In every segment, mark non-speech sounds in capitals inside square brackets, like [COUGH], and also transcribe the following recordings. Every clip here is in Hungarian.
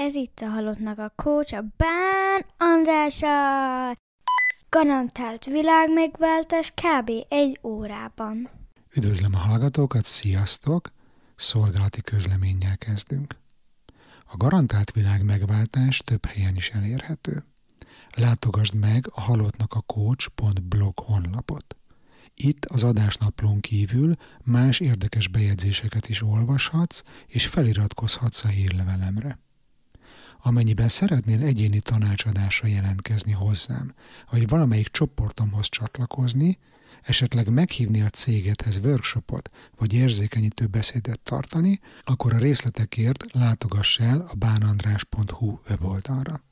Ez itt a Halottnak a Kócs, a Bán Andrása! Garantált világmegváltás kb. egy órában. Üdvözlöm a hallgatókat, sziasztok! Szolgálati közleménnyel kezdünk. A garantált világmegváltás több helyen is elérhető. Látogasd meg a halottnak a kócs.blog honlapot. Itt az adásnaplón kívül más érdekes bejegyzéseket is olvashatsz, és feliratkozhatsz a hírlevelemre. Amennyiben szeretnél egyéni tanácsadásra jelentkezni hozzám, vagy valamelyik csoportomhoz csatlakozni, esetleg meghívni a cégethez workshopot, vagy érzékenyítő beszédet tartani, akkor a részletekért látogass el a bánandrás.hu weboldalra.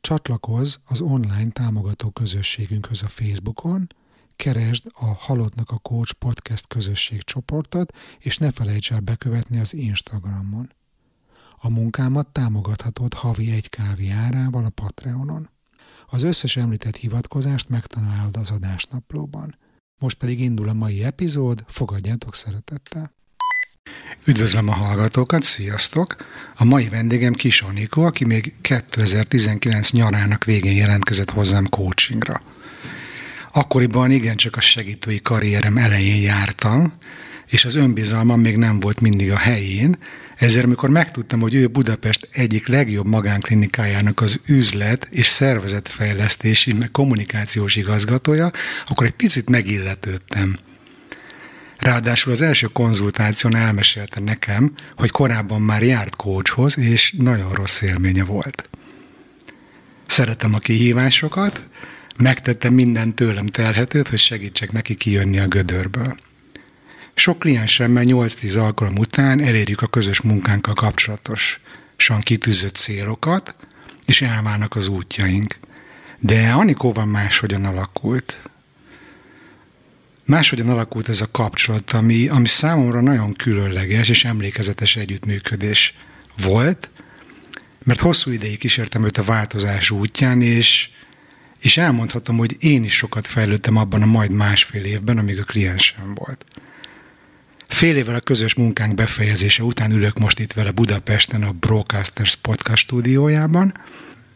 Csatlakozz az online támogató közösségünkhöz a Facebookon, keresd a Halottnak a Coach Podcast közösség csoportot, és ne felejts el bekövetni az Instagramon. A munkámat támogathatod havi egy kávé árával a Patreonon. Az összes említett hivatkozást megtalálod az adásnaplóban. Most pedig indul a mai epizód, fogadjátok szeretettel! Üdvözlöm a hallgatókat, sziasztok! A mai vendégem Kis Anikó, aki még 2019 nyarának végén jelentkezett hozzám coachingra. Akkoriban igencsak a segítői karrierem elején jártam, és az önbizalmam még nem volt mindig a helyén, ezért, amikor megtudtam, hogy ő Budapest egyik legjobb magánklinikájának az üzlet és szervezetfejlesztési, meg kommunikációs igazgatója, akkor egy picit megilletődtem. Ráadásul az első konzultáción elmesélte nekem, hogy korábban már járt kócshoz, és nagyon rossz élménye volt. Szeretem a kihívásokat, megtettem minden tőlem telhetőt, hogy segítsek neki kijönni a gödörből. Sok kliensemmel 8-10 alkalom után elérjük a közös munkánkkal kapcsolatosan kitűzött célokat, és elválnak az útjaink. De Anikóval máshogyan alakult. Máshogyan alakult ez a kapcsolat, ami, ami számomra nagyon különleges és emlékezetes együttműködés volt, mert hosszú ideig kísértem őt a változás útján, és, és elmondhatom, hogy én is sokat fejlődtem abban a majd másfél évben, amíg a kliensem volt. Fél évvel a közös munkánk befejezése után ülök most itt vele Budapesten a Broadcasters Podcast stúdiójában.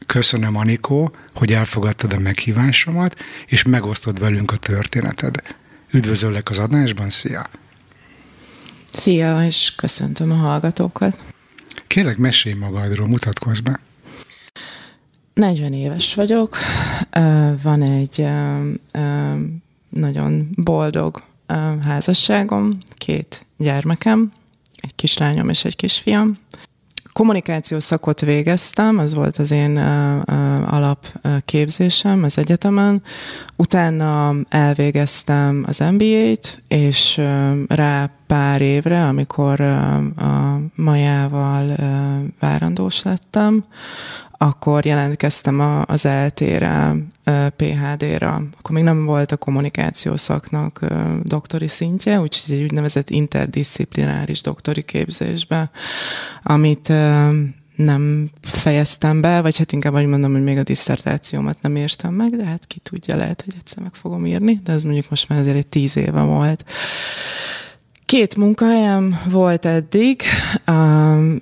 Köszönöm, Anikó, hogy elfogadtad a meghívásomat, és megosztod velünk a történeted. Üdvözöllek az adásban, szia! Szia, és köszöntöm a hallgatókat. Kérlek, mesélj magadról, mutatkozz be. 40 éves vagyok, van egy nagyon boldog házasságom, két gyermekem, egy kislányom és egy kisfiam. Kommunikáció szakot végeztem, az volt az én alapképzésem az egyetemen. Utána elvégeztem az MBA-t, és rá pár évre, amikor a Majával várandós lettem, akkor jelentkeztem a, az ELT-re, PHD-re, akkor még nem volt a kommunikáció szaknak doktori szintje, úgyhogy egy úgynevezett interdisziplináris doktori képzésbe, amit nem fejeztem be, vagy hát inkább úgy mondom, hogy még a diszertációmat nem értem meg, de hát ki tudja, lehet, hogy egyszer meg fogom írni, de ez mondjuk most már azért egy tíz éve volt. Két munkahelyem volt eddig,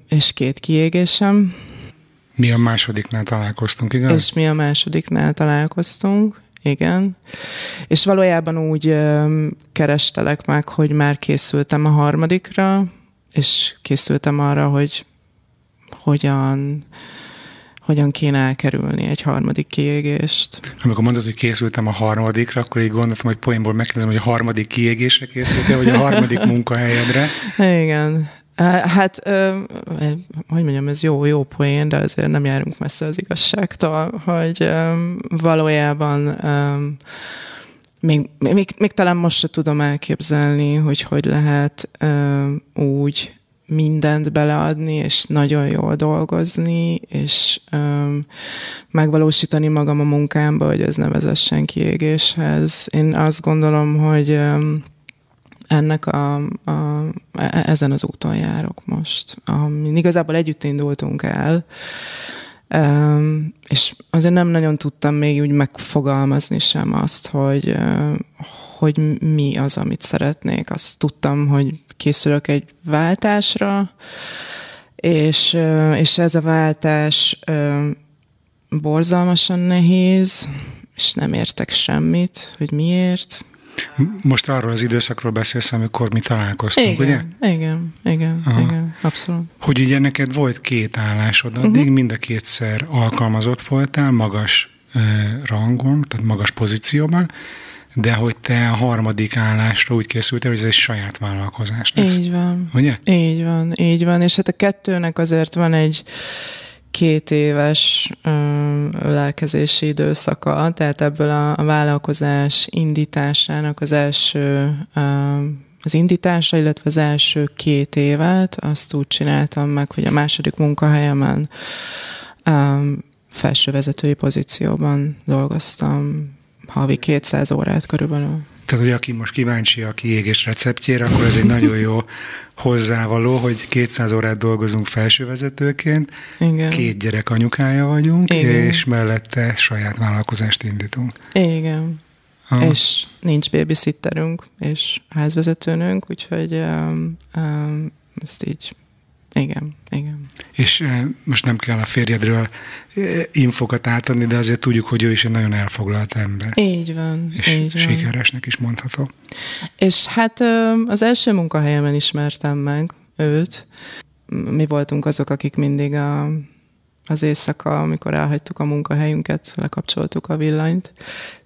és két kiégésem mi a másodiknál találkoztunk, igen? És mi a másodiknál találkoztunk, igen. És valójában úgy ö, kerestelek meg, hogy már készültem a harmadikra, és készültem arra, hogy hogyan hogyan kéne elkerülni egy harmadik kiégést. Amikor mondod, hogy készültem a harmadikra, akkor így gondoltam, hogy poénból megkérdezem, hogy a harmadik kiégésre készültél, vagy a harmadik [LAUGHS] munkahelyedre. Igen. Hát, hogy mondjam, ez jó, jó poén, de azért nem járunk messze az igazságtól, hogy valójában még, még, még talán most se tudom elképzelni, hogy hogy lehet úgy mindent beleadni, és nagyon jól dolgozni, és öm, megvalósítani magam a munkámba, hogy ez ne vezessen kiégéshez. Én azt gondolom, hogy öm, ennek a, a, e, ezen az úton járok most. Amin igazából együtt indultunk el, és azért nem nagyon tudtam még úgy megfogalmazni sem azt, hogy, hogy mi az, amit szeretnék. Azt tudtam, hogy készülök egy váltásra, és, és ez a váltás borzalmasan nehéz, és nem értek semmit, hogy miért. Most arról az időszakról beszélsz, amikor mi találkoztunk, igen, ugye? Igen, igen, Aha. igen, abszolút. Hogy ugye neked volt két állásod addig, uh-huh. mind a kétszer alkalmazott voltál, magas uh, rangon, tehát magas pozícióban, de hogy te a harmadik állásra úgy készültél, hogy ez egy saját vállalkozás lesz. Így van. Ugye? Így van, így van. És hát a kettőnek azért van egy két éves ölelkezési időszaka, tehát ebből a, a vállalkozás indításának az első az indítása illetve az első két évet azt úgy csináltam meg, hogy a második munkahelyemen um, felsővezetői pozícióban dolgoztam havi 200 órát körülbelül. Tehát, hogy aki most kíváncsi a kiégés receptjére, akkor ez egy [LAUGHS] nagyon jó hozzávaló, hogy 200 órát dolgozunk felsővezetőként, Igen. két gyerek anyukája vagyunk, Igen. és mellette saját vállalkozást indítunk. Igen. Ha. Ah. És nincs babysitterünk, és házvezetőnünk, úgyhogy um, um, ezt így igen, igen. És eh, most nem kell a férjedről eh, infokat átadni, de azért tudjuk, hogy ő is egy nagyon elfoglalt ember. Így van. És így van. sikeresnek is mondható. És hát az első munkahelyemen ismertem meg őt. Mi voltunk azok, akik mindig a, az éjszaka, amikor elhagytuk a munkahelyünket, lekapcsoltuk a villanyt.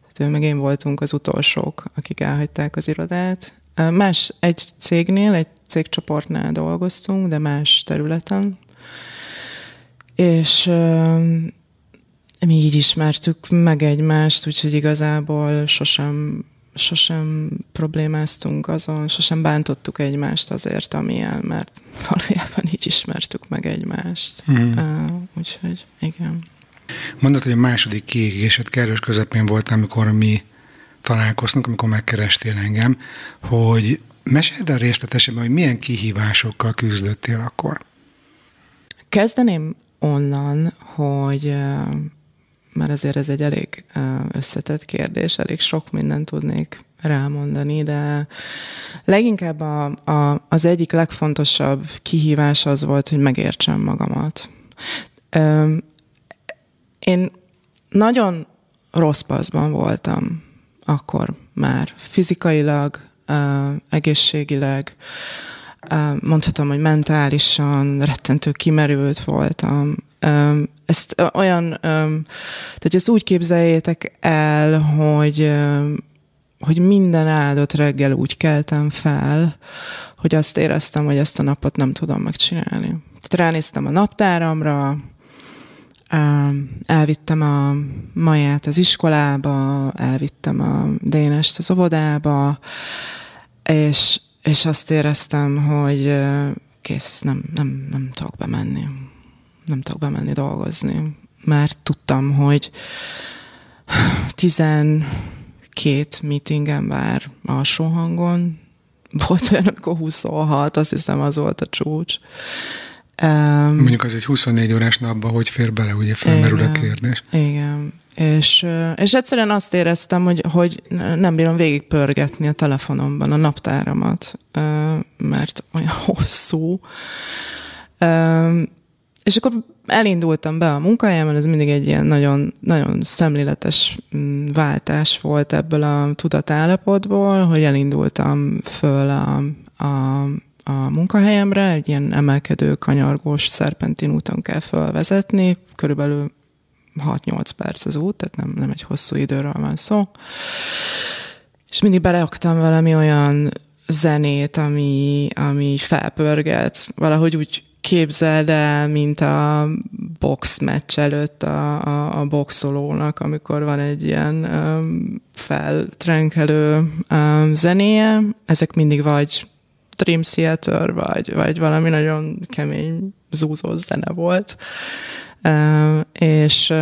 Tehát ő meg én voltunk az utolsók, akik elhagyták az irodát, Más egy cégnél, egy cégcsoportnál dolgoztunk, de más területen. És mi így ismertük meg egymást, úgyhogy igazából sosem, sosem problémáztunk azon, sosem bántottuk egymást azért, amilyen, mert [LAUGHS] valójában így ismertük meg egymást. Mm. Uh, úgyhogy igen. Mondod, hogy a második kiégésed kerős közepén volt, amikor mi találkoztunk, amikor megkerestél engem, hogy meséld el részletesebben, hogy milyen kihívásokkal küzdöttél akkor. Kezdeném onnan, hogy mert azért ez egy elég összetett kérdés, elég sok mindent tudnék rámondani, de leginkább a, a, az egyik legfontosabb kihívás az volt, hogy megértsem magamat. Én nagyon rossz paszban voltam akkor már fizikailag, egészségileg, mondhatom, hogy mentálisan rettentő kimerült voltam. Ezt olyan, tehát ezt úgy képzeljétek el, hogy, hogy minden áldott reggel úgy keltem fel, hogy azt éreztem, hogy ezt a napot nem tudom megcsinálni. Tehát ránéztem a naptáramra, elvittem a maját az iskolába, elvittem a dénest az óvodába, és, és azt éreztem, hogy kész, nem, nem, nem tudok bemenni. Nem tudok bemenni dolgozni. Mert tudtam, hogy 12 meetingen vár alsó hangon, volt olyan, amikor 26, azt hiszem az volt a csúcs. Mondjuk az egy 24 órás napban hogy fér bele, ugye felmerül igen, a kérdés. Igen. És, és egyszerűen azt éreztem, hogy, hogy nem bírom végig pörgetni a telefonomban a naptáramat, mert olyan [LAUGHS] hosszú. És akkor elindultam be a munkájában, ez mindig egy ilyen nagyon, nagyon szemléletes mm, váltás volt ebből a tudatállapotból, hogy elindultam föl a, a a munkahelyemre, egy ilyen emelkedő, kanyargós, szerpentin úton kell felvezetni, körülbelül 6-8 perc az út, tehát nem, nem egy hosszú időről van szó. És mindig beleaktam valami olyan zenét, ami, ami felpörget, valahogy úgy képzeld el, mint a box meccs előtt a, a, a boxolónak, amikor van egy ilyen um, feltrenkelő um, zenéje. Ezek mindig vagy Dream Theater, vagy, vagy valami nagyon kemény zúzó zene volt. És,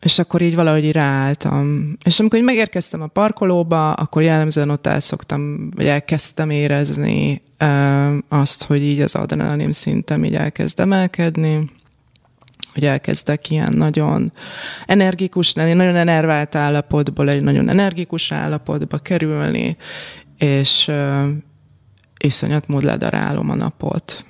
és akkor így valahogy ráálltam. És amikor megérkeztem a parkolóba, akkor jellemzően ott elszoktam, vagy elkezdtem érezni azt, hogy így az adrenalin szintem így elkezd emelkedni, hogy elkezdek ilyen nagyon energikus lenni, nagyon enervált állapotból egy nagyon energikus állapotba kerülni, és, iszonyat mód ledarálom a napot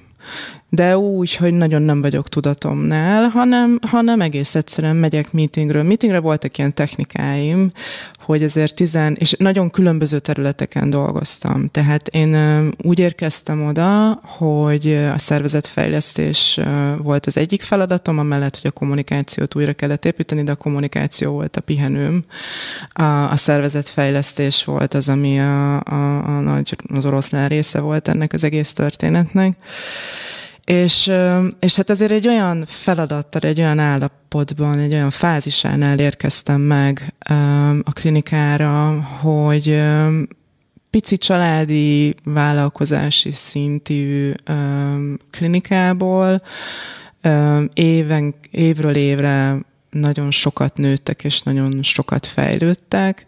de úgy, hogy nagyon nem vagyok tudatomnál, hanem, hanem egész egyszerűen megyek meetingről. Meetingre voltak ilyen technikáim, hogy ezért tizen, és nagyon különböző területeken dolgoztam. Tehát én úgy érkeztem oda, hogy a szervezetfejlesztés volt az egyik feladatom, amellett, hogy a kommunikációt újra kellett építeni, de a kommunikáció volt a pihenőm. A, a szervezetfejlesztés volt az, ami a, a, a nagy, az oroszlán része volt ennek az egész történetnek. És, és hát azért egy olyan feladattal, egy olyan állapotban, egy olyan fázisánál érkeztem meg a klinikára, hogy pici családi vállalkozási szintű klinikából éven, évről évre nagyon sokat nőttek, és nagyon sokat fejlődtek,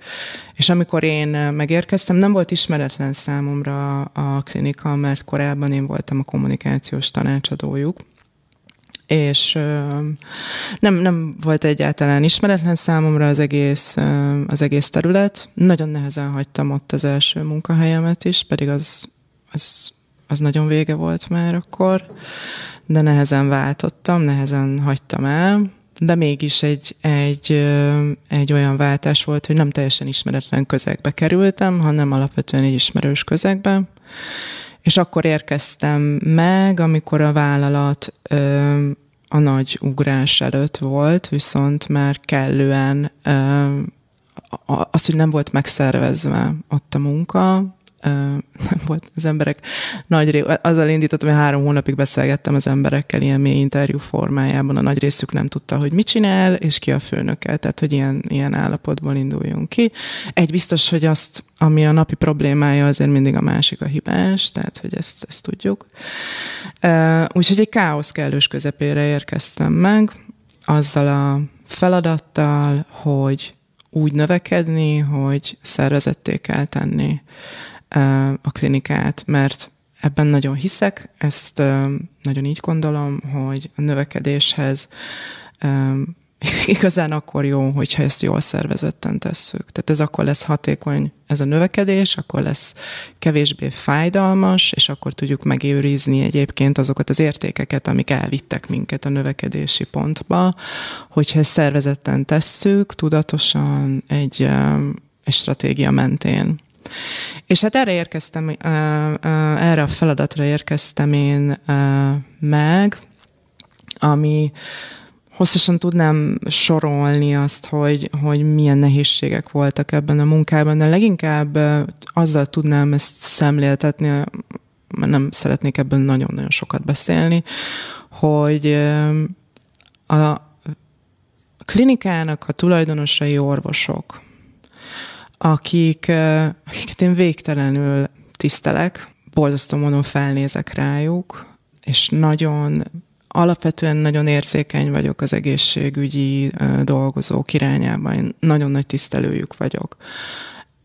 és amikor én megérkeztem, nem volt ismeretlen számomra a klinika, mert korábban én voltam a kommunikációs tanácsadójuk, és nem, nem volt egyáltalán ismeretlen számomra az egész, az egész terület. Nagyon nehezen hagytam ott az első munkahelyemet is, pedig az, az, az nagyon vége volt már akkor, de nehezen váltottam, nehezen hagytam el, de mégis egy, egy, egy olyan váltás volt, hogy nem teljesen ismeretlen közegbe kerültem, hanem alapvetően egy ismerős közegbe, és akkor érkeztem meg, amikor a vállalat ö, a nagy ugrás előtt volt, viszont már kellően ö, az, hogy nem volt megszervezve ott a munka, nem volt az emberek nagy ré... azzal indítottam, hogy három hónapig beszélgettem az emberekkel ilyen mély interjú formájában, a nagy részük nem tudta, hogy mit csinál, és ki a főnöke, tehát hogy ilyen, ilyen állapotból induljunk ki. Egy biztos, hogy azt, ami a napi problémája, azért mindig a másik a hibás, tehát hogy ezt, ezt tudjuk. Úgyhogy egy káosz kellős közepére érkeztem meg, azzal a feladattal, hogy úgy növekedni, hogy szervezetté kell tenni a klinikát, mert ebben nagyon hiszek, ezt nagyon így gondolom, hogy a növekedéshez [LAUGHS] igazán akkor jó, hogyha ezt jól szervezetten tesszük. Tehát ez akkor lesz hatékony, ez a növekedés, akkor lesz kevésbé fájdalmas, és akkor tudjuk megőrizni egyébként azokat az értékeket, amik elvittek minket a növekedési pontba. Hogyha ezt szervezetten tesszük, tudatosan egy, egy stratégia mentén. És hát erre érkeztem, erre a feladatra érkeztem én meg, ami hosszasan tudnám sorolni azt, hogy, hogy milyen nehézségek voltak ebben a munkában, de leginkább azzal tudnám ezt szemléltetni, mert nem szeretnék ebben nagyon-nagyon sokat beszélni, hogy a klinikának a tulajdonosai orvosok, akik, akiket én végtelenül tisztelek, borzasztó módon felnézek rájuk, és nagyon alapvetően nagyon érzékeny vagyok az egészségügyi dolgozók irányában. Én nagyon nagy tisztelőjük vagyok.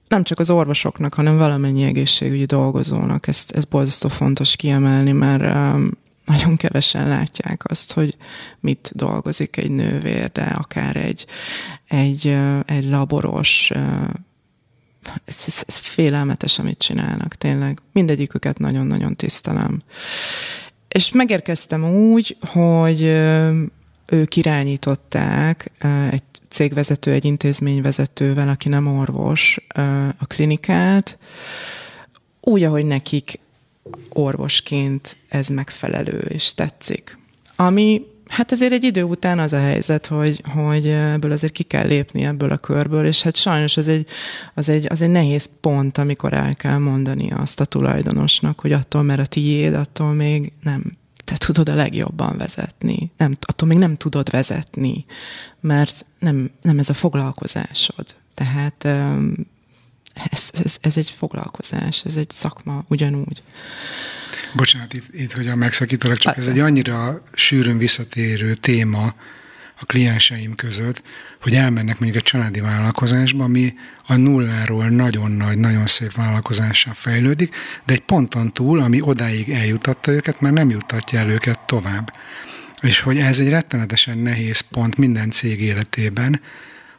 Nem csak az orvosoknak, hanem valamennyi egészségügyi dolgozónak. Ezt, ez borzasztó fontos kiemelni, mert nagyon kevesen látják azt, hogy mit dolgozik egy nővér, de akár egy, egy, egy laboros ez, ez, ez félelmetes, amit csinálnak, tényleg. Mindegyiküket nagyon-nagyon tisztelem. És megérkeztem úgy, hogy ők irányították egy cégvezető, egy intézményvezetővel, aki nem orvos, a klinikát, úgy, ahogy nekik orvosként ez megfelelő és tetszik. Ami Hát ezért egy idő után az a helyzet, hogy, hogy ebből azért ki kell lépni ebből a körből, és hát sajnos az egy, az, egy, az egy nehéz pont, amikor el kell mondani azt a tulajdonosnak, hogy attól, mert a tiéd, attól még nem te tudod a legjobban vezetni. Nem, attól még nem tudod vezetni, mert nem, nem ez a foglalkozásod. Tehát ez, ez, ez egy foglalkozás, ez egy szakma ugyanúgy. Bocsánat, itt, itt a megszakítalak, csak Persze. ez egy annyira sűrűn visszatérő téma a klienseim között, hogy elmennek mondjuk egy családi vállalkozásba, ami a nulláról nagyon nagy, nagyon szép vállalkozással fejlődik, de egy ponton túl, ami odáig eljutatta őket, már nem jutatja el őket tovább. És hogy ez egy rettenetesen nehéz pont minden cég életében,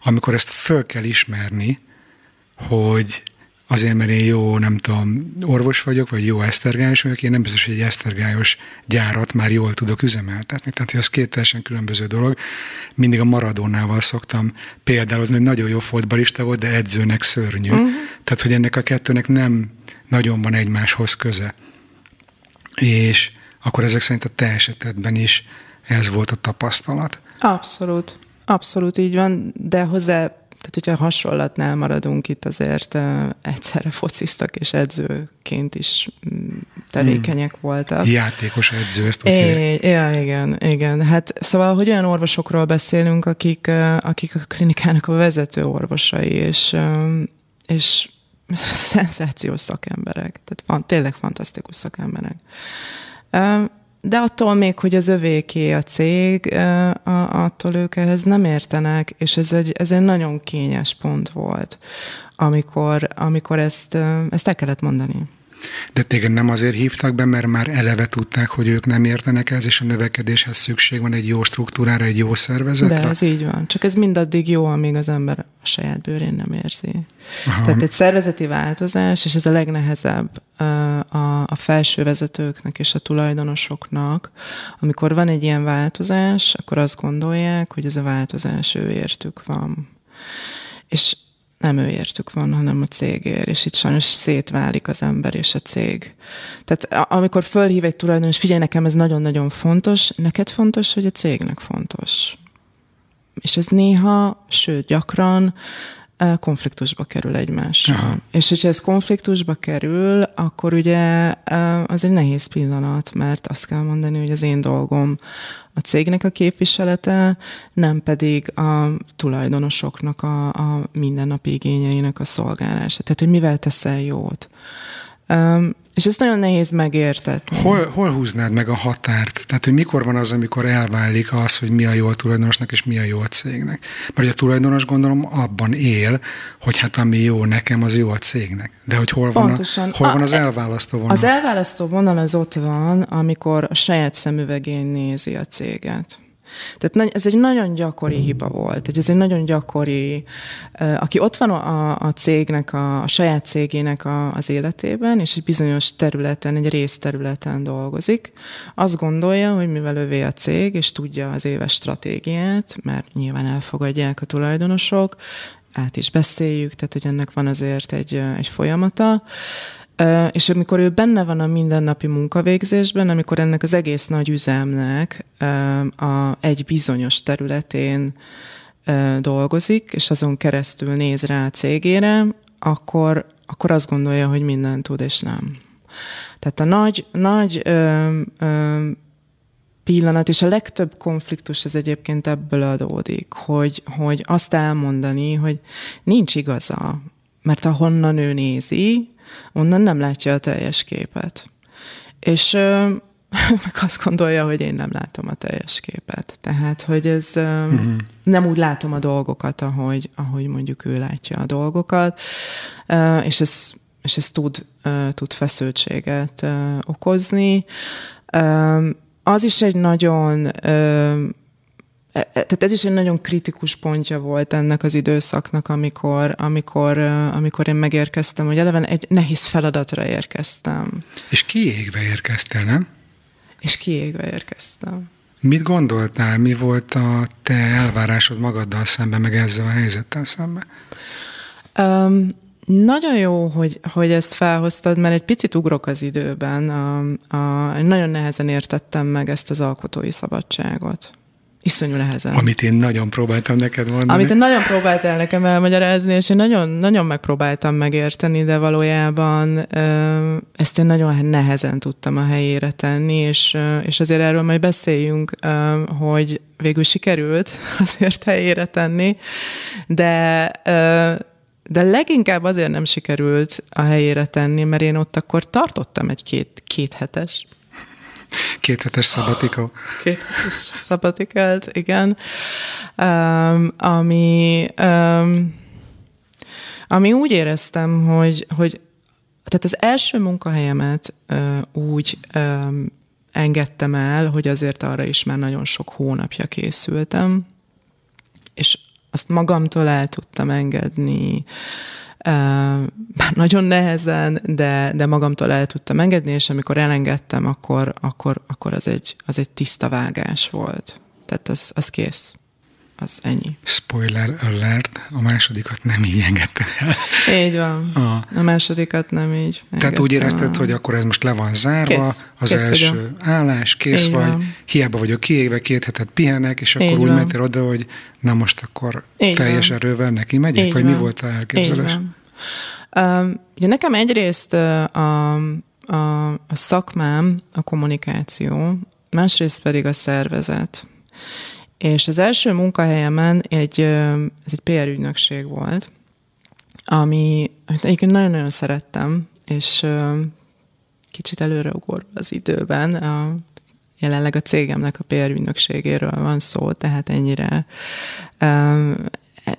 amikor ezt föl kell ismerni, hogy azért, mert én jó, nem tudom, orvos vagyok, vagy jó esztergályos vagyok, én nem biztos, hogy egy esztergályos gyárat már jól tudok üzemeltetni. Tehát, hogy az két teljesen különböző dolog. Mindig a maradónával szoktam az hogy nagyon jó fotbalista volt, de edzőnek szörnyű. Uh-huh. Tehát, hogy ennek a kettőnek nem nagyon van egymáshoz köze. És akkor ezek szerint a te esetedben is ez volt a tapasztalat. Abszolút. Abszolút így van, de hozzá tehát, hogyha hasonlatnál maradunk itt azért egyszerre fociztak és edzőként is mm, tevékenyek hmm. voltak. Játékos edző, ezt úgy é, ja, igen, igen. Hát szóval, hogy olyan orvosokról beszélünk, akik, akik a klinikának a vezető orvosai, és, és [LAUGHS] szenzációs szakemberek. Tehát van, tényleg fantasztikus szakemberek. De attól még, hogy az övéké a cég, attól ők ehhez nem értenek, és ez egy, ez egy nagyon kényes pont volt, amikor, amikor ezt, ezt el kellett mondani. De téged nem azért hívtak be, mert már eleve tudták, hogy ők nem értenek ez, és a növekedéshez szükség van egy jó struktúrára, egy jó szervezetre? De ez így van. Csak ez mindaddig jó, amíg az ember a saját bőrén nem érzi. Aha. Tehát egy szervezeti változás, és ez a legnehezebb a, a felső vezetőknek és a tulajdonosoknak, amikor van egy ilyen változás, akkor azt gondolják, hogy ez a változás ő értük van. És nem ő értük van, hanem a cégért, és itt sajnos szétválik az ember és a cég. Tehát amikor fölhív egy tulajdonos, figyelj nekem, ez nagyon-nagyon fontos, neked fontos, hogy a cégnek fontos. És ez néha, sőt gyakran konfliktusba kerül egymással. Aha. És hogyha ez konfliktusba kerül, akkor ugye az egy nehéz pillanat, mert azt kell mondani, hogy az én dolgom a cégnek a képviselete, nem pedig a tulajdonosoknak a, a mindennapi igényeinek a szolgálása. Tehát, hogy mivel teszel jót. És ezt nagyon nehéz megértetni. Hol, hol húznád meg a határt? Tehát, hogy mikor van az, amikor elválik az, hogy mi a jó a tulajdonosnak, és mi a jó a cégnek? Mert a tulajdonos gondolom abban él, hogy hát ami jó nekem, az jó a cégnek. De hogy hol van, a, hol van az e- elválasztó vonal? Az elválasztó vonal az ott van, amikor a saját szemüvegén nézi a céget. Tehát ez egy nagyon gyakori hmm. hiba volt, ez egy nagyon gyakori, aki ott van a, a cégnek, a, a saját cégének a, az életében, és egy bizonyos területen, egy részterületen dolgozik, azt gondolja, hogy mivel övé a cég, és tudja az éves stratégiát, mert nyilván elfogadják a tulajdonosok, át is beszéljük, tehát hogy ennek van azért egy, egy folyamata, és amikor ő benne van a mindennapi munkavégzésben, amikor ennek az egész nagy üzemnek a egy bizonyos területén dolgozik, és azon keresztül néz rá a cégére, akkor, akkor azt gondolja, hogy mindent tud, és nem. Tehát a nagy, nagy ö, ö, pillanat, és a legtöbb konfliktus ez egyébként ebből adódik, hogy, hogy azt elmondani, hogy nincs igaza, mert ahonnan ő nézi, onnan nem látja a teljes képet. És [LAUGHS] meg azt gondolja, hogy én nem látom a teljes képet. Tehát, hogy ez mm-hmm. nem úgy látom a dolgokat, ahogy, ahogy mondjuk ő látja a dolgokat, és ez, és ez tud, tud feszültséget okozni. Az is egy nagyon E, e, tehát ez is egy nagyon kritikus pontja volt ennek az időszaknak, amikor, amikor, amikor én megérkeztem, hogy eleven egy nehéz feladatra érkeztem. És kiégve érkeztél, nem? És kiégve érkeztem. Mit gondoltál, mi volt a te elvárásod magaddal szemben, meg ezzel a helyzettel szemben? Um, nagyon jó, hogy, hogy ezt felhoztad, mert egy picit ugrok az időben. A, a, nagyon nehezen értettem meg ezt az alkotói szabadságot. Iszonyú nehezen. Amit én nagyon próbáltam neked mondani. Amit én nagyon próbáltál nekem elmagyarázni, és én nagyon, nagyon megpróbáltam megérteni, de valójában ezt én nagyon nehezen tudtam a helyére tenni, és, és azért erről majd beszéljünk, hogy végül sikerült [LAUGHS] azért helyére tenni, de de leginkább azért nem sikerült a helyére tenni, mert én ott akkor tartottam egy két, két hetes Két hetes szabatika. Ah, Két hetes szabatikát, igen. Um, ami, um, ami úgy éreztem, hogy, hogy tehát az első munkahelyemet uh, úgy um, engedtem el, hogy azért arra is már nagyon sok hónapja készültem, és azt magamtól el tudtam engedni, bár nagyon nehezen, de, de magamtól el tudtam engedni, és amikor elengedtem, akkor, akkor, akkor az, egy, az egy tiszta vágás volt. Tehát az, az kész az ennyi. Spoiler alert, a másodikat nem így engedted el. Így van. A, a másodikat nem így Tehát úgy érezted, a... hogy akkor ez most le van zárva, kész. az kész első vagyok. állás, kész így vagy, van. hiába vagyok kiégve, két hetet pihenek, és akkor így úgy mentél oda, hogy na most akkor így teljes van. erővel neki megyek, vagy van. mi volt a elképzelés? Um, ugye nekem egyrészt a, a, a szakmám a kommunikáció, másrészt pedig a szervezet. És az első munkahelyemen egy, ez egy PR ügynökség volt, ami egyébként nagyon-nagyon szerettem, és kicsit előreugorva az időben, a, jelenleg a cégemnek a PR ügynökségéről van szó, tehát ennyire e,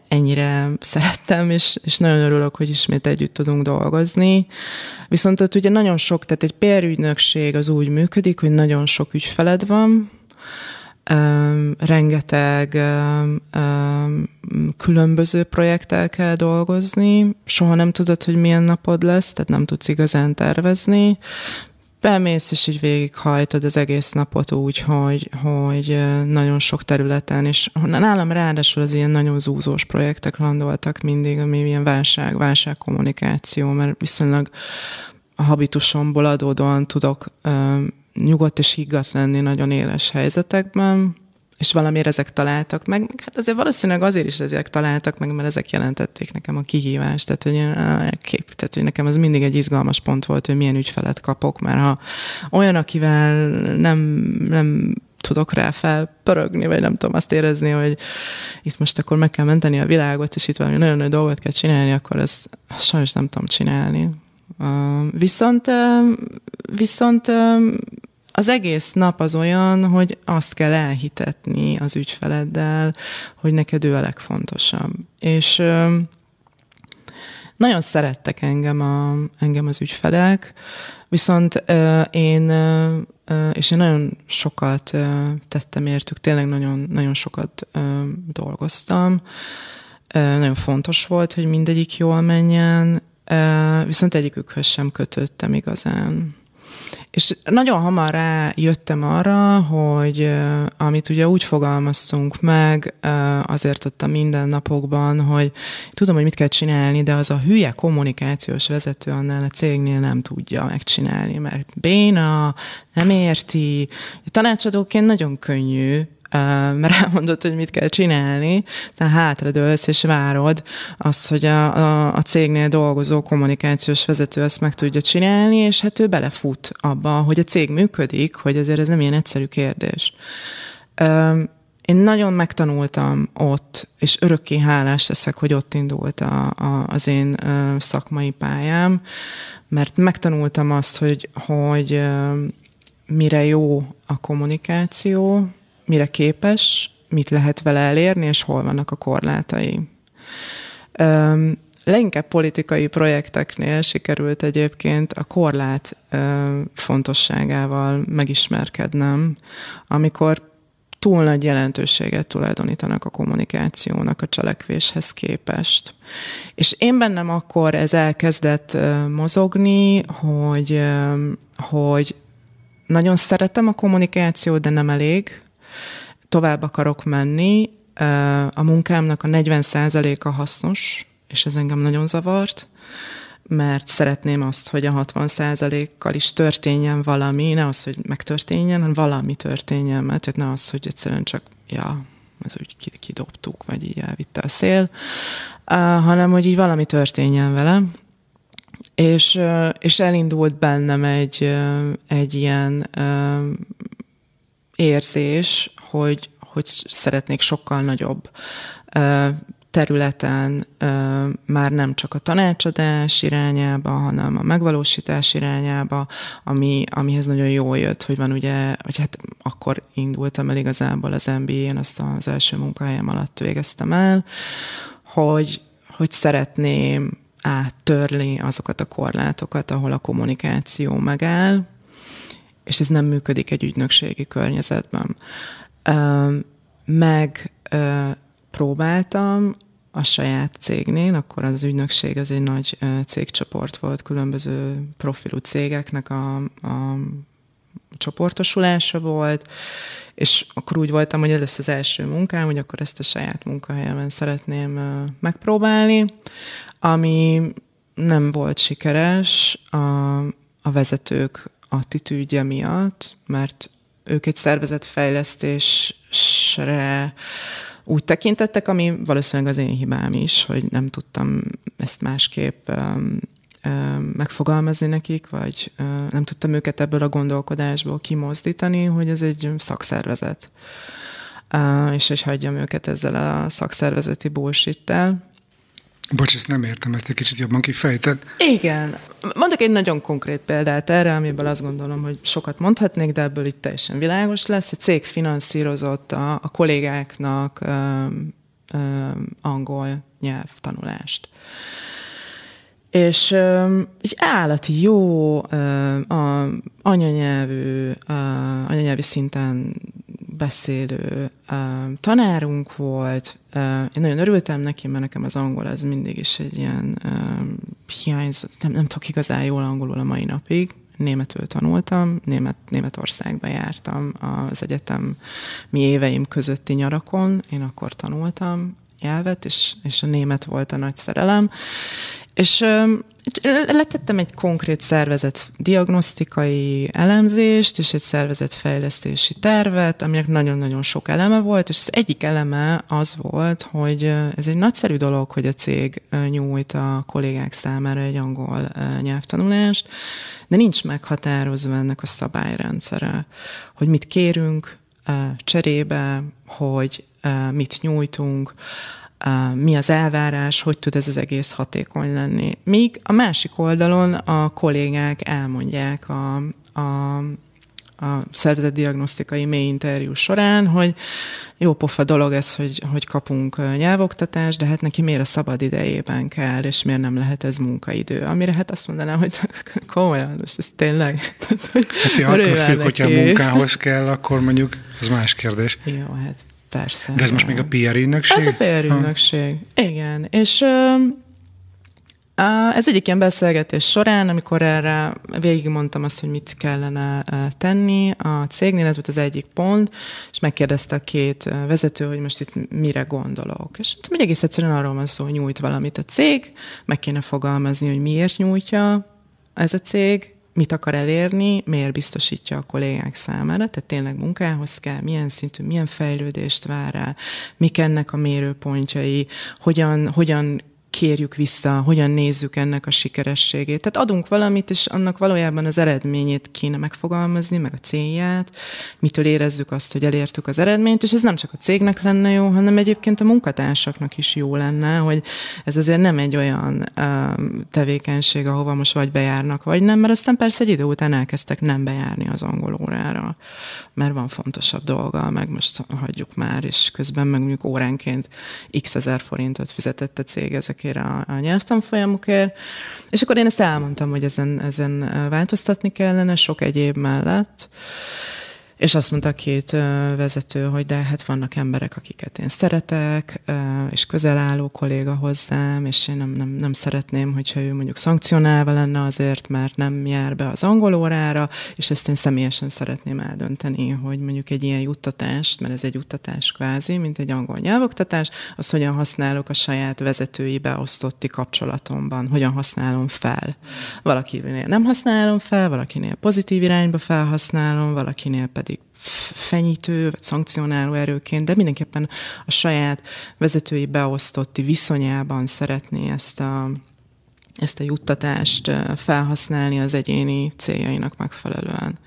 ennyire szerettem, és, és nagyon örülök, hogy ismét együtt tudunk dolgozni. Viszont ott ugye nagyon sok, tehát egy PR ügynökség az úgy működik, hogy nagyon sok ügyfeled van, Um, rengeteg um, um, különböző projekttel kell dolgozni, soha nem tudod, hogy milyen napod lesz, tehát nem tudsz igazán tervezni. Bemész, és így végighajtod az egész napot úgy, hogy, hogy nagyon sok területen, és nálam ráadásul az ilyen nagyon zúzós projektek landoltak mindig, ami ilyen válság, kommunikáció, mert viszonylag a habitusomból adódóan tudok nyugodt és higgadt lenni nagyon éles helyzetekben, és valamiért ezek találtak meg, hát azért valószínűleg azért is ezek találtak meg, mert ezek jelentették nekem a kihívást, tehát hogy, én, kép, tehát, hogy nekem ez mindig egy izgalmas pont volt, hogy milyen ügyfelet kapok, mert ha olyan, akivel nem, nem tudok rá felpörögni, vagy nem tudom azt érezni, hogy itt most akkor meg kell menteni a világot, és itt valami nagyon nagy dolgot kell csinálni, akkor ezt, ezt sajnos nem tudom csinálni. Uh, viszont, uh, viszont uh, az egész nap az olyan, hogy azt kell elhitetni az ügyfeleddel, hogy neked ő a legfontosabb. És nagyon szerettek engem, a, engem az ügyfelek, viszont én, és én nagyon sokat tettem értük, tényleg nagyon, nagyon sokat dolgoztam, nagyon fontos volt, hogy mindegyik jól menjen, viszont egyikükhöz sem kötöttem igazán. És nagyon hamar rájöttem arra, hogy amit ugye úgy fogalmaztunk meg azért ott a mindennapokban, hogy tudom, hogy mit kell csinálni, de az a hülye kommunikációs vezető annál a cégnél nem tudja megcsinálni, mert béna, nem érti. Tanácsadóként nagyon könnyű mert [LAUGHS] elmondod, hogy mit kell csinálni, tehát hátradőlsz és várod azt, hogy a, a, a cégnél dolgozó kommunikációs vezető ezt meg tudja csinálni, és hát ő belefut abba, hogy a cég működik, hogy azért ez nem ilyen egyszerű kérdés. Én nagyon megtanultam ott, és örökké hálás leszek, hogy ott indult a, a, az én szakmai pályám, mert megtanultam azt, hogy, hogy mire jó a kommunikáció, mire képes, mit lehet vele elérni, és hol vannak a korlátai. Um, leginkább politikai projekteknél sikerült egyébként a korlát um, fontosságával megismerkednem, amikor túl nagy jelentőséget tulajdonítanak a kommunikációnak a cselekvéshez képest. És én bennem akkor ez elkezdett uh, mozogni, hogy, uh, hogy nagyon szeretem a kommunikációt, de nem elég, tovább akarok menni, a munkámnak a 40%-a hasznos, és ez engem nagyon zavart, mert szeretném azt, hogy a 60%-kal is történjen valami, ne az, hogy megtörténjen, hanem valami történjen, mert ne az, hogy egyszerűen csak, ja, ez úgy kidobtuk, vagy így elvitte a szél, hanem hogy így valami történjen vele. És, és elindult bennem egy, egy ilyen érzés, hogy, hogy szeretnék sokkal nagyobb területen már nem csak a tanácsadás irányába, hanem a megvalósítás irányába, ami, amihez nagyon jó jött, hogy van ugye, hogy hát akkor indultam el igazából az MBA-n, azt az első munkahelyem alatt végeztem el, hogy, hogy szeretném áttörni azokat a korlátokat, ahol a kommunikáció megáll, és ez nem működik egy ügynökségi környezetben megpróbáltam a saját cégnél, akkor az ügynökség az egy nagy cégcsoport volt, különböző profilú cégeknek a, a csoportosulása volt, és akkor úgy voltam, hogy ez lesz az első munkám, hogy akkor ezt a saját munkahelyemen szeretném megpróbálni, ami nem volt sikeres a, a vezetők attitűdje miatt, mert ők egy szervezetfejlesztésre úgy tekintettek, ami valószínűleg az én hibám is, hogy nem tudtam ezt másképp um, um, megfogalmazni nekik, vagy uh, nem tudtam őket ebből a gondolkodásból kimozdítani, hogy ez egy szakszervezet. Uh, és hogy hagyjam őket ezzel a szakszervezeti bullshit Bocs, ezt nem értem, ezt egy kicsit jobban kifejted. Igen. Mondok egy nagyon konkrét példát erre, amiből azt gondolom, hogy sokat mondhatnék, de ebből itt teljesen világos lesz. A cég finanszírozott a, a kollégáknak öm, öm, angol nyelvtanulást. És egy állati jó öm, a, anyanyelvű, a, anyanyelvi szinten beszélő uh, tanárunk volt, uh, én nagyon örültem neki, mert nekem az angol az mindig is egy ilyen uh, hiányzott, nem, nem tudok igazán jól angolul a mai napig, németül tanultam, német, Németországba jártam az egyetem mi éveim közötti nyarakon, én akkor tanultam nyelvet, és, és a német volt a nagy szerelem, és letettem egy konkrét szervezet diagnosztikai elemzést, és egy szervezetfejlesztési tervet, aminek nagyon-nagyon sok eleme volt, és az egyik eleme az volt, hogy ez egy nagyszerű dolog, hogy a cég nyújt a kollégák számára egy angol nyelvtanulást, de nincs meghatározva ennek a szabályrendszere, hogy mit kérünk cserébe, hogy mit nyújtunk, mi az elvárás, hogy tud ez az egész hatékony lenni. Míg a másik oldalon a kollégák elmondják a, a a szervezetdiagnosztikai mély interjú során, hogy jó pofa dolog ez, hogy, hogy kapunk nyelvoktatást, de hát neki miért a szabad idejében kell, és miért nem lehet ez munkaidő? Amire hát azt mondanám, hogy [LAUGHS] komolyan, most ez tényleg... Hát attól függ, neki. hogyha a munkához kell, akkor mondjuk, az más kérdés. Jó, hát Persze. De ez most még a PR ügynökség? Ez a PR ügynökség. Ha. Igen. És ö, ez egyik ilyen beszélgetés során, amikor erre végigmondtam azt, hogy mit kellene tenni a cégnél, ez volt az egyik pont, és megkérdezte a két vezető, hogy most itt mire gondolok. És hogy hát egész egyszerűen arról van szó, hogy nyújt valamit a cég, meg kéne fogalmazni, hogy miért nyújtja ez a cég, mit akar elérni, miért biztosítja a kollégák számára, tehát tényleg munkához kell, milyen szintű, milyen fejlődést vár el, mik ennek a mérőpontjai, hogyan, hogyan kérjük vissza, hogyan nézzük ennek a sikerességét. Tehát adunk valamit, és annak valójában az eredményét kéne megfogalmazni, meg a célját, mitől érezzük azt, hogy elértük az eredményt, és ez nem csak a cégnek lenne jó, hanem egyébként a munkatársaknak is jó lenne, hogy ez azért nem egy olyan um, tevékenység, ahova most vagy bejárnak, vagy nem, mert aztán persze egy idő után elkezdtek nem bejárni az angol órára, mert van fontosabb dolga, meg most hagyjuk már, és közben meg mondjuk óránként x ezer forintot fizetett a cég ezek ezekért a, a nyelvtanfolyamokért. És akkor én ezt elmondtam, hogy ezen, ezen változtatni kellene, sok egyéb mellett. És azt mondta a két vezető, hogy de hát vannak emberek, akiket én szeretek, és közel álló kolléga hozzám, és én nem, nem, nem szeretném, hogyha ő mondjuk szankcionálva lenne azért, mert nem jár be az angol órára, és ezt én személyesen szeretném eldönteni, hogy mondjuk egy ilyen juttatást, mert ez egy juttatás kvázi, mint egy angol nyelvoktatás, az hogyan használok a saját vezetői beosztotti kapcsolatomban, hogyan használom fel. Valakinél nem használom fel, valakinél pozitív irányba felhasználom, valakinél pedig pedig fenyítő vagy szankcionáló erőként, de mindenképpen a saját vezetői beosztotti viszonyában szeretné ezt a ezt a juttatást eh, felhasználni az egyéni céljainak megfelelően.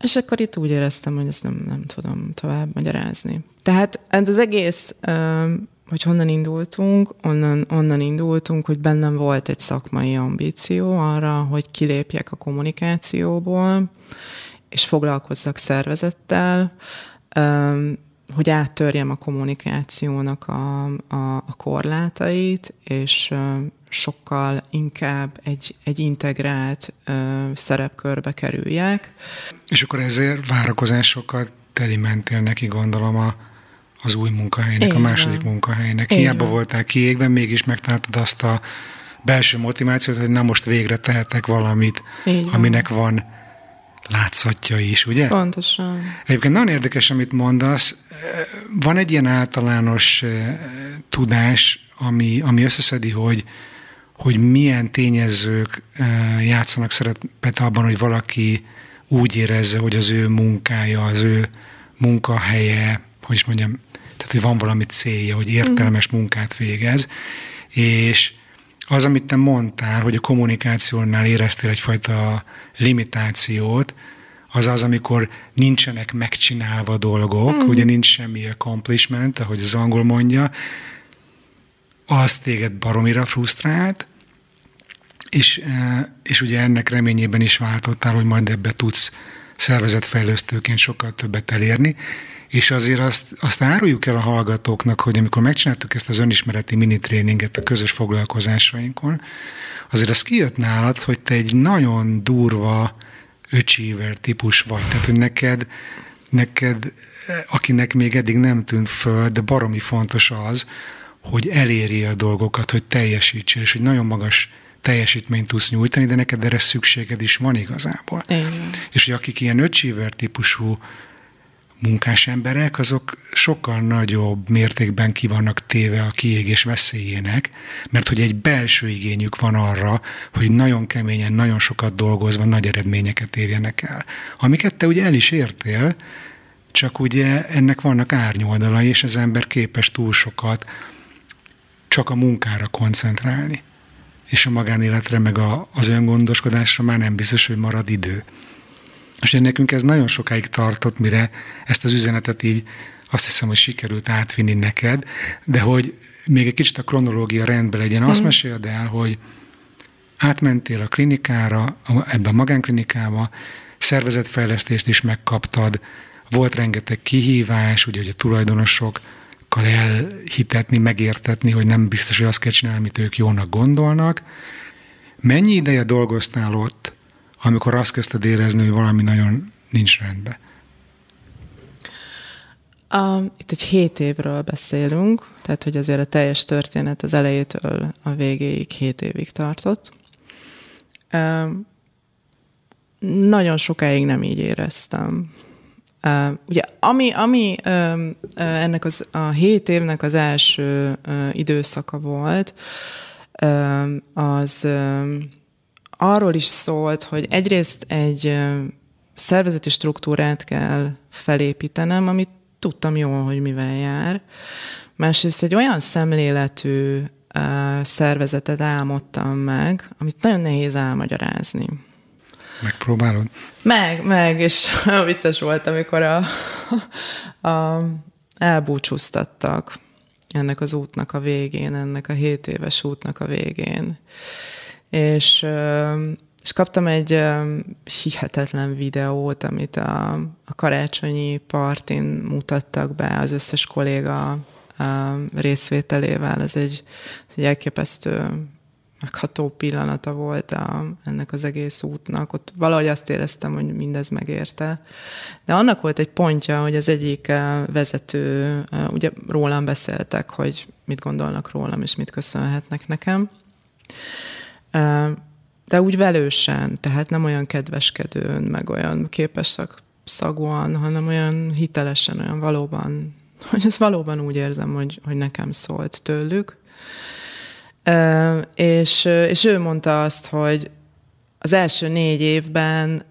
És akkor itt úgy éreztem, hogy ezt nem, nem tudom tovább magyarázni. Tehát ez az egész, eh, hogy honnan indultunk, onnan, onnan indultunk, hogy bennem volt egy szakmai ambíció arra, hogy kilépjek a kommunikációból, és foglalkozzak szervezettel, hogy áttörjem a kommunikációnak a, a, a korlátait, és sokkal inkább egy, egy integrált szerepkörbe kerüljek. És akkor ezért várakozásokat teli mentél neki, gondolom, a, az új munkahelynek, Én a második van. munkahelynek. Én Hiába van. voltál kiégben, mégis megtaláltad azt a belső motivációt, hogy na most végre tehetek valamit, Én aminek van, van látszatja is, ugye? Pontosan. Egyébként nagyon érdekes, amit mondasz. Van egy ilyen általános eh, tudás, ami, ami összeszedi, hogy, hogy milyen tényezők eh, játszanak szerepet abban, hogy valaki úgy érezze, hogy az ő munkája, az ő munkahelye, hogy is mondjam, tehát hogy van valami célja, hogy értelmes mhm. munkát végez, és az, amit te mondtál, hogy a kommunikációnál éreztél egyfajta limitációt, az az, amikor nincsenek megcsinálva dolgok, mm. ugye nincs semmi accomplishment, ahogy az angol mondja, az téged baromira frusztrált, és, eh, és ugye ennek reményében is váltottál, hogy majd ebbe tudsz szervezetfejlesztőként sokkal többet elérni, és azért azt, azt áruljuk el a hallgatóknak, hogy amikor megcsináltuk ezt az önismereti minitréninget a közös foglalkozásainkon, azért az kijött nálad, hogy te egy nagyon durva öcsíver típus vagy. Tehát, hogy neked, neked, akinek még eddig nem tűnt föl, de baromi fontos az, hogy elérje a dolgokat, hogy teljesítsél, és hogy nagyon magas teljesítményt tudsz nyújtani, de neked erre szükséged is van igazából. Igen. És hogy akik ilyen öcsíver típusú munkás emberek, azok sokkal nagyobb mértékben ki vannak téve a kiégés veszélyének, mert hogy egy belső igényük van arra, hogy nagyon keményen, nagyon sokat dolgozva nagy eredményeket érjenek el. Amiket te ugye el is értél, csak ugye ennek vannak árnyoldalai, és az ember képes túl sokat csak a munkára koncentrálni. És a magánéletre, meg a, az öngondoskodásra már nem biztos, hogy marad idő. És én nekünk ez nagyon sokáig tartott, mire ezt az üzenetet így azt hiszem, hogy sikerült átvinni neked, de hogy még egy kicsit a kronológia rendben legyen, azt mm. meséld el, hogy átmentél a klinikára, ebbe a magánklinikába, szervezetfejlesztést is megkaptad, volt rengeteg kihívás, ugye, hogy a tulajdonosokkal elhitetni, megértetni, hogy nem biztos, hogy azt kell csinálni, amit ők jónak gondolnak. Mennyi ideje dolgoztál ott, amikor azt kezdted érezni, hogy valami nagyon nincs rendben? A, itt egy hét évről beszélünk, tehát hogy azért a teljes történet az elejétől a végéig hét évig tartott. E, nagyon sokáig nem így éreztem. E, ugye, ami, ami e, ennek az, a hét évnek az első e, időszaka volt, e, az E, arról is szólt, hogy egyrészt egy szervezeti struktúrát kell felépítenem, amit tudtam jól, hogy mivel jár. Másrészt egy olyan szemléletű szervezetet álmodtam meg, amit nagyon nehéz elmagyarázni. Megpróbálod? Meg, meg, és [LAUGHS] vicces volt, amikor a, a, elbúcsúztattak ennek az útnak a végén, ennek a hét éves útnak a végén és, és kaptam egy hihetetlen videót, amit a, a karácsonyi partin mutattak be az összes kolléga részvételével. Ez egy, egy elképesztő megható pillanata volt a, ennek az egész útnak. Ott valahogy azt éreztem, hogy mindez megérte. De annak volt egy pontja, hogy az egyik vezető, ugye rólam beszéltek, hogy mit gondolnak rólam, és mit köszönhetnek nekem de úgy velősen, tehát nem olyan kedveskedőn, meg olyan képes szak, szagúan, hanem olyan hitelesen, olyan valóban, [LAUGHS] hogy ez valóban úgy érzem, hogy, hogy nekem szólt tőlük. És, és ő mondta azt, hogy az első négy évben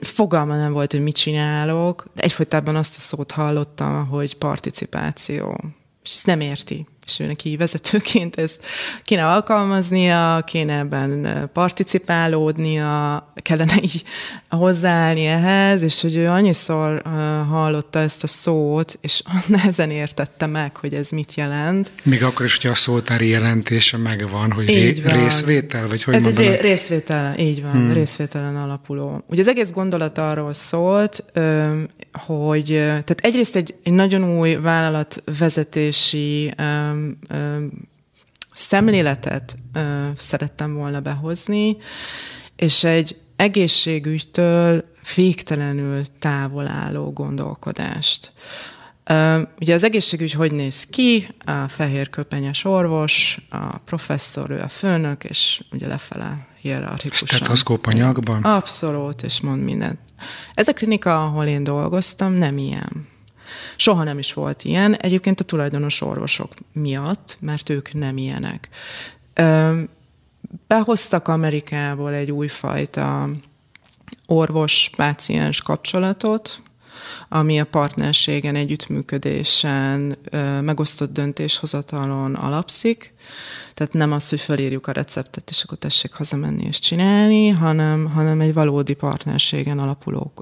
fogalma nem volt, hogy mit csinálok, de egyfolytában azt a szót hallottam, hogy participáció. És ezt nem érti és ő neki vezetőként ezt kéne alkalmaznia, kéne ebben participálódnia, kellene így hozzáállni ehhez, és hogy ő annyiszor hallotta ezt a szót, és [LAUGHS] nehezen értette meg, hogy ez mit jelent. Még akkor is, hogyha a szótári jelentése megvan, hogy így van. részvétel, vagy hogy ez mondanak? Ez részvételen, így van, hmm. részvételen alapuló. Ugye az egész gondolat arról szólt, hogy tehát egyrészt egy, egy nagyon új vállalatvezetési szemléletet szerettem volna behozni, és egy egészségügytől végtelenül távol álló gondolkodást. Ugye az egészségügy hogy néz ki? A fehér köpenyes orvos, a professzor, ő a főnök, és ugye lefele hierarchikusan. Stetoszkóp anyagban? Abszolút, és mond mindent. Ez a klinika, ahol én dolgoztam, nem ilyen. Soha nem is volt ilyen, egyébként a tulajdonos orvosok miatt, mert ők nem ilyenek. Behoztak Amerikából egy újfajta orvos-páciens kapcsolatot, ami a partnerségen, együttműködésen, megosztott döntéshozatalon alapszik. Tehát nem az, hogy felírjuk a receptet, és akkor tessék hazamenni és csinálni, hanem, hanem egy valódi partnerségen alapuló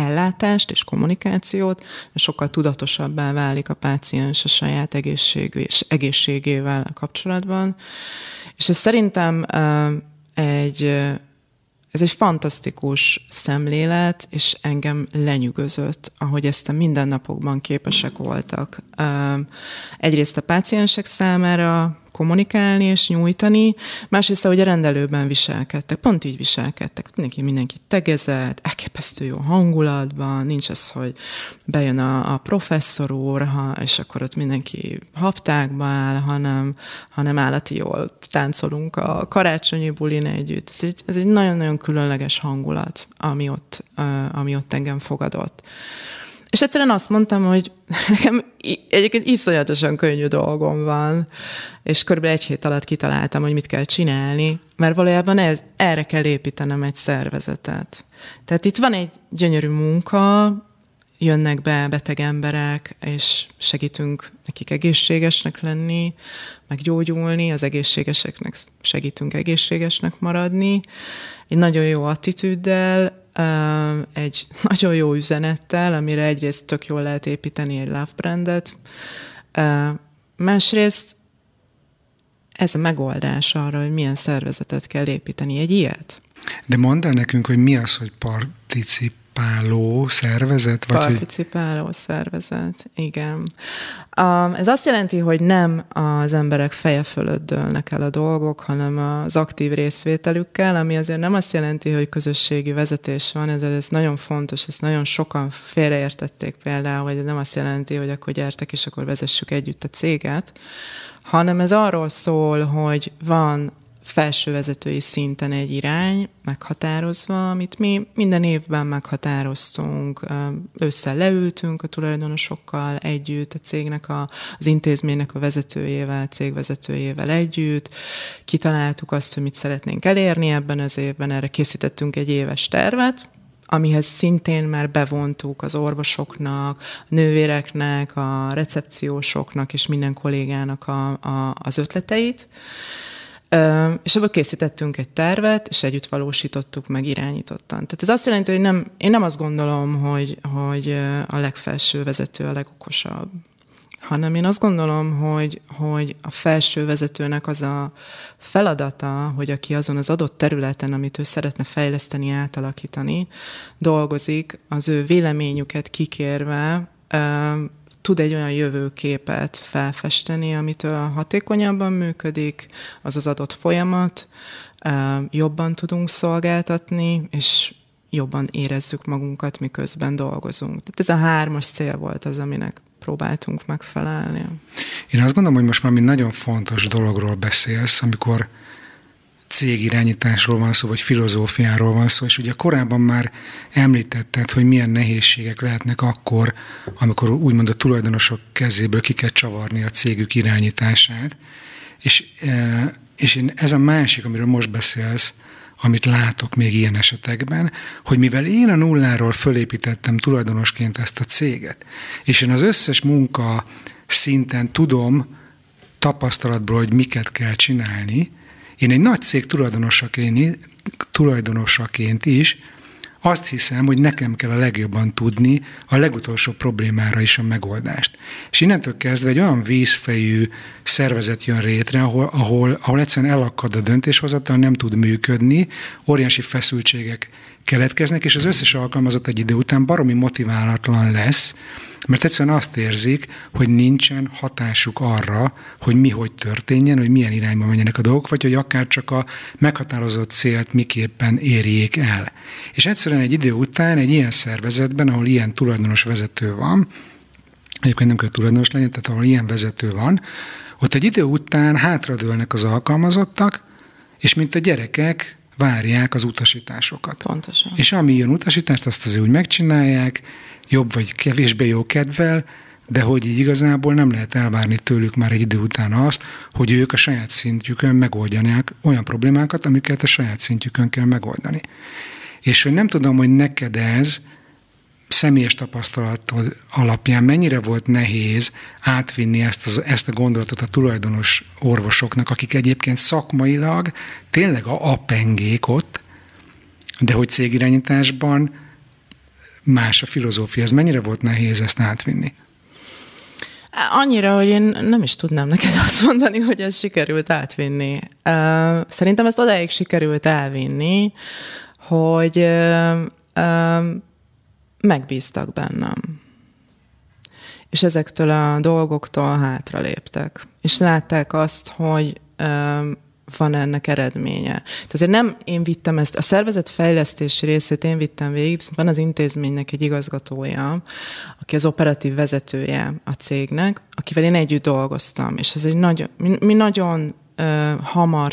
ellátást és kommunikációt, sokkal tudatosabbá válik a páciens a saját egészség és egészségével kapcsolatban. És ez szerintem eh, egy, eh, ez egy fantasztikus szemlélet, és engem lenyűgözött, ahogy ezt a mindennapokban képesek voltak. Eh, egyrészt a páciensek számára, kommunikálni és nyújtani, másrészt, hogy a rendelőben viselkedtek, pont így viselkedtek. Mindenki mindenki tegezett, elképesztő jó hangulatban, nincs az, hogy bejön a, a professzor úr, ha, és akkor ott mindenki haptákba áll, hanem, hanem állati jól táncolunk a karácsonyi bulin együtt. Ez egy, ez egy nagyon-nagyon különleges hangulat, ami ott, ami ott engem fogadott. És egyszerűen azt mondtam, hogy [LAUGHS] nekem egyébként iszonyatosan könnyű dolgom van, és körülbelül egy hét alatt kitaláltam, hogy mit kell csinálni, mert valójában ez, erre kell építenem egy szervezetet. Tehát itt van egy gyönyörű munka, jönnek be beteg emberek, és segítünk nekik egészségesnek lenni, meggyógyulni, az egészségeseknek segítünk egészségesnek maradni, egy nagyon jó attitűddel, egy [LAUGHS] nagyon jó üzenettel, amire egyrészt tök jól lehet építeni egy love brandet, másrészt ez a megoldás arra, hogy milyen szervezetet kell építeni egy ilyet. De mondd el nekünk, hogy mi az, hogy particip participáló szervezet? Vagy participáló hogy... szervezet, igen. Um, ez azt jelenti, hogy nem az emberek feje fölött dőlnek el a dolgok, hanem az aktív részvételükkel, ami azért nem azt jelenti, hogy közösségi vezetés van, ez, ez nagyon fontos, ezt nagyon sokan félreértették például, hogy ez nem azt jelenti, hogy akkor gyertek, és akkor vezessük együtt a céget, hanem ez arról szól, hogy van felsővezetői szinten egy irány meghatározva, amit mi minden évben meghatároztunk, össze leültünk a tulajdonosokkal együtt, a cégnek, a, az intézménynek a vezetőjével, a cégvezetőjével együtt, kitaláltuk azt, hogy mit szeretnénk elérni ebben az évben, erre készítettünk egy éves tervet, amihez szintén már bevontuk az orvosoknak, a nővéreknek, a recepciósoknak és minden kollégának a, a, az ötleteit. És ebből készítettünk egy tervet, és együtt valósítottuk meg irányítottan. Tehát ez azt jelenti, hogy nem, én nem azt gondolom, hogy, hogy a legfelső vezető a legokosabb, hanem én azt gondolom, hogy, hogy a felső vezetőnek az a feladata, hogy aki azon az adott területen, amit ő szeretne fejleszteni, átalakítani, dolgozik, az ő véleményüket kikérve tud egy olyan jövőképet felfesteni, amitől hatékonyabban működik az az adott folyamat, jobban tudunk szolgáltatni, és jobban érezzük magunkat, miközben dolgozunk. Tehát ez a hármas cél volt az, aminek próbáltunk megfelelni. Én azt gondolom, hogy most már mi nagyon fontos dologról beszélsz, amikor cégirányításról van szó, vagy filozófiáról van szó, és ugye korábban már említetted, hogy milyen nehézségek lehetnek akkor, amikor úgymond a tulajdonosok kezéből ki kell csavarni a cégük irányítását. És, e, és én ez a másik, amiről most beszélsz, amit látok még ilyen esetekben, hogy mivel én a nulláról fölépítettem tulajdonosként ezt a céget, és én az összes munka szinten tudom tapasztalatból, hogy miket kell csinálni, én egy nagy cég tulajdonosaként, tulajdonosaként is azt hiszem, hogy nekem kell a legjobban tudni a legutolsó problémára is a megoldást. És innentől kezdve egy olyan vízfejű szervezet jön rétre, ahol, ahol, ahol egyszerűen elakad a döntéshozatal, nem tud működni, óriási feszültségek keletkeznek, és az összes alkalmazott egy idő után baromi motiválatlan lesz, mert egyszerűen azt érzik, hogy nincsen hatásuk arra, hogy mi hogy történjen, hogy milyen irányba menjenek a dolgok, vagy hogy akár csak a meghatározott célt miképpen érjék el. És egyszerűen egy idő után egy ilyen szervezetben, ahol ilyen tulajdonos vezető van, egyébként nem kell tulajdonos legyen, tehát ahol ilyen vezető van, ott egy idő után hátradőlnek az alkalmazottak, és mint a gyerekek várják az utasításokat. Pontosan. És ami jön utasítást, azt azért úgy megcsinálják, jobb vagy kevésbé jó kedvel, de hogy így igazából nem lehet elvárni tőlük már egy idő után azt, hogy ők a saját szintjükön megoldjanák olyan problémákat, amiket a saját szintjükön kell megoldani. És hogy nem tudom, hogy neked ez, személyes tapasztalatod alapján mennyire volt nehéz átvinni ezt, az, ezt a gondolatot a tulajdonos orvosoknak, akik egyébként szakmailag tényleg a pengék ott, de hogy cégirányításban más a filozófia. Ez mennyire volt nehéz ezt átvinni? Annyira, hogy én nem is tudnám neked azt mondani, hogy ez sikerült átvinni. Szerintem ezt odáig sikerült elvinni, hogy megbíztak bennem. És ezektől a dolgoktól hátraléptek. És látták azt, hogy van ennek eredménye. Tehát azért nem én vittem ezt, a szervezet fejlesztési részét én vittem végig, viszont van az intézménynek egy igazgatója, aki az operatív vezetője a cégnek, akivel én együtt dolgoztam, és ez egy nagyon, mi, mi nagyon ö, hamar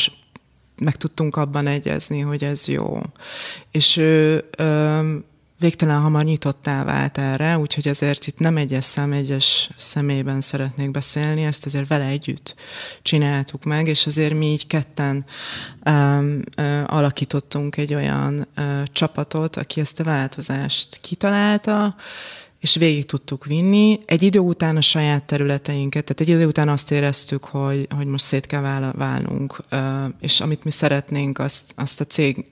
meg tudtunk abban egyezni, hogy ez jó. És ő ö, végtelen hamar nyitottá vált erre, úgyhogy azért itt nem egyes szám, egyes személyben szeretnék beszélni, ezt azért vele együtt csináltuk meg, és azért mi így ketten um, uh, alakítottunk egy olyan uh, csapatot, aki ezt a változást kitalálta, és végig tudtuk vinni. Egy idő után a saját területeinket, tehát egy idő után azt éreztük, hogy, hogy most szét kell válnunk, és amit mi szeretnénk, azt, azt a cég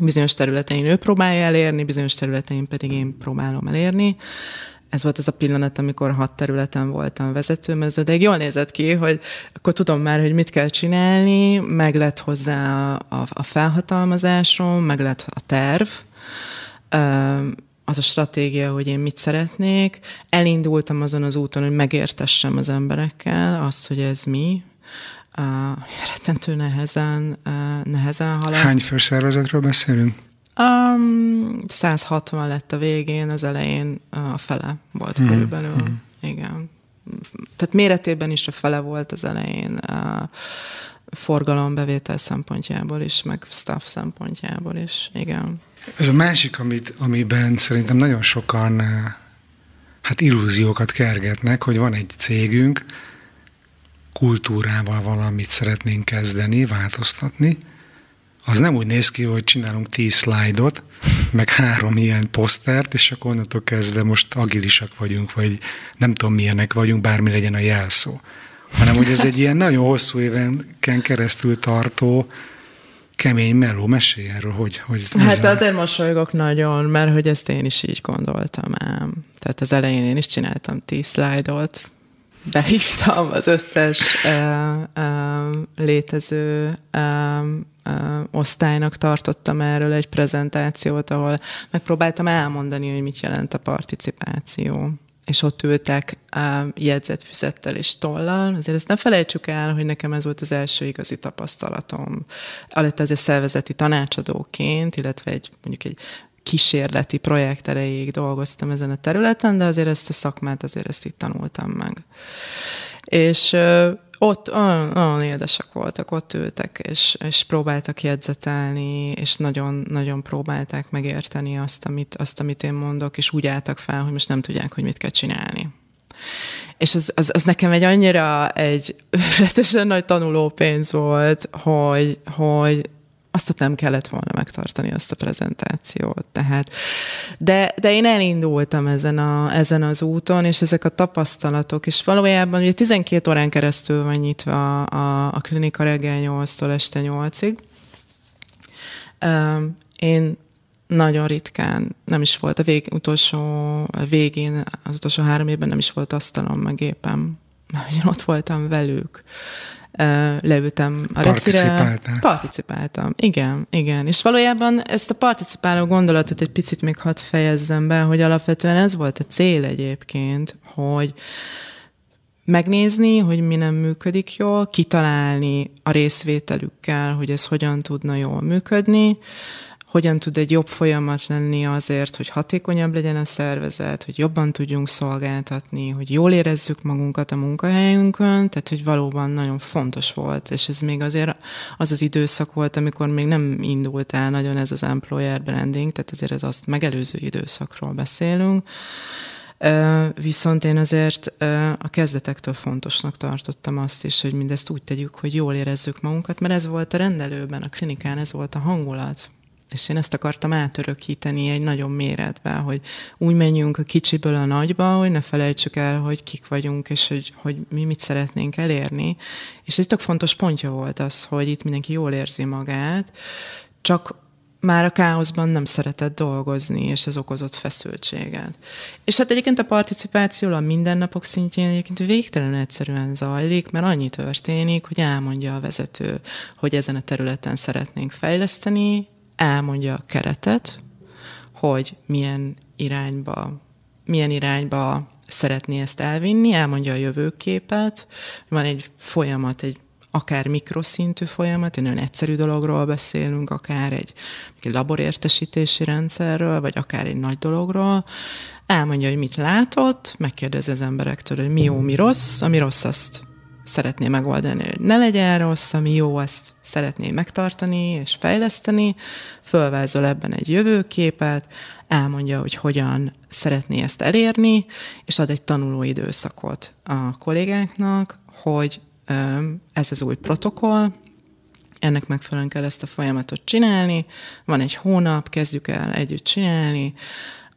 Bizonyos területein ő próbálja elérni, bizonyos területein pedig én próbálom elérni ez volt az a pillanat, amikor hat területen voltam vezető, ez de jól nézett ki, hogy akkor tudom már, hogy mit kell csinálni, meg lett hozzá a, a felhatalmazásom, meg lett a terv, az a stratégia, hogy én mit szeretnék. Elindultam azon az úton, hogy megértessem az emberekkel azt, hogy ez mi, uh, rettentő nehezen, uh, nehezen halad. Hány főszervezetről beszélünk? Um, 160 lett a végén, az elején a fele volt mm. körülbelül. Mm. Igen. Tehát méretében is a fele volt az elején. Uh, forgalombevétel szempontjából is, meg staff szempontjából is, igen. Ez a másik, amit, amiben szerintem nagyon sokan hát illúziókat kergetnek, hogy van egy cégünk, kultúrával valamit szeretnénk kezdeni, változtatni, az nem úgy néz ki, hogy csinálunk tíz szlájdot, meg három ilyen posztert, és akkor onnantól kezdve most agilisak vagyunk, vagy nem tudom milyenek vagyunk, bármi legyen a jelszó. Hanem, hogy ez egy ilyen nagyon hosszú évenken keresztül tartó, kemény meló, mesélj erről, hogy... hogy hát ezzel... azért mosolygok nagyon, mert hogy ezt én is így gondoltam ám. Tehát az elején én is csináltam tíz szlájdot, behívtam az összes ö, ö, létező ö, ö, osztálynak tartottam erről egy prezentációt, ahol megpróbáltam elmondani, hogy mit jelent a participáció. És ott ültek jegyzetfüzettel és tollal. Azért ezt ne felejtsük el, hogy nekem ez volt az első igazi tapasztalatom. Alatt azért szervezeti tanácsadóként, illetve egy mondjuk egy kísérleti projekt erejéig dolgoztam ezen a területen, de azért ezt a szakmát azért ezt itt tanultam meg. És ott nagyon, nagyon édesek voltak, ott ültek, és, és próbáltak jegyzetelni, és nagyon-nagyon próbálták megérteni azt amit, azt, amit én mondok, és úgy álltak fel, hogy most nem tudják, hogy mit kell csinálni. És az, az, az nekem egy annyira egy [LAUGHS] rettesen nagy tanulópénz volt, hogy, hogy azt ott nem kellett volna megtartani azt a prezentációt. Tehát, de, de én elindultam ezen, a, ezen az úton, és ezek a tapasztalatok, és valójában ugye 12 órán keresztül van nyitva a, a, a klinika reggel 8-tól este 8-ig. Én nagyon ritkán nem is volt a vég, utolsó a végén, az utolsó három évben nem is volt asztalom, meg éppen, mert ott voltam velük leültem a recire. Participáltam. Igen, igen. És valójában ezt a participáló gondolatot egy picit még hadd fejezzem be, hogy alapvetően ez volt a cél egyébként, hogy megnézni, hogy mi nem működik jól, kitalálni a részvételükkel, hogy ez hogyan tudna jól működni, hogyan tud egy jobb folyamat lenni azért, hogy hatékonyabb legyen a szervezet, hogy jobban tudjunk szolgáltatni, hogy jól érezzük magunkat a munkahelyünkön, tehát hogy valóban nagyon fontos volt, és ez még azért az az időszak volt, amikor még nem indult el nagyon ez az employer branding, tehát azért ez azt megelőző időszakról beszélünk, Viszont én azért a kezdetektől fontosnak tartottam azt is, hogy mindezt úgy tegyük, hogy jól érezzük magunkat, mert ez volt a rendelőben, a klinikán, ez volt a hangulat. És én ezt akartam átörökíteni egy nagyon méretbe, hogy úgy menjünk a kicsiből a nagyba, hogy ne felejtsük el, hogy kik vagyunk, és hogy, hogy mi mit szeretnénk elérni. És egy tök fontos pontja volt az, hogy itt mindenki jól érzi magát, csak már a káoszban nem szeretett dolgozni, és ez okozott feszültséget. És hát egyébként a participáció a mindennapok szintjén egyébként végtelenül egyszerűen zajlik, mert annyi történik, hogy elmondja a vezető, hogy ezen a területen szeretnénk fejleszteni, elmondja a keretet, hogy milyen irányba, milyen irányba szeretné ezt elvinni, elmondja a jövőképet, van egy folyamat, egy akár mikroszintű folyamat, egy nagyon egyszerű dologról beszélünk, akár egy, egy laborértesítési rendszerről, vagy akár egy nagy dologról, elmondja, hogy mit látott, megkérdezi az emberektől, hogy mi jó, mi rossz, ami rossz, azt szeretné megoldani, hogy ne legyen rossz, ami jó, azt szeretné megtartani és fejleszteni, fölvázol ebben egy jövőképet, elmondja, hogy hogyan szeretné ezt elérni, és ad egy tanulóidőszakot a kollégáknak, hogy ez az új protokoll, ennek megfelelően kell ezt a folyamatot csinálni, van egy hónap, kezdjük el együtt csinálni,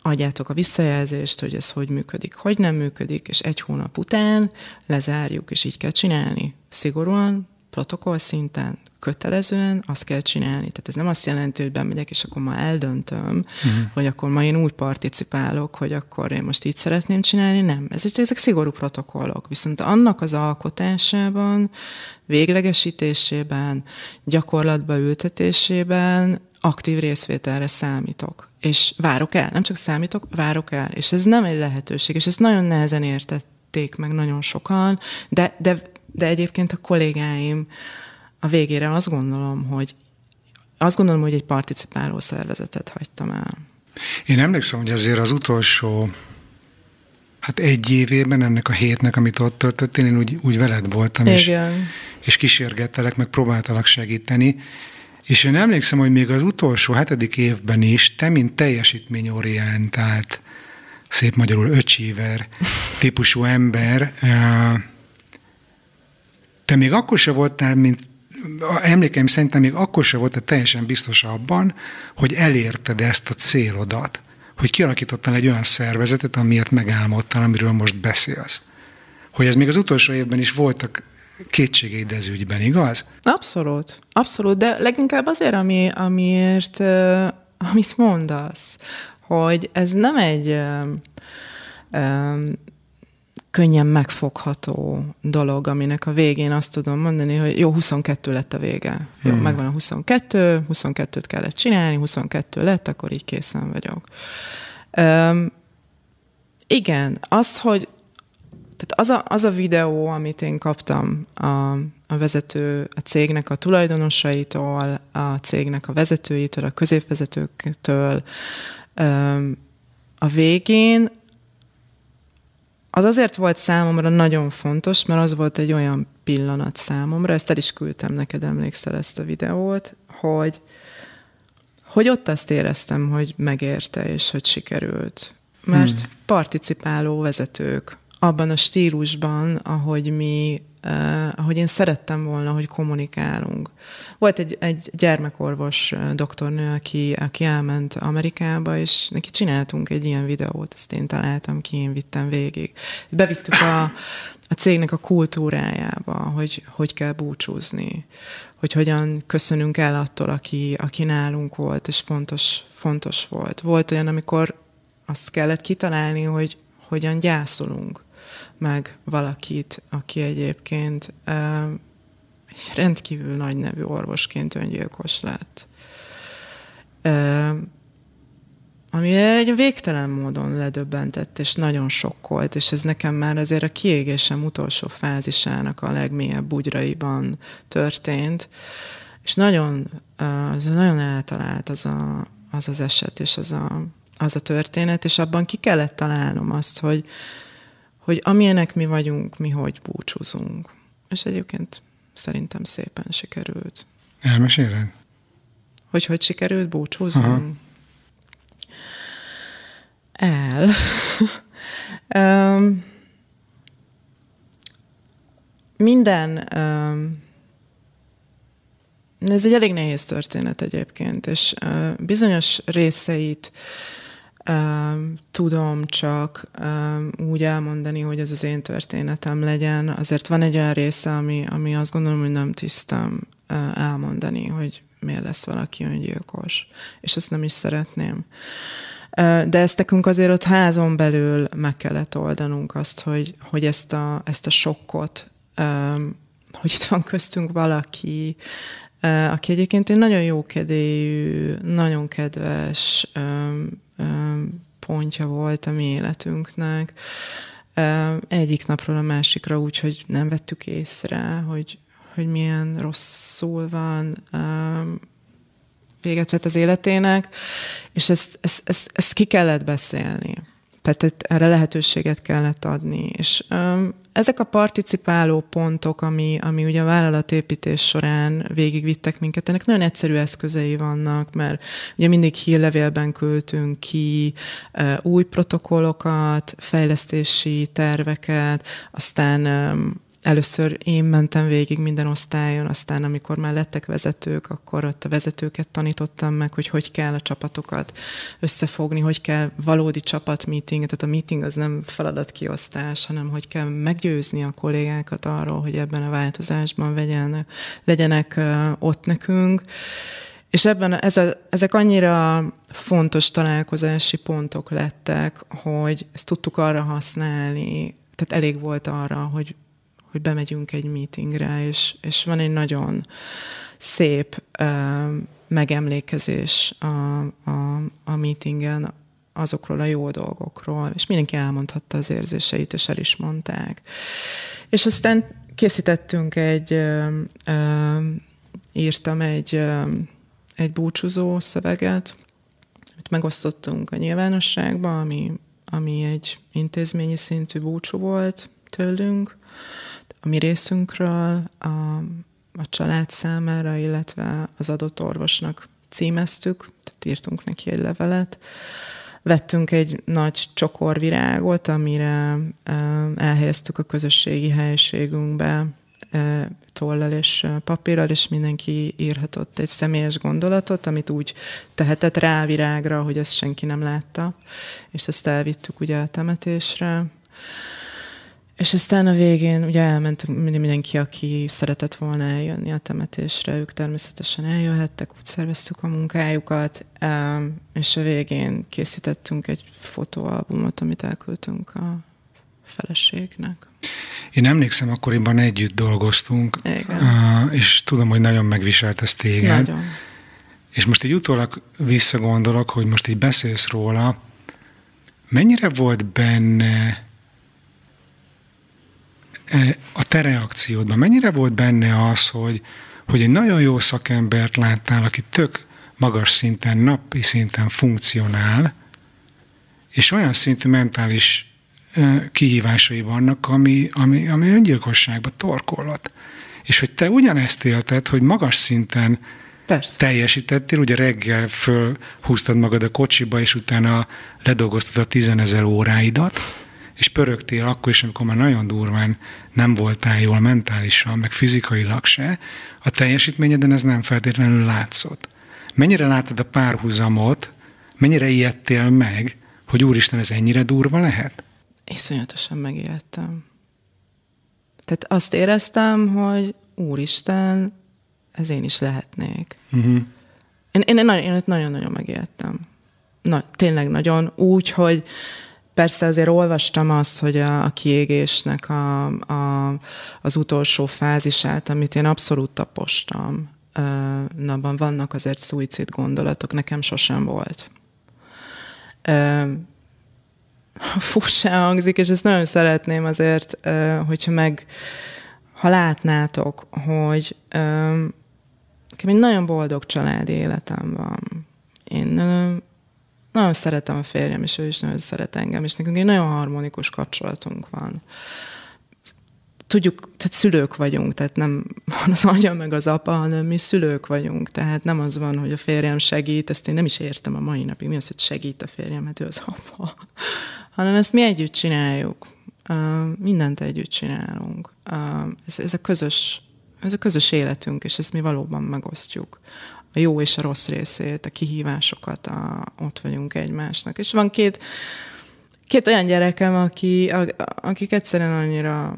adjátok a visszajelzést, hogy ez hogy működik, hogy nem működik, és egy hónap után lezárjuk, és így kell csinálni. Szigorúan, protokoll szinten, kötelezően azt kell csinálni. Tehát ez nem azt jelenti, hogy bemegyek, és akkor ma eldöntöm, uh-huh. hogy akkor ma én úgy participálok, hogy akkor én most így szeretném csinálni. Nem, ez, ezek szigorú protokollok. Viszont annak az alkotásában, véglegesítésében, gyakorlatba ültetésében aktív részvételre számítok. És várok el, nem csak számítok, várok el. És ez nem egy lehetőség, és ezt nagyon nehezen értették meg nagyon sokan, de, de, de egyébként a kollégáim a végére azt gondolom, hogy azt gondolom, hogy egy participáló szervezetet hagytam el. Én emlékszem, hogy azért az utolsó hát egy évében ennek a hétnek, amit ott töltöttél, én úgy, úgy veled voltam, Igen. és, és kísérgettelek, meg próbáltalak segíteni, és én emlékszem, hogy még az utolsó hetedik évben is te, mint teljesítményorientált, szép magyarul öcsíver típusú ember, te még akkor se voltál, mint emlékeim szerintem még akkor se voltál teljesen biztos abban, hogy elérted ezt a célodat, hogy kialakítottál egy olyan szervezetet, amiért megálmodtál, amiről most beszélsz. Hogy ez még az utolsó évben is voltak kétségeid ez ügyben, igaz? Abszolút, abszolút, de leginkább azért, ami, amiért, amit mondasz, hogy ez nem egy um, um, könnyen megfogható dolog, aminek a végén azt tudom mondani, hogy jó, 22 lett a vége. Jó, hmm. megvan a 22, 22-t kellett csinálni, 22 lett, akkor így készen vagyok. Um, igen, az, hogy tehát az a, az a videó, amit én kaptam a, a vezető, a cégnek a tulajdonosaitól, a cégnek a vezetőitől, a középvezetőktől, a végén az azért volt számomra nagyon fontos, mert az volt egy olyan pillanat számomra, ezt el is küldtem neked, emlékszel ezt a videót, hogy, hogy ott azt éreztem, hogy megérte, és hogy sikerült. Mert hmm. participáló vezetők abban a stílusban, ahogy mi, eh, ahogy én szerettem volna, hogy kommunikálunk. Volt egy, egy gyermekorvos eh, doktornő, aki, aki elment Amerikába, és neki csináltunk egy ilyen videót, ezt én találtam ki, én vittem végig. Bevittük a, a cégnek a kultúrájába, hogy hogy kell búcsúzni, hogy hogyan köszönünk el attól, aki, aki nálunk volt, és fontos, fontos volt. Volt olyan, amikor azt kellett kitalálni, hogy hogyan gyászolunk meg valakit, aki egyébként egy rendkívül nagy nevű orvosként öngyilkos lett. Ami egy végtelen módon ledöbbentett, és nagyon sokkolt, és ez nekem már azért a kiégésem utolsó fázisának a legmélyebb bugyraiban történt, és nagyon, az nagyon eltalált az, a, az az eset, és az a, az a történet, és abban ki kellett találnom azt, hogy hogy amilyenek mi vagyunk, mi hogy búcsúzunk. És egyébként szerintem szépen sikerült. Elmeséled? Hogy hogy sikerült búcsúznom? Aha. El. um, [LAUGHS] minden um, ez egy elég nehéz történet egyébként, és uh, bizonyos részeit uh, tudom csak úgy elmondani, hogy ez az én történetem legyen. Azért van egy olyan része, ami, ami azt gondolom, hogy nem tisztem elmondani, hogy miért lesz valaki öngyilkos. És ezt nem is szeretném. de ezt nekünk azért ott házon belül meg kellett oldanunk azt, hogy, hogy ezt, a, ezt a sokkot, hogy itt van köztünk valaki, aki egyébként egy nagyon jókedélyű, nagyon kedves, pontja volt a mi életünknek. Egyik napról a másikra úgy, hogy nem vettük észre, hogy, hogy milyen rosszul van, véget vett az életének, és ezt, ezt, ezt, ezt ki kellett beszélni tehát erre lehetőséget kellett adni. És ezek a participáló pontok, ami, ami ugye a vállalatépítés során végigvittek minket, ennek nagyon egyszerű eszközei vannak, mert ugye mindig hírlevélben küldtünk ki új protokollokat, fejlesztési terveket, aztán először én mentem végig minden osztályon, aztán amikor már lettek vezetők, akkor ott a vezetőket tanítottam meg, hogy hogy kell a csapatokat összefogni, hogy kell valódi csapatmeeting, tehát a meeting az nem feladatkiosztás, hanem hogy kell meggyőzni a kollégákat arról, hogy ebben a változásban vegyen, legyenek ott nekünk. És ebben ez a, ezek annyira fontos találkozási pontok lettek, hogy ezt tudtuk arra használni, tehát elég volt arra, hogy hogy bemegyünk egy meetingre, és, és van egy nagyon szép uh, megemlékezés a, a, a meetingen azokról a jó dolgokról, és mindenki elmondhatta az érzéseit, és el is mondták. És aztán készítettünk egy, uh, uh, írtam egy, uh, egy búcsúzó szöveget, amit megosztottunk a nyilvánosságba, ami, ami egy intézményi szintű búcsú volt tőlünk, a mi részünkről, a, a család számára, illetve az adott orvosnak címeztük, tehát írtunk neki egy levelet, vettünk egy nagy csokorvirágot, amire elhelyeztük a közösségi helységünkbe tollal és papírral, és mindenki írhatott egy személyes gondolatot, amit úgy tehetett rá a virágra, hogy ezt senki nem látta, és ezt elvittük ugye a temetésre. És aztán a végén ugye elment mindenki, aki szeretett volna eljönni a temetésre, ők természetesen eljöhettek, úgy szerveztük a munkájukat, és a végén készítettünk egy fotóalbumot, amit elküldtünk a feleségnek. Én emlékszem, akkoriban együtt dolgoztunk, Igen. és tudom, hogy nagyon megviselt ezt téged. Nagyon. És most egy utólag visszagondolok, hogy most így beszélsz róla, mennyire volt benne E, a te reakciódban mennyire volt benne az, hogy, hogy egy nagyon jó szakembert láttál, aki tök magas szinten, napi szinten funkcionál, és olyan szintű mentális e, kihívásai vannak, ami, ami, ami öngyilkosságba torkollat. És hogy te ugyanezt élted, hogy magas szinten Persze. teljesítettél, ugye reggel fölhúztad magad a kocsiba, és utána ledolgoztad a tizenezer óráidat, és pörögtél akkor is, amikor már nagyon durván nem voltál jól mentálisan, meg fizikailag se, a teljesítményeden ez nem feltétlenül látszott. Mennyire látod a párhuzamot, mennyire ijedtél meg, hogy úristen, ez ennyire durva lehet? Iszonyatosan megijedtem. Tehát azt éreztem, hogy úristen, ez én is lehetnék. Uh-huh. Én, én, én, én nagyon-nagyon megijedtem. Na, tényleg nagyon. Úgy, hogy Persze azért olvastam azt, hogy a, a kiégésnek a, a, az utolsó fázisát, amit én abszolút tapostam, abban vannak azért szuicid gondolatok, nekem sosem volt. Furcsa hangzik, és ezt nagyon szeretném azért, hogyha meg, ha látnátok, hogy nekem egy nagyon boldog családi életem van. Én nagyon szeretem a férjem, és ő is nagyon szeret engem, és nekünk egy nagyon harmonikus kapcsolatunk van. Tudjuk, tehát szülők vagyunk, tehát nem az anya meg az apa, hanem mi szülők vagyunk, tehát nem az van, hogy a férjem segít, ezt én nem is értem a mai napig, mi az, hogy segít a férjem, hát ő az apa, hanem ezt mi együtt csináljuk. Uh, mindent együtt csinálunk. Uh, ez, ez a közös ez a közös életünk, és ezt mi valóban megosztjuk a jó és a rossz részét, a kihívásokat, a, ott vagyunk egymásnak. És van két, két olyan gyerekem, aki, a, akik egyszerűen annyira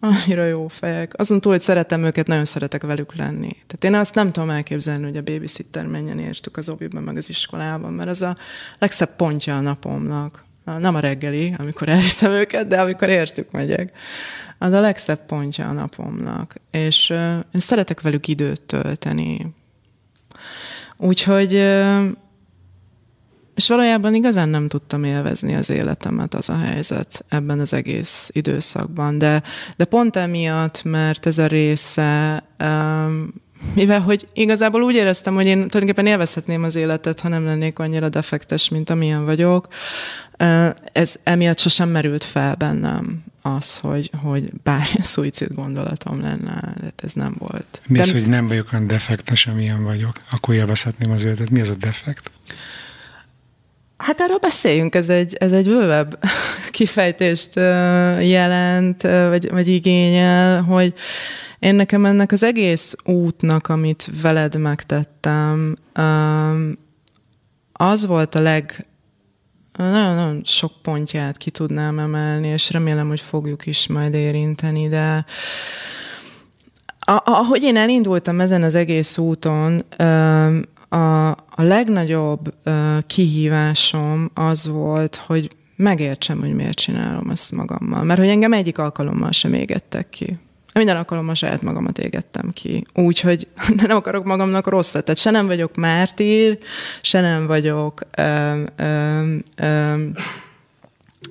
annyira jó fejek. Azon túl, hogy szeretem őket, nagyon szeretek velük lenni. Tehát én azt nem tudom elképzelni, hogy a babysitter menjen értük az óviban, meg az iskolában, mert az a legszebb pontja a napomnak. Nem a reggeli, amikor elviszem őket, de amikor értük megyek. Az a legszebb pontja a napomnak. És én szeretek velük időt tölteni Úgyhogy, és valójában igazán nem tudtam élvezni az életemet az a helyzet ebben az egész időszakban, de, de pont emiatt, mert ez a része, mivel hogy igazából úgy éreztem, hogy én tulajdonképpen élvezhetném az életet, ha nem lennék annyira defektes, mint amilyen vagyok, ez emiatt sosem merült fel bennem az, hogy, hogy bármilyen [LAUGHS] szuicid gondolatom lenne, de hát ez nem volt. Mi az, de... hogy nem vagyok olyan defektes, amilyen vagyok? Akkor élvezhetném az életet. Mi az a defekt? Hát erről beszéljünk, ez egy, ez egy bővebb [LAUGHS] kifejtést jelent, vagy, vagy igényel, hogy én nekem ennek az egész útnak, amit veled megtettem, az volt a leg, nagyon-nagyon sok pontját ki tudnám emelni, és remélem, hogy fogjuk is majd érinteni, de a, ahogy én elindultam ezen az egész úton, a, a legnagyobb kihívásom az volt, hogy megértsem, hogy miért csinálom ezt magammal. Mert hogy engem egyik alkalommal sem égettek ki minden alkalommal saját magamat égettem ki. Úgyhogy [LAUGHS] nem akarok magamnak rosszat. Tehát se nem vagyok mártír, se nem vagyok... Öm, öm,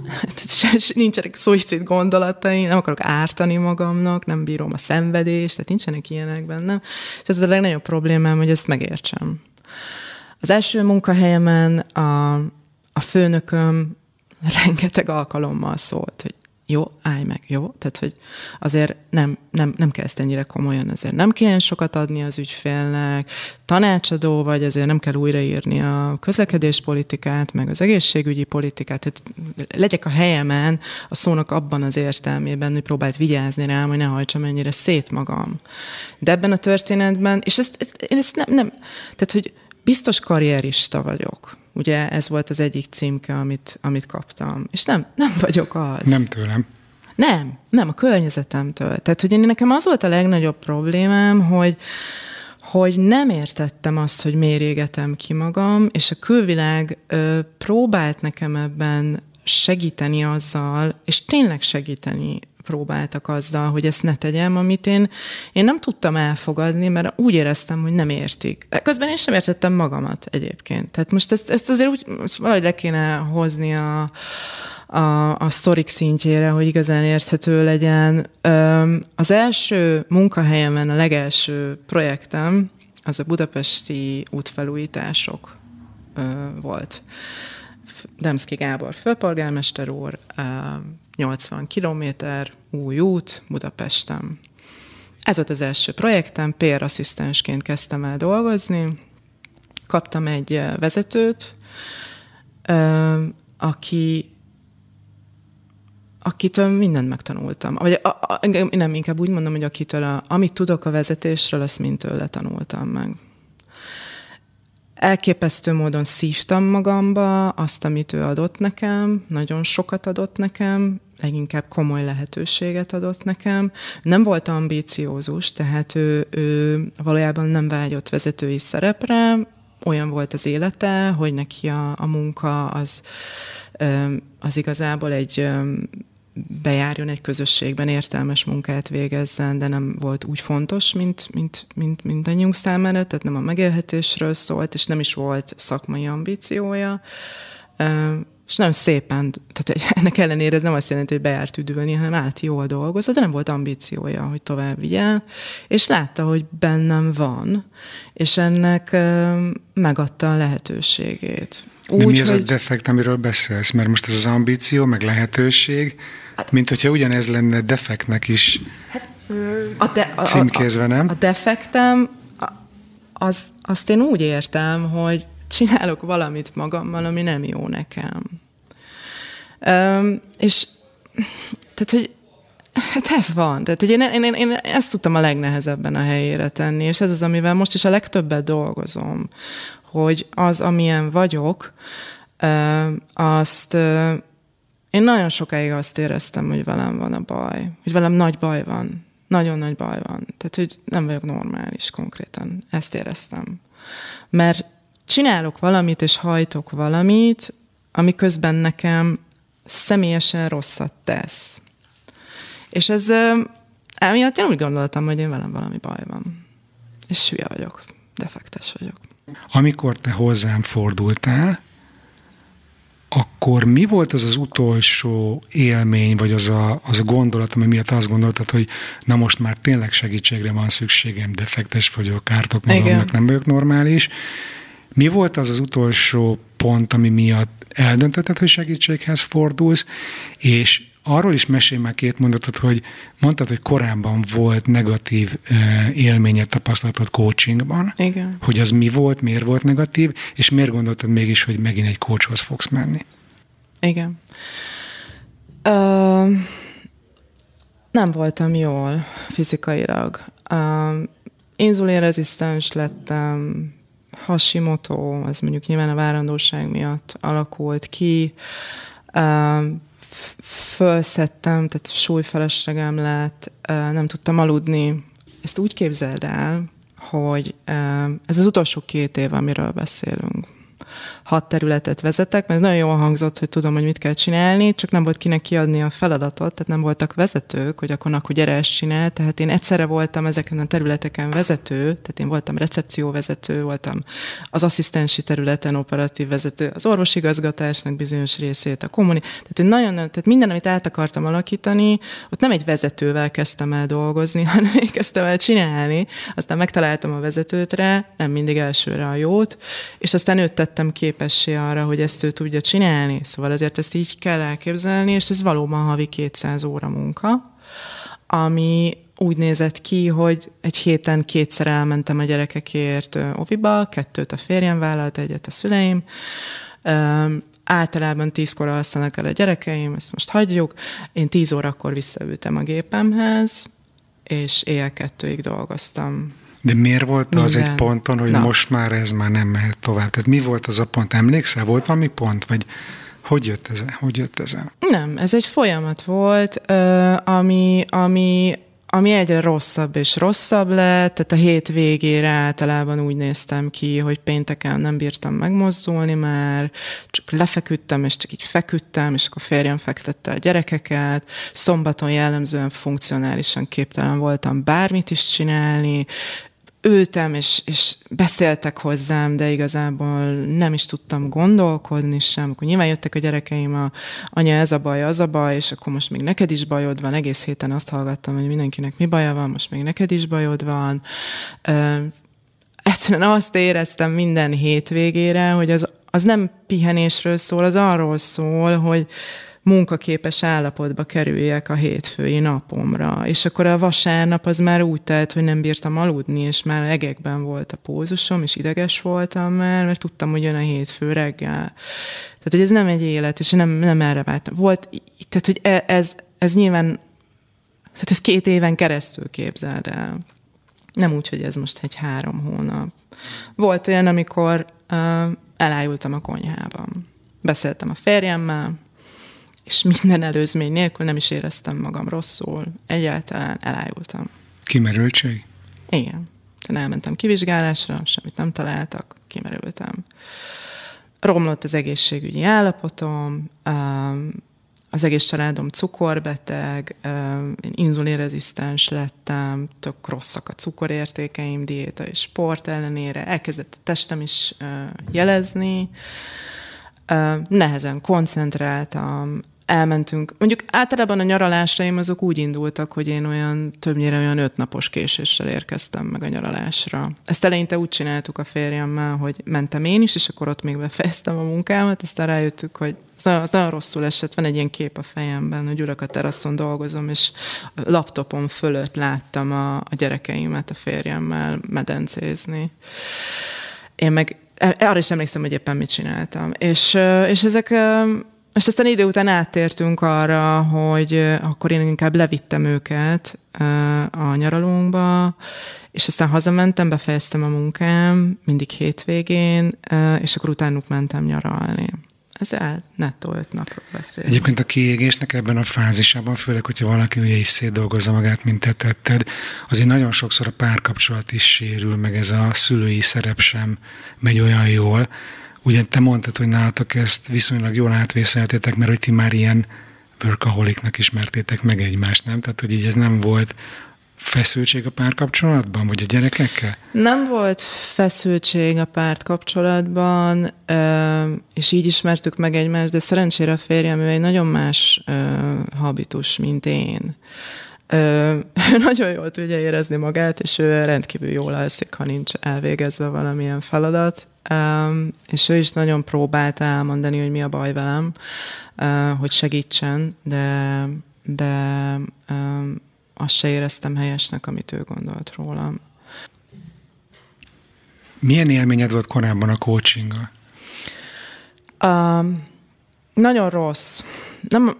hát [LAUGHS] se, se, nincsenek szuicid gondolatai, nem akarok ártani magamnak, nem bírom a szenvedést, tehát nincsenek ilyenek bennem. És ez a legnagyobb problémám, hogy ezt megértsem. Az első munkahelyemen a, a főnököm [LAUGHS] rengeteg alkalommal szólt, hogy jó, állj meg, jó? Tehát, hogy azért nem, nem, nem kell ezt ennyire komolyan, azért nem kell sokat adni az ügyfélnek, tanácsadó vagy, azért nem kell újraírni a közlekedéspolitikát, meg az egészségügyi politikát, tehát legyek a helyemen a szónak abban az értelmében, hogy próbált vigyázni rám, hogy ne hajtsam ennyire szét magam. De ebben a történetben, és ezt, ezt én ezt nem, nem, tehát, hogy biztos karrierista vagyok, Ugye ez volt az egyik címke, amit, amit kaptam. És nem, nem vagyok az. Nem tőlem. Nem, nem, a környezetemtől. Tehát, hogy én nekem az volt a legnagyobb problémám, hogy, hogy nem értettem azt, hogy miért égetem ki magam, és a külvilág ö, próbált nekem ebben segíteni azzal, és tényleg segíteni próbáltak azzal, hogy ezt ne tegyem, amit én, én nem tudtam elfogadni, mert úgy éreztem, hogy nem értik. Közben én sem értettem magamat egyébként. Tehát most ezt, ezt azért úgy ezt valahogy le kéne hozni a, a, a sztorik szintjére, hogy igazán érthető legyen. Az első munkahelyemen, a legelső projektem, az a budapesti útfelújítások volt. Demszki Gábor főpolgármester úr 80 kilométer, új út, Budapesten. Ez volt az első projektem, PR asszisztensként kezdtem el dolgozni, kaptam egy vezetőt, aki akitől mindent megtanultam. Vagy a, a, nem, inkább úgy mondom, hogy akitől, a, amit tudok a vezetésről, azt mind tőle tanultam meg elképesztő módon szívtam magamba azt, amit ő adott nekem, nagyon sokat adott nekem, leginkább komoly lehetőséget adott nekem. Nem volt ambíciózus, tehát ő, ő valójában nem vágyott vezetői szerepre, olyan volt az élete, hogy neki a, a munka az, az igazából egy bejárjon egy közösségben, értelmes munkát végezzen, de nem volt úgy fontos, mint, mint, mint mindannyiunk számára, tehát nem a megélhetésről szólt, és nem is volt szakmai ambíciója. És nem szépen, tehát ennek ellenére ez nem azt jelenti, hogy bejárt üdülni, hanem állt jól dolgozott, de nem volt ambíciója, hogy tovább vigyen, és látta, hogy bennem van, és ennek megadta a lehetőségét. Úgy, De mi az hogy... a defekt, amiről beszélsz? Mert most ez az ambíció, meg lehetőség, hát, mint hogyha ugyanez lenne defektnek is hát, a de, a, címkézve, nem? A, a defektem, az, azt én úgy értem, hogy csinálok valamit magammal, ami nem jó nekem. Üm, és tehát, hogy Hát ez van. Tehát, hogy én, én, én, én ezt tudtam a legnehezebben a helyére tenni, és ez az, amivel most is a legtöbbet dolgozom, hogy az, amilyen vagyok, azt én nagyon sokáig azt éreztem, hogy velem van a baj, hogy velem nagy baj van, nagyon nagy baj van. Tehát, hogy nem vagyok normális konkrétan. Ezt éreztem. Mert csinálok valamit, és hajtok valamit, ami közben nekem személyesen rosszat tesz. És ez emiatt én úgy gondoltam, hogy én velem valami baj van. És hülye vagyok, defektes vagyok. Amikor te hozzám fordultál, akkor mi volt az az utolsó élmény, vagy az a, az a gondolat, ami miatt azt gondoltad, hogy na most már tényleg segítségre van szükségem, defektes vagyok, kártok magamnak, Igen. nem vagyok normális. Mi volt az az utolsó pont, ami miatt eldöntötted, hogy segítséghez fordulsz, és Arról is mesél már két mondatot, hogy mondtad, hogy korábban volt negatív élményed, tapasztalatod coachingban. Igen. Hogy az mi volt, miért volt negatív, és miért gondoltad mégis, hogy megint egy coachhoz fogsz menni? Igen. Uh, nem voltam jól fizikailag. Uh, inzulinrezisztens lettem, hasimotó, az mondjuk nyilván a várandóság miatt alakult ki. Uh, fölszedtem, tehát súlyfeleslegem lett, nem tudtam aludni. Ezt úgy képzeld el, hogy ez az utolsó két év, amiről beszélünk, hat területet vezetek, mert nagyon jól hangzott, hogy tudom, hogy mit kell csinálni, csak nem volt kinek kiadni a feladatot, tehát nem voltak vezetők, hogy akkor akkor gyere ezt csinál, tehát én egyszerre voltam ezeken a területeken vezető, tehát én voltam recepcióvezető, voltam az asszisztensi területen operatív vezető, az orvosigazgatásnak bizonyos részét, a kommuni, tehát én nagyon, tehát minden, amit át akartam alakítani, ott nem egy vezetővel kezdtem el dolgozni, [LAUGHS] hanem én kezdtem el csinálni, aztán megtaláltam a vezetőt rá, nem mindig elsőre a jót, és aztán őt tettem ki képessé arra, hogy ezt ő tudja csinálni. Szóval azért ezt így kell elképzelni, és ez valóban havi 200 óra munka, ami úgy nézett ki, hogy egy héten kétszer elmentem a gyerekekért oviba, kettőt a férjem vállalt, egyet a szüleim, általában tízkor alszanak el a gyerekeim, ezt most hagyjuk. Én tíz órakor visszaültem a gépemhez, és éjjel kettőig dolgoztam de miért volt Minden. az egy ponton, hogy Na. most már ez már nem mehet tovább? Tehát mi volt az a pont? Emlékszel, volt valami pont, vagy hogy jött ez? Hogy jött ez? Nem, ez egy folyamat volt, ami, ami, ami egyre rosszabb és rosszabb lett, tehát a hét végére általában úgy néztem ki, hogy pénteken nem bírtam megmozdulni már, csak lefeküdtem, és csak így feküdtem, és akkor férjem fektette a gyerekeket, szombaton jellemzően funkcionálisan képtelen voltam bármit is csinálni, ültem, és, és beszéltek hozzám, de igazából nem is tudtam gondolkodni sem. Akkor nyilván jöttek a gyerekeim, a, anya, ez a baj, az a baj, és akkor most még neked is bajod van. Egész héten azt hallgattam, hogy mindenkinek mi baja van, most még neked is bajod van. Ö, egyszerűen azt éreztem minden hétvégére, hogy az, az nem pihenésről szól, az arról szól, hogy munkaképes állapotba kerüljek a hétfői napomra. És akkor a vasárnap az már úgy telt, hogy nem bírtam aludni, és már egekben volt a pózusom, és ideges voltam már, mert tudtam, hogy jön a hétfő reggel. Tehát, hogy ez nem egy élet, és nem, nem erre vártam. Volt, tehát, hogy e, ez, ez nyilván, tehát ez két éven keresztül képzeld el. Nem úgy, hogy ez most egy három hónap. Volt olyan, amikor uh, elájultam a konyhában. Beszéltem a férjemmel, és minden előzmény nélkül nem is éreztem magam rosszul, egyáltalán elájultam. Kimerültség? Igen. Tehát elmentem kivizsgálásra, semmit nem találtak, kimerültem. Romlott az egészségügyi állapotom, az egész családom cukorbeteg, én inzulinrezisztens lettem, tök rosszak a cukorértékeim, diéta és sport ellenére, elkezdett a testem is jelezni, nehezen koncentráltam, elmentünk. Mondjuk általában a nyaralásaim azok úgy indultak, hogy én olyan többnyire olyan öt napos késéssel érkeztem meg a nyaralásra. Ezt eleinte úgy csináltuk a férjemmel, hogy mentem én is, és akkor ott még befejeztem a munkámat, aztán rájöttük, hogy az nagyon, az nagyon rosszul esett, van egy ilyen kép a fejemben, hogy ülök a teraszon dolgozom, és laptopom fölött láttam a, a gyerekeimet a férjemmel medencézni. Én meg e, arra is emlékszem, hogy éppen mit csináltam. És, és ezek és aztán idő után áttértünk arra, hogy akkor én inkább levittem őket a nyaralónkba, és aztán hazamentem, befejeztem a munkám, mindig hétvégén, és akkor utánuk mentem nyaralni. Ez el, nettó öt napról beszél. Egyébként a kiégésnek ebben a fázisában, főleg, hogyha valaki ugye is szétdolgozza magát, mint te tetted, azért nagyon sokszor a párkapcsolat is sérül, meg ez a szülői szerep sem megy olyan jól, Ugye te mondtad, hogy nálatok ezt viszonylag jól átvészeltétek, mert hogy ti már ilyen workaholiknak ismertétek meg egymást, nem? Tehát, hogy így ez nem volt feszültség a párkapcsolatban, vagy a gyerekekkel? Nem volt feszültség a pártkapcsolatban, és így ismertük meg egymást, de szerencsére a férjem ő egy nagyon más habitus, mint én. [LAUGHS] nagyon jól tudja érezni magát, és ő rendkívül jól alszik, ha nincs elvégezve valamilyen feladat. Um, és ő is nagyon próbálta elmondani, hogy mi a baj velem, uh, hogy segítsen, de, de um, azt se éreztem helyesnek, amit ő gondolt rólam. Milyen élményed volt korábban a coachinggal? Um, nagyon rossz. Nem,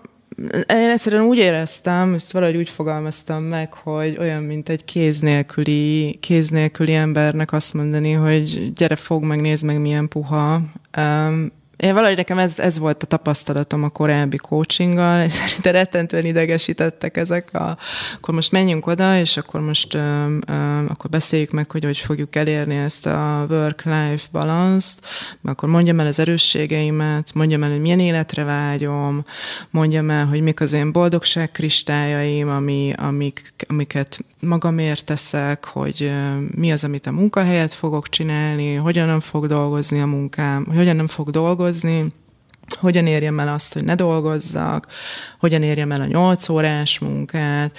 én egyszerűen úgy éreztem, ezt valahogy úgy fogalmaztam meg, hogy olyan, mint egy kéz nélküli, kéz nélküli embernek azt mondani, hogy gyere, fog meg, nézd meg, milyen puha. Um, én valahogy nekem ez, ez volt a tapasztalatom a korábbi coachinggal, de rettentően idegesítettek ezek a, akkor most menjünk oda, és akkor most um, um, akkor beszéljük meg, hogy hogy fogjuk elérni ezt a work-life balance-t, akkor mondjam el az erősségeimet, mondjam el, hogy milyen életre vágyom, mondjam el, hogy mik az én boldogság kristályaim, ami, amik, amiket magamért teszek, hogy mi az, amit a munkahelyet fogok csinálni, hogyan nem fog dolgozni a munkám, hogyan nem fog dolgozni, dolgozni, hogyan érjem el azt, hogy ne dolgozzak, hogyan érjem el a nyolc órás munkát,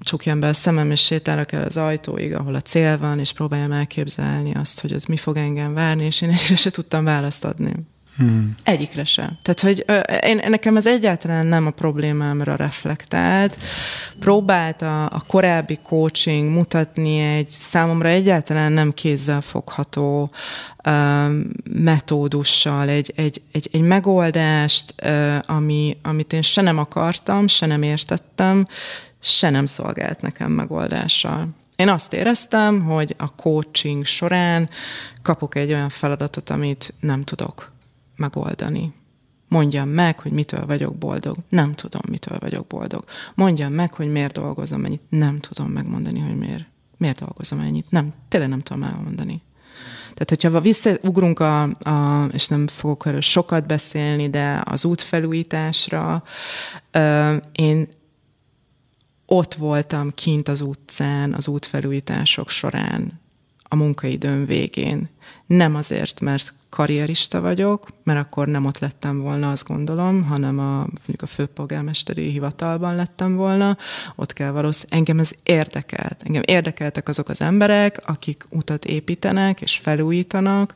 csukjam be a szemem, és sétálok el az ajtóig, ahol a cél van, és próbáljam elképzelni azt, hogy ott mi fog engem várni, és én egyre se tudtam választ adni. Hmm. Egyikre sem. Tehát, hogy ö, én, nekem ez egyáltalán nem a problémámra reflektált. Próbált a, a korábbi coaching mutatni egy számomra egyáltalán nem kézzel fogható ö, metódussal egy, egy, egy, egy megoldást, ö, ami, amit én se nem akartam, se nem értettem, se nem szolgált nekem megoldással. Én azt éreztem, hogy a coaching során kapok egy olyan feladatot, amit nem tudok megoldani. Mondjam meg, hogy mitől vagyok boldog. Nem tudom, mitől vagyok boldog. Mondjam meg, hogy miért dolgozom ennyit. Nem tudom megmondani, hogy miért. Miért dolgozom ennyit. Nem, tényleg nem tudom elmondani. Tehát, hogyha visszaugrunk, a, a, és nem fogok erről sokat beszélni, de az útfelújításra, ö, én ott voltam kint az utcán, az útfelújítások során, a munkaidőm végén. Nem azért, mert karrierista vagyok, mert akkor nem ott lettem volna, azt gondolom, hanem a, mondjuk a főpolgármesteri hivatalban lettem volna. Ott kell valószínűleg, engem ez érdekelt. Engem érdekeltek azok az emberek, akik utat építenek és felújítanak.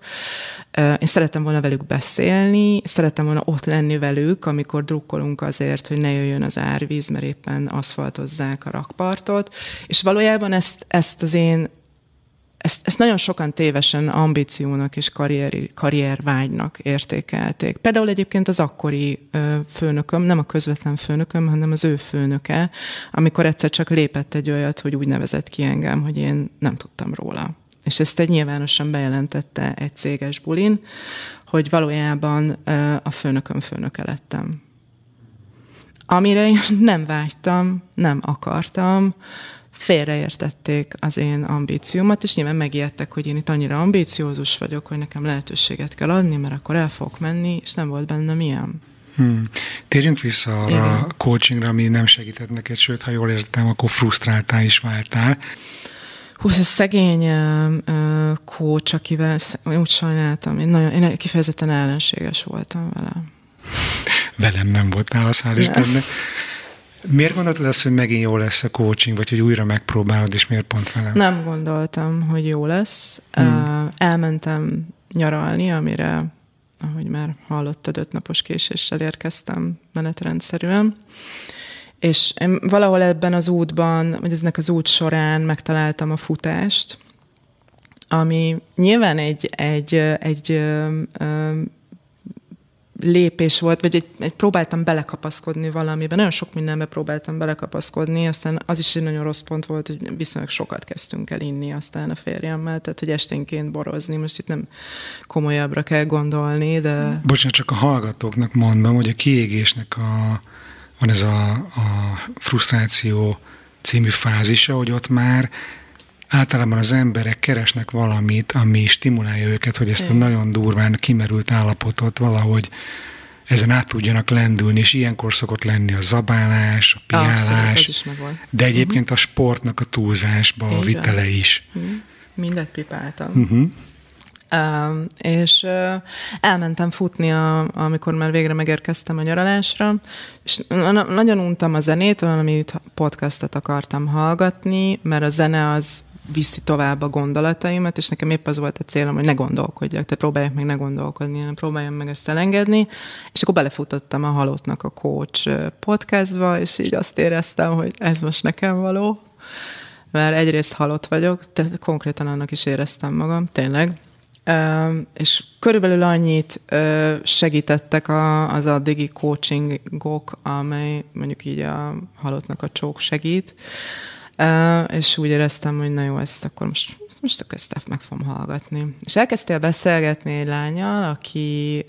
Én szerettem volna velük beszélni, szerettem volna ott lenni velük, amikor drukkolunk azért, hogy ne jöjjön az árvíz, mert éppen aszfaltozzák a rakpartot. És valójában ezt, ezt az én ezt, ezt nagyon sokan tévesen ambíciónak és karrieri, karriervágynak értékelték. Például egyébként az akkori főnököm, nem a közvetlen főnököm, hanem az ő főnöke, amikor egyszer csak lépett egy olyat, hogy úgy nevezett ki engem, hogy én nem tudtam róla és ezt egy nyilvánosan bejelentette egy céges bulin, hogy valójában a főnököm főnöke lettem. Amire én nem vágytam, nem akartam, félreértették az én ambíciómat, és nyilván megijedtek, hogy én itt annyira ambíciózus vagyok, hogy nekem lehetőséget kell adni, mert akkor el fogok menni, és nem volt bennem ilyen. Hmm. Térjünk vissza arra Igen. a coachingra, ami nem segített neked, sőt, ha jól értem, akkor frusztráltál is váltál. Hú, ez a szegény uh, coach, akivel úgy sajnáltam, én, nagyon, én kifejezetten ellenséges voltam vele. Velem nem voltál, az hál' Istennek. Miért gondoltad azt, hogy megint jó lesz a coaching, vagy hogy újra megpróbálod, és miért pont velem? Nem gondoltam, hogy jó lesz. Hmm. Elmentem nyaralni, amire, ahogy már hallottad, öt napos késéssel érkeztem menetrendszerűen. És én valahol ebben az útban, vagy eznek az út során megtaláltam a futást, ami nyilván egy, egy, egy, egy lépés volt, vagy egy, egy próbáltam belekapaszkodni valamiben, nagyon sok mindenbe próbáltam belekapaszkodni, aztán az is egy nagyon rossz pont volt, hogy viszonylag sokat kezdtünk el inni aztán a férjemmel, tehát hogy esténként borozni, most itt nem komolyabbra kell gondolni, de... Bocsánat, csak a hallgatóknak mondom, hogy a kiégésnek a, van ez a, a frusztráció című fázisa, hogy ott már általában az emberek keresnek valamit, ami stimulálja őket, hogy ezt a nagyon durván kimerült állapotot valahogy ezen át tudjanak lendülni, és ilyenkor szokott lenni a zabálás, a piálás, de mhm. egyébként a sportnak a túlzásba a vitele is. Mhm. Mindet pipáltam. Uh-huh. Uh, és uh, elmentem futni, a, amikor már végre megérkeztem a nyaralásra, és na- nagyon untam a zenét, valami podcastot akartam hallgatni, mert a zene az viszi tovább a gondolataimat, és nekem épp az volt a célom, hogy ne gondolkodjak, tehát próbáljak meg ne gondolkodni, hanem próbáljam meg ezt elengedni, és akkor belefutottam a Halottnak a Coach podcastba, és így azt éreztem, hogy ez most nekem való, mert egyrészt halott vagyok, tehát konkrétan annak is éreztem magam, tényleg, és körülbelül annyit segítettek az addigi coachingok, amely mondjuk így a halottnak a csók segít, és úgy éreztem, hogy na jó, ezt akkor most, most a köztáv meg fogom hallgatni. És elkezdtél beszélgetni egy lányal, aki,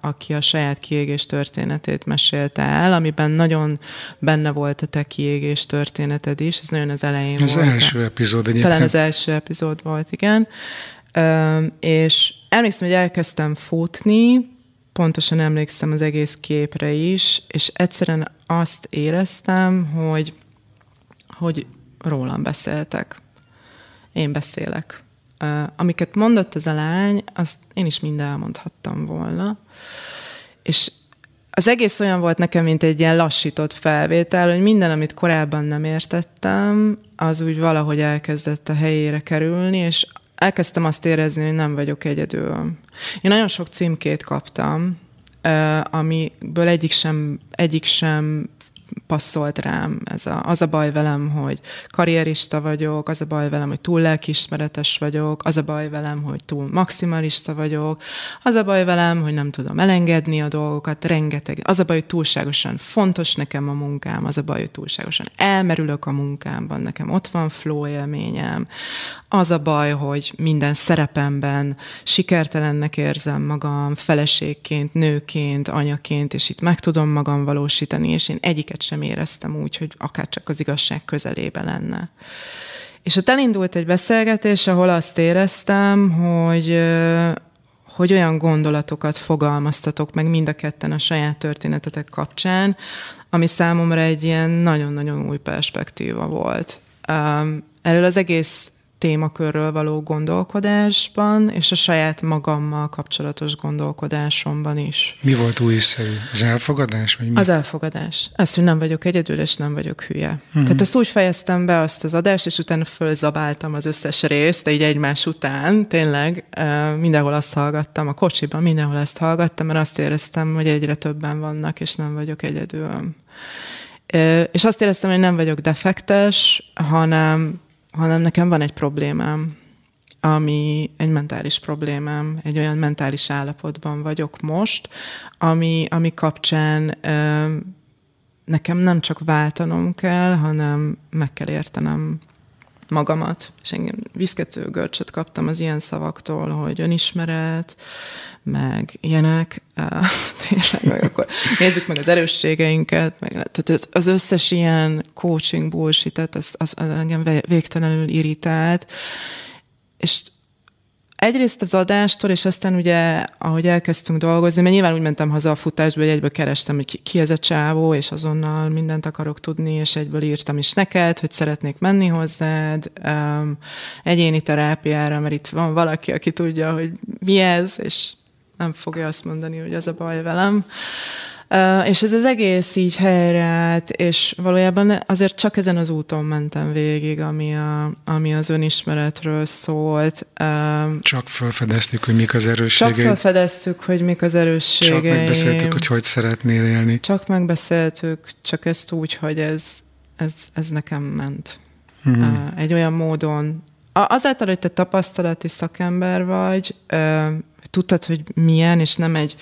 aki a saját kiégés történetét mesélte el, amiben nagyon benne volt a te kiégés történeted is, ez nagyon az elején ez volt. Az első epizód egyébként. Talán az első epizód volt, igen. És emlékszem, hogy elkezdtem futni, pontosan emlékszem az egész képre is, és egyszerűen azt éreztem, hogy hogy rólam beszéltek. Én beszélek. Amiket mondott ez a lány, azt én is mind elmondhattam volna. És az egész olyan volt nekem, mint egy ilyen lassított felvétel, hogy minden, amit korábban nem értettem, az úgy valahogy elkezdett a helyére kerülni, és elkezdtem azt érezni, hogy nem vagyok egyedül. Én nagyon sok címkét kaptam, amiből egyik sem, egyik sem passzolt rám. Ez a, az a baj velem, hogy karrierista vagyok, az a baj velem, hogy túl lelkiismeretes vagyok, az a baj velem, hogy túl maximalista vagyok, az a baj velem, hogy nem tudom elengedni a dolgokat, rengeteg. Az a baj, hogy túlságosan fontos nekem a munkám, az a baj, hogy túlságosan elmerülök a munkámban, nekem ott van flow élményem. Az a baj, hogy minden szerepemben sikertelennek érzem magam, feleségként, nőként, anyaként, és itt meg tudom magam valósítani, és én egyiket sem sem éreztem úgy, hogy akár csak az igazság közelébe lenne. És ott elindult egy beszélgetés, ahol azt éreztem, hogy, hogy olyan gondolatokat fogalmaztatok meg mind a ketten a saját történetetek kapcsán, ami számomra egy ilyen nagyon-nagyon új perspektíva volt. Erről az egész témakörről való gondolkodásban, és a saját magammal kapcsolatos gondolkodásomban is. Mi volt újszerű? Az elfogadás? Vagy mi? Az elfogadás. Azt, hogy nem vagyok egyedül, és nem vagyok hülye. Uh-huh. Tehát azt úgy fejeztem be azt az adást, és utána fölzabáltam az összes részt, így egymás után, tényleg mindenhol azt hallgattam, a kocsiban mindenhol ezt hallgattam, mert azt éreztem, hogy egyre többen vannak, és nem vagyok egyedül. És azt éreztem, hogy nem vagyok defektes, hanem hanem nekem van egy problémám, ami egy mentális problémám, egy olyan mentális állapotban vagyok most, ami, ami kapcsán ö, nekem nem csak váltanom kell, hanem meg kell értenem magamat, és engem viszkető görcsöt kaptam az ilyen szavaktól, hogy önismeret, meg ilyenek, [LAUGHS] tényleg, meg akkor nézzük meg az erősségeinket, meg tehát az, az összes ilyen coaching bullshit, az, az, az engem végtelenül irritált, és Egyrészt az adástól, és aztán ugye, ahogy elkezdtünk dolgozni, mert nyilván úgy mentem haza a futásból, hogy egyből kerestem, hogy ki ez a csávó, és azonnal mindent akarok tudni, és egyből írtam is neked, hogy szeretnék menni hozzád um, egyéni terápiára, mert itt van valaki, aki tudja, hogy mi ez, és nem fogja azt mondani, hogy az a baj velem és ez az egész így helyreállt, és valójában azért csak ezen az úton mentem végig, ami, a, ami az önismeretről szólt. csak felfedeztük, hogy mik az erősségei. Csak felfedeztük, hogy mik az erősségei. Csak megbeszéltük, hogy hogy szeretnél élni. Csak megbeszéltük, csak ezt úgy, hogy ez, ez, ez nekem ment. Mm-hmm. egy olyan módon, azáltal, hogy te tapasztalati szakember vagy, tudtad, hogy milyen, és nem egy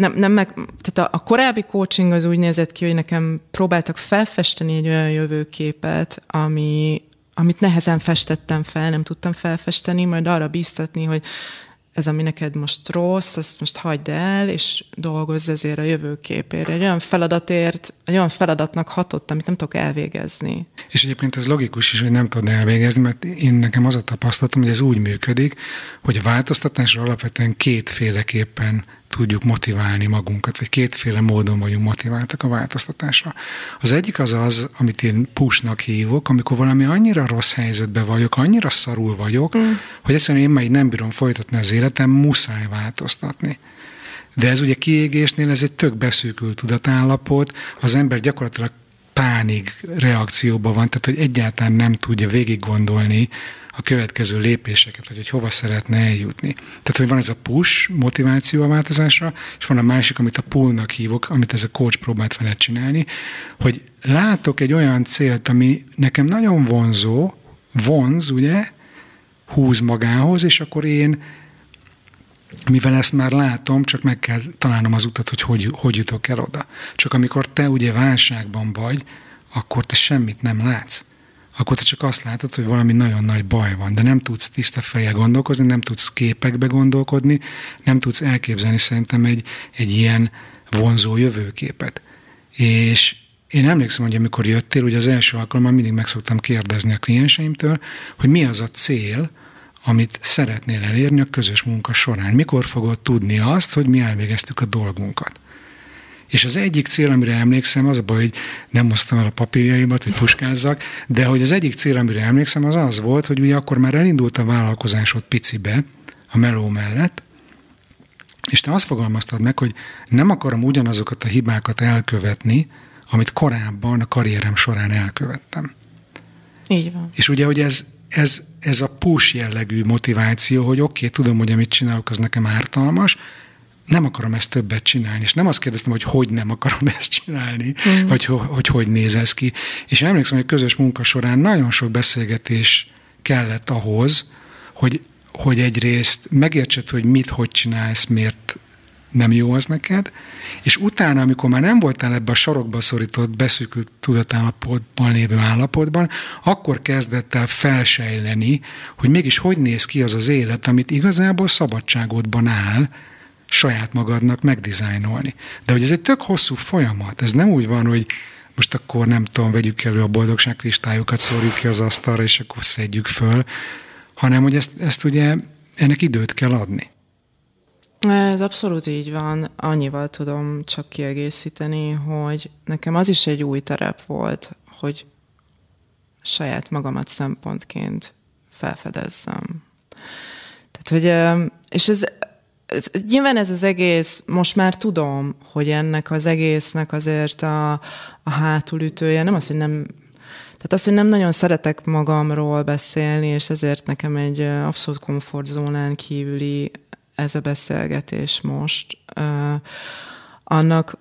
nem, nem meg, tehát a, a korábbi coaching az úgy nézett ki, hogy nekem próbáltak felfesteni egy olyan jövőképet, ami, amit nehezen festettem fel, nem tudtam felfesteni, majd arra bíztatni, hogy ez, ami neked most rossz, azt most hagyd el, és dolgozz ezért a jövőképért. Egy olyan feladatért, egy olyan feladatnak hatott, amit nem tudok elvégezni. És egyébként ez logikus is, hogy nem tudod elvégezni, mert én nekem az a tapasztalatom, hogy ez úgy működik, hogy a változtatásra alapvetően kétféleképpen tudjuk motiválni magunkat, vagy kétféle módon vagyunk motiváltak a változtatásra. Az egyik az az, amit én pusnak hívok, amikor valami annyira rossz helyzetben vagyok, annyira szarul vagyok, mm. hogy egyszerűen én már így nem bírom folytatni az életem, muszáj változtatni. De ez ugye kiégésnél ez egy tök beszűkült tudatállapot, az ember gyakorlatilag pánik reakcióban van, tehát hogy egyáltalán nem tudja végig gondolni, a következő lépéseket, vagy hogy hova szeretne eljutni. Tehát, hogy van ez a push, motiváció a változásra, és van a másik, amit a pullnak hívok, amit ez a coach próbált veled csinálni, hogy látok egy olyan célt, ami nekem nagyon vonzó, vonz, ugye, húz magához, és akkor én mivel ezt már látom, csak meg kell találnom az utat, hogy hogy, hogy jutok el oda. Csak amikor te ugye válságban vagy, akkor te semmit nem látsz akkor te csak azt látod, hogy valami nagyon nagy baj van, de nem tudsz tiszta fejjel gondolkozni, nem tudsz képekbe gondolkodni, nem tudsz elképzelni szerintem egy, egy ilyen vonzó jövőképet. És én emlékszem, hogy amikor jöttél, ugye az első alkalommal mindig meg szoktam kérdezni a klienseimtől, hogy mi az a cél, amit szeretnél elérni a közös munka során. Mikor fogod tudni azt, hogy mi elvégeztük a dolgunkat? És az egyik cél, amire emlékszem, az a baj, hogy nem hoztam el a papírjaimat, hogy puskázzak, de hogy az egyik cél, amire emlékszem, az az volt, hogy ugye akkor már elindult a vállalkozás ott picibe, a meló mellett, és te azt fogalmaztad meg, hogy nem akarom ugyanazokat a hibákat elkövetni, amit korábban a karrierem során elkövettem. Így van. És ugye, hogy ez, ez, ez a push jellegű motiváció, hogy oké, okay, tudom, hogy amit csinálok, az nekem ártalmas, nem akarom ezt többet csinálni, és nem azt kérdeztem, hogy hogy nem akarom [LAUGHS] ezt csinálni, mm. vagy hogy, hogy hogy néz ez ki. És emlékszem, hogy a közös munka során nagyon sok beszélgetés kellett ahhoz, hogy, hogy egyrészt megértsed, hogy mit, hogy csinálsz, miért nem jó az neked, és utána, amikor már nem voltál ebbe a sarokba szorított, beszűkült tudatállapotban lévő állapotban, akkor kezdett el felsejleni, hogy mégis hogy néz ki az az élet, amit igazából szabadságodban áll, saját magadnak megdizájnolni. De hogy ez egy tök hosszú folyamat, ez nem úgy van, hogy most akkor nem tudom, vegyük elő a boldogság kristályokat, szórjuk ki az asztalra, és akkor szedjük föl, hanem hogy ezt, ezt ugye ennek időt kell adni. Ez abszolút így van. Annyival tudom csak kiegészíteni, hogy nekem az is egy új terep volt, hogy saját magamat szempontként felfedezzem. Tehát, hogy, és ez ez, nyilván ez az egész, most már tudom, hogy ennek az egésznek azért a, a hátulütője, nem az, hogy nem tehát azt, hogy nem nagyon szeretek magamról beszélni, és ezért nekem egy abszolút komfortzónán kívüli ez a beszélgetés most. Uh, annak,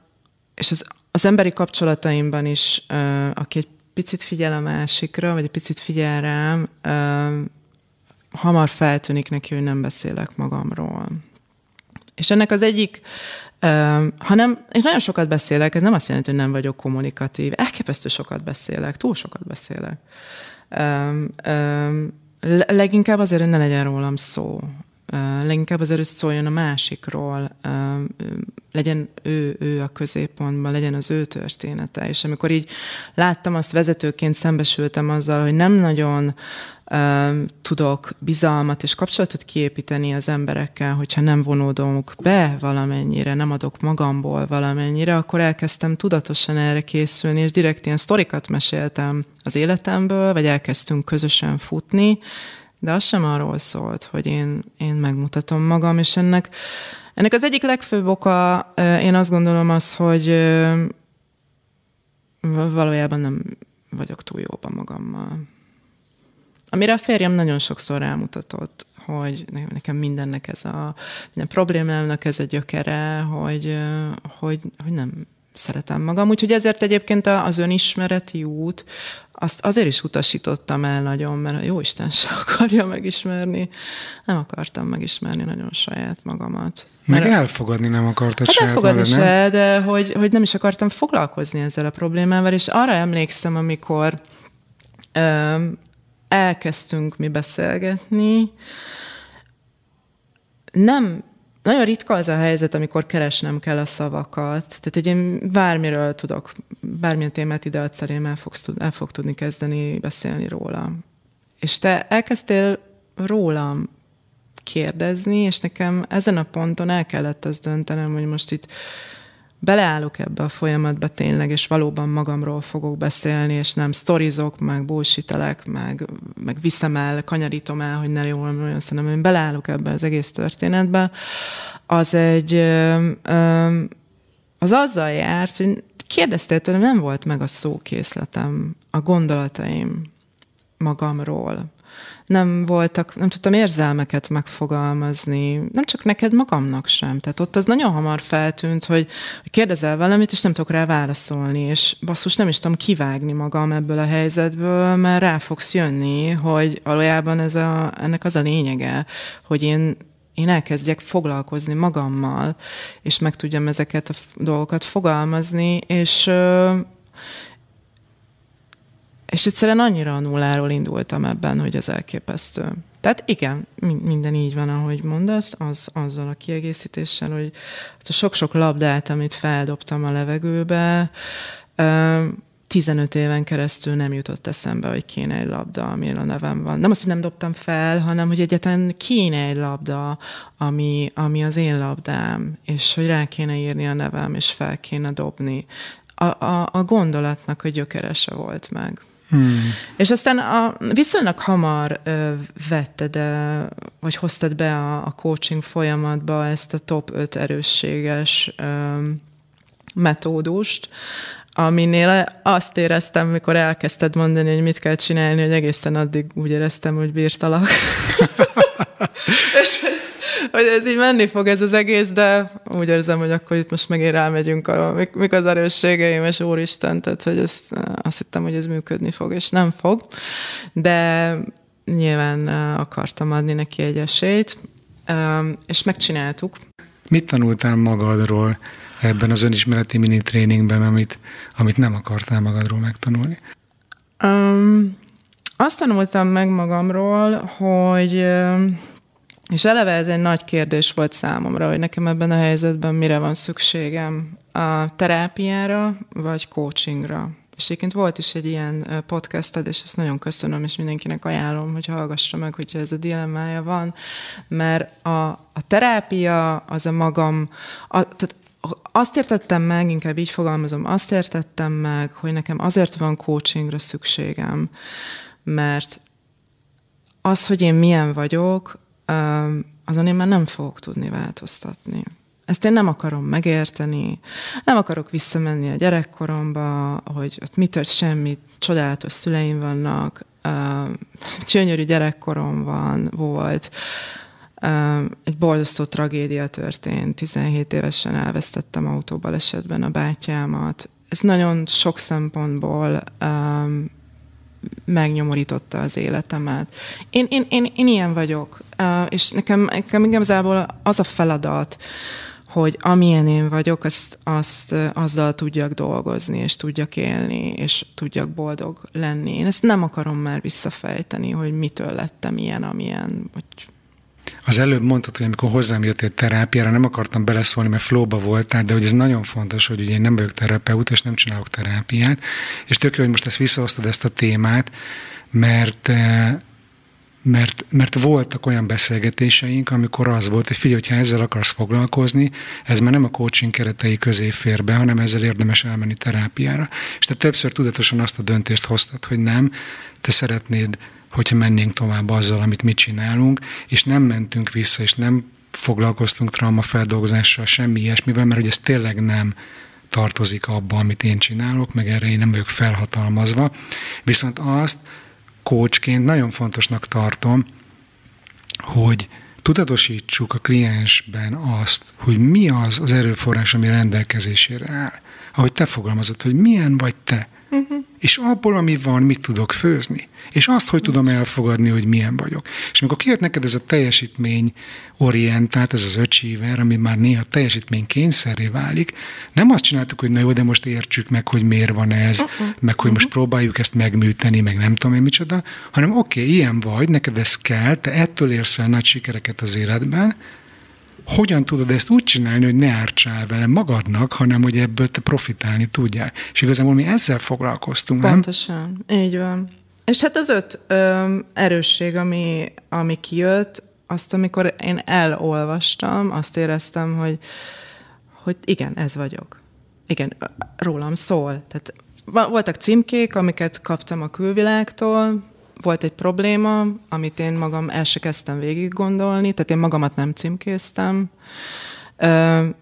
és az, az emberi kapcsolataimban is, uh, aki egy picit figyel a másikra, vagy egy picit figyel rám, uh, hamar feltűnik neki, hogy nem beszélek magamról. És ennek az egyik, hanem, és nagyon sokat beszélek, ez nem azt jelenti, hogy nem vagyok kommunikatív, elképesztő sokat beszélek, túl sokat beszélek. leginkább azért, hogy ne legyen rólam szó. leginkább azért, hogy szóljon a másikról, legyen ő, ő a középpontban, legyen az ő története. És amikor így láttam azt vezetőként, szembesültem azzal, hogy nem nagyon tudok bizalmat és kapcsolatot kiépíteni az emberekkel, hogyha nem vonódunk be valamennyire, nem adok magamból valamennyire, akkor elkezdtem tudatosan erre készülni, és direkt ilyen sztorikat meséltem az életemből, vagy elkezdtünk közösen futni, de az sem arról szólt, hogy én, én megmutatom magam, és ennek, ennek az egyik legfőbb oka, én azt gondolom az, hogy valójában nem vagyok túl jóban magammal. Amire a férjem nagyon sokszor rámutatott, hogy nekem mindennek ez a, minden problémámnak ez a gyökere, hogy, hogy, hogy nem szeretem magam. Úgyhogy ezért egyébként az önismereti út, azt azért is utasítottam el nagyon, mert a jó Isten se akarja megismerni. Nem akartam megismerni nagyon saját magamat. Meg mert elfogadni nem akartam hát saját elfogadni magad, se, nem? de hogy, hogy nem is akartam foglalkozni ezzel a problémával, és arra emlékszem, amikor elkezdtünk mi beszélgetni. Nem, nagyon ritka az a helyzet, amikor keresnem kell a szavakat. Tehát, hogy én bármiről tudok, bármilyen témát ide adsz el, fogsz, el fog tudni kezdeni beszélni róla. És te elkezdtél rólam kérdezni, és nekem ezen a ponton el kellett azt döntenem, hogy most itt beleállok ebbe a folyamatba tényleg, és valóban magamról fogok beszélni, és nem sztorizok, meg búsítelek, meg, meg viszem el, kanyarítom el, hogy ne jól olyan szerintem, én beleállok ebbe az egész történetbe, az egy, az azzal járt, hogy kérdeztél tőlem, nem volt meg a szókészletem, a gondolataim magamról nem voltak, nem tudtam érzelmeket megfogalmazni, nem csak neked magamnak sem. Tehát ott az nagyon hamar feltűnt, hogy kérdezel valamit, és nem tudok rá válaszolni, és basszus, nem is tudom kivágni magam ebből a helyzetből, mert rá fogsz jönni, hogy valójában ez a, ennek az a lényege, hogy én én elkezdjek foglalkozni magammal, és meg tudjam ezeket a dolgokat fogalmazni, és és egyszerűen annyira a nulláról indultam ebben, hogy az elképesztő. Tehát igen, minden így van, ahogy mondasz, az, azzal a kiegészítéssel, hogy hát a sok-sok labdát, amit feldobtam a levegőbe, 15 éven keresztül nem jutott eszembe, hogy kéne egy labda, ami a nevem van. Nem azt, hogy nem dobtam fel, hanem, hogy egyetlen kéne egy labda, ami, ami az én labdám, és hogy rá kéne írni a nevem, és fel kéne dobni. A, a, a gondolatnak a gyökerese volt meg. Hmm. És aztán a, viszonylag hamar ö, vetted, e, vagy hoztad be a, a coaching folyamatba ezt a top 5 erősséges ö, metódust, aminél azt éreztem, mikor elkezdted mondani, hogy mit kell csinálni, hogy egészen addig úgy éreztem, hogy bírtalak. [LAUGHS] [LAUGHS] és hogy ez így menni fog ez az egész, de úgy érzem, hogy akkor itt most megint rámegyünk arra, mik, mik az erősségeim, és úristen, tehát hogy ezt, azt hittem, hogy ez működni fog, és nem fog, de nyilván akartam adni neki egy esélyt, és megcsináltuk. Mit tanultál magadról ebben az önismereti mini tréningben, amit, amit nem akartál magadról megtanulni? Um, azt tanultam meg magamról, hogy és eleve ez egy nagy kérdés volt számomra, hogy nekem ebben a helyzetben mire van szükségem, a terápiára vagy coachingra. És egyébként volt is egy ilyen podcasted, és ezt nagyon köszönöm, és mindenkinek ajánlom, hogy hallgassa meg, hogyha ez a dilemmája van, mert a, a terápia az a magam, a, tehát azt értettem meg, inkább így fogalmazom, azt értettem meg, hogy nekem azért van coachingra szükségem, mert az, hogy én milyen vagyok, azon én már nem fogok tudni változtatni. Ezt én nem akarom megérteni, nem akarok visszamenni a gyerekkoromba, hogy ott mi tört semmi, csodálatos szüleim vannak, csönyörű gyerekkorom van, volt, egy borzasztó tragédia történt, 17 évesen elvesztettem autóbalesetben a bátyámat. Ez nagyon sok szempontból megnyomorította az életemet. Én, én, én, én ilyen vagyok, és nekem, nekem igazából az a feladat, hogy amilyen én vagyok, azt, azt azzal tudjak dolgozni, és tudjak élni, és tudjak boldog lenni. Én ezt nem akarom már visszafejteni, hogy mitől lettem ilyen, amilyen, vagy az előbb mondtad, hogy amikor hozzám jöttél terápiára, nem akartam beleszólni, mert flóba voltál, de hogy ez nagyon fontos, hogy ugye én nem vagyok terapeuta, és nem csinálok terápiát, és tök jó, hogy most ezt visszahoztad ezt a témát, mert eh, mert, mert voltak olyan beszélgetéseink, amikor az volt, hogy figyelj, ha ezzel akarsz foglalkozni, ez már nem a coaching keretei közé fér be, hanem ezzel érdemes elmenni terápiára. És te többször tudatosan azt a döntést hoztad, hogy nem, te szeretnéd hogyha mennénk tovább azzal, amit mi csinálunk, és nem mentünk vissza, és nem foglalkoztunk traumafeldolgozással, semmi ilyesmivel, mert hogy ez tényleg nem tartozik abba, amit én csinálok, meg erre én nem vagyok felhatalmazva. Viszont azt kócsként nagyon fontosnak tartom, hogy tudatosítsuk a kliensben azt, hogy mi az az erőforrás, ami rendelkezésére áll. Ahogy te fogalmazod, hogy milyen vagy te. Uh-huh. És abból, ami van, mit tudok főzni. És azt, hogy tudom elfogadni, hogy milyen vagyok. És amikor kijött neked ez a teljesítmény orientált, ez az öcsíver, ami már néha teljesítmény kényszerré válik, nem azt csináltuk, hogy na jó, de most értsük meg, hogy miért van ez, uh huh meg hogy most uh-huh. próbáljuk ezt megműteni, meg nem tudom én micsoda, hanem oké, okay, ilyen vagy, neked ez kell, te ettől érsz el nagy sikereket az életben, hogyan tudod ezt úgy csinálni, hogy ne ártsál vele magadnak, hanem hogy ebből te profitálni tudjál. És igazából mi ezzel foglalkoztunk, Pontosan. nem? Pontosan, így van. És hát az öt ö, erősség, ami, ami kijött, azt, amikor én elolvastam, azt éreztem, hogy, hogy igen, ez vagyok. Igen, rólam szól. Tehát voltak címkék, amiket kaptam a külvilágtól, volt egy probléma, amit én magam el se kezdtem végig gondolni, tehát én magamat nem címkéztem,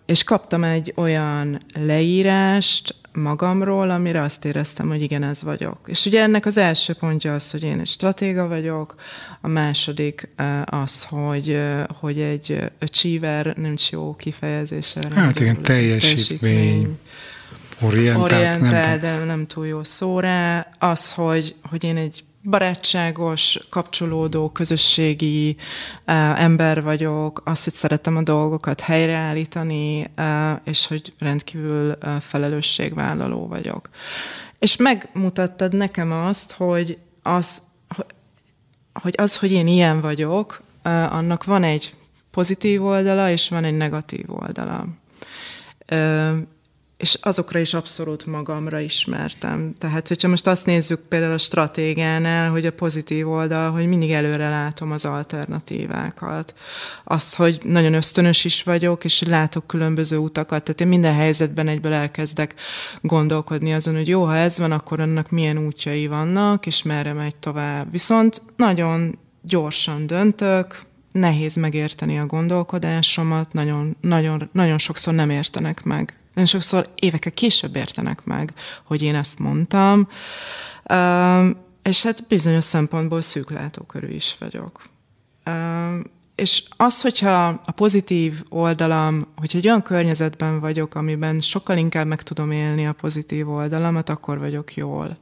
és kaptam egy olyan leírást magamról, amire azt éreztem, hogy igen, ez vagyok. És ugye ennek az első pontja az, hogy én egy stratéga vagyok, a második az, hogy, hogy egy achiever, nincs jó kifejezése. Hát igen, teljesítmény. teljesítmény orientált, nem nem túl jó szó rá. Az, hogy, hogy én egy barátságos, kapcsolódó, közösségi ember vagyok, az, hogy szeretem a dolgokat helyreállítani, és hogy rendkívül felelősségvállaló vagyok. És megmutattad nekem azt, hogy az, hogy az, hogy én ilyen vagyok, annak van egy pozitív oldala, és van egy negatív oldala és azokra is abszolút magamra ismertem. Tehát, hogyha most azt nézzük például a stratégiánál, hogy a pozitív oldal, hogy mindig előre látom az alternatívákat. Azt, hogy nagyon ösztönös is vagyok, és látok különböző utakat. Tehát én minden helyzetben egyből elkezdek gondolkodni azon, hogy jó, ha ez van, akkor annak milyen útjai vannak, és merre megy tovább. Viszont nagyon gyorsan döntök, nehéz megérteni a gondolkodásomat, nagyon, nagyon, nagyon sokszor nem értenek meg nagyon sokszor évekkel később értenek meg, hogy én ezt mondtam, és hát bizonyos szempontból szűk látókörű is vagyok. És az, hogyha a pozitív oldalam, hogyha egy olyan környezetben vagyok, amiben sokkal inkább meg tudom élni a pozitív oldalamat, akkor vagyok jól.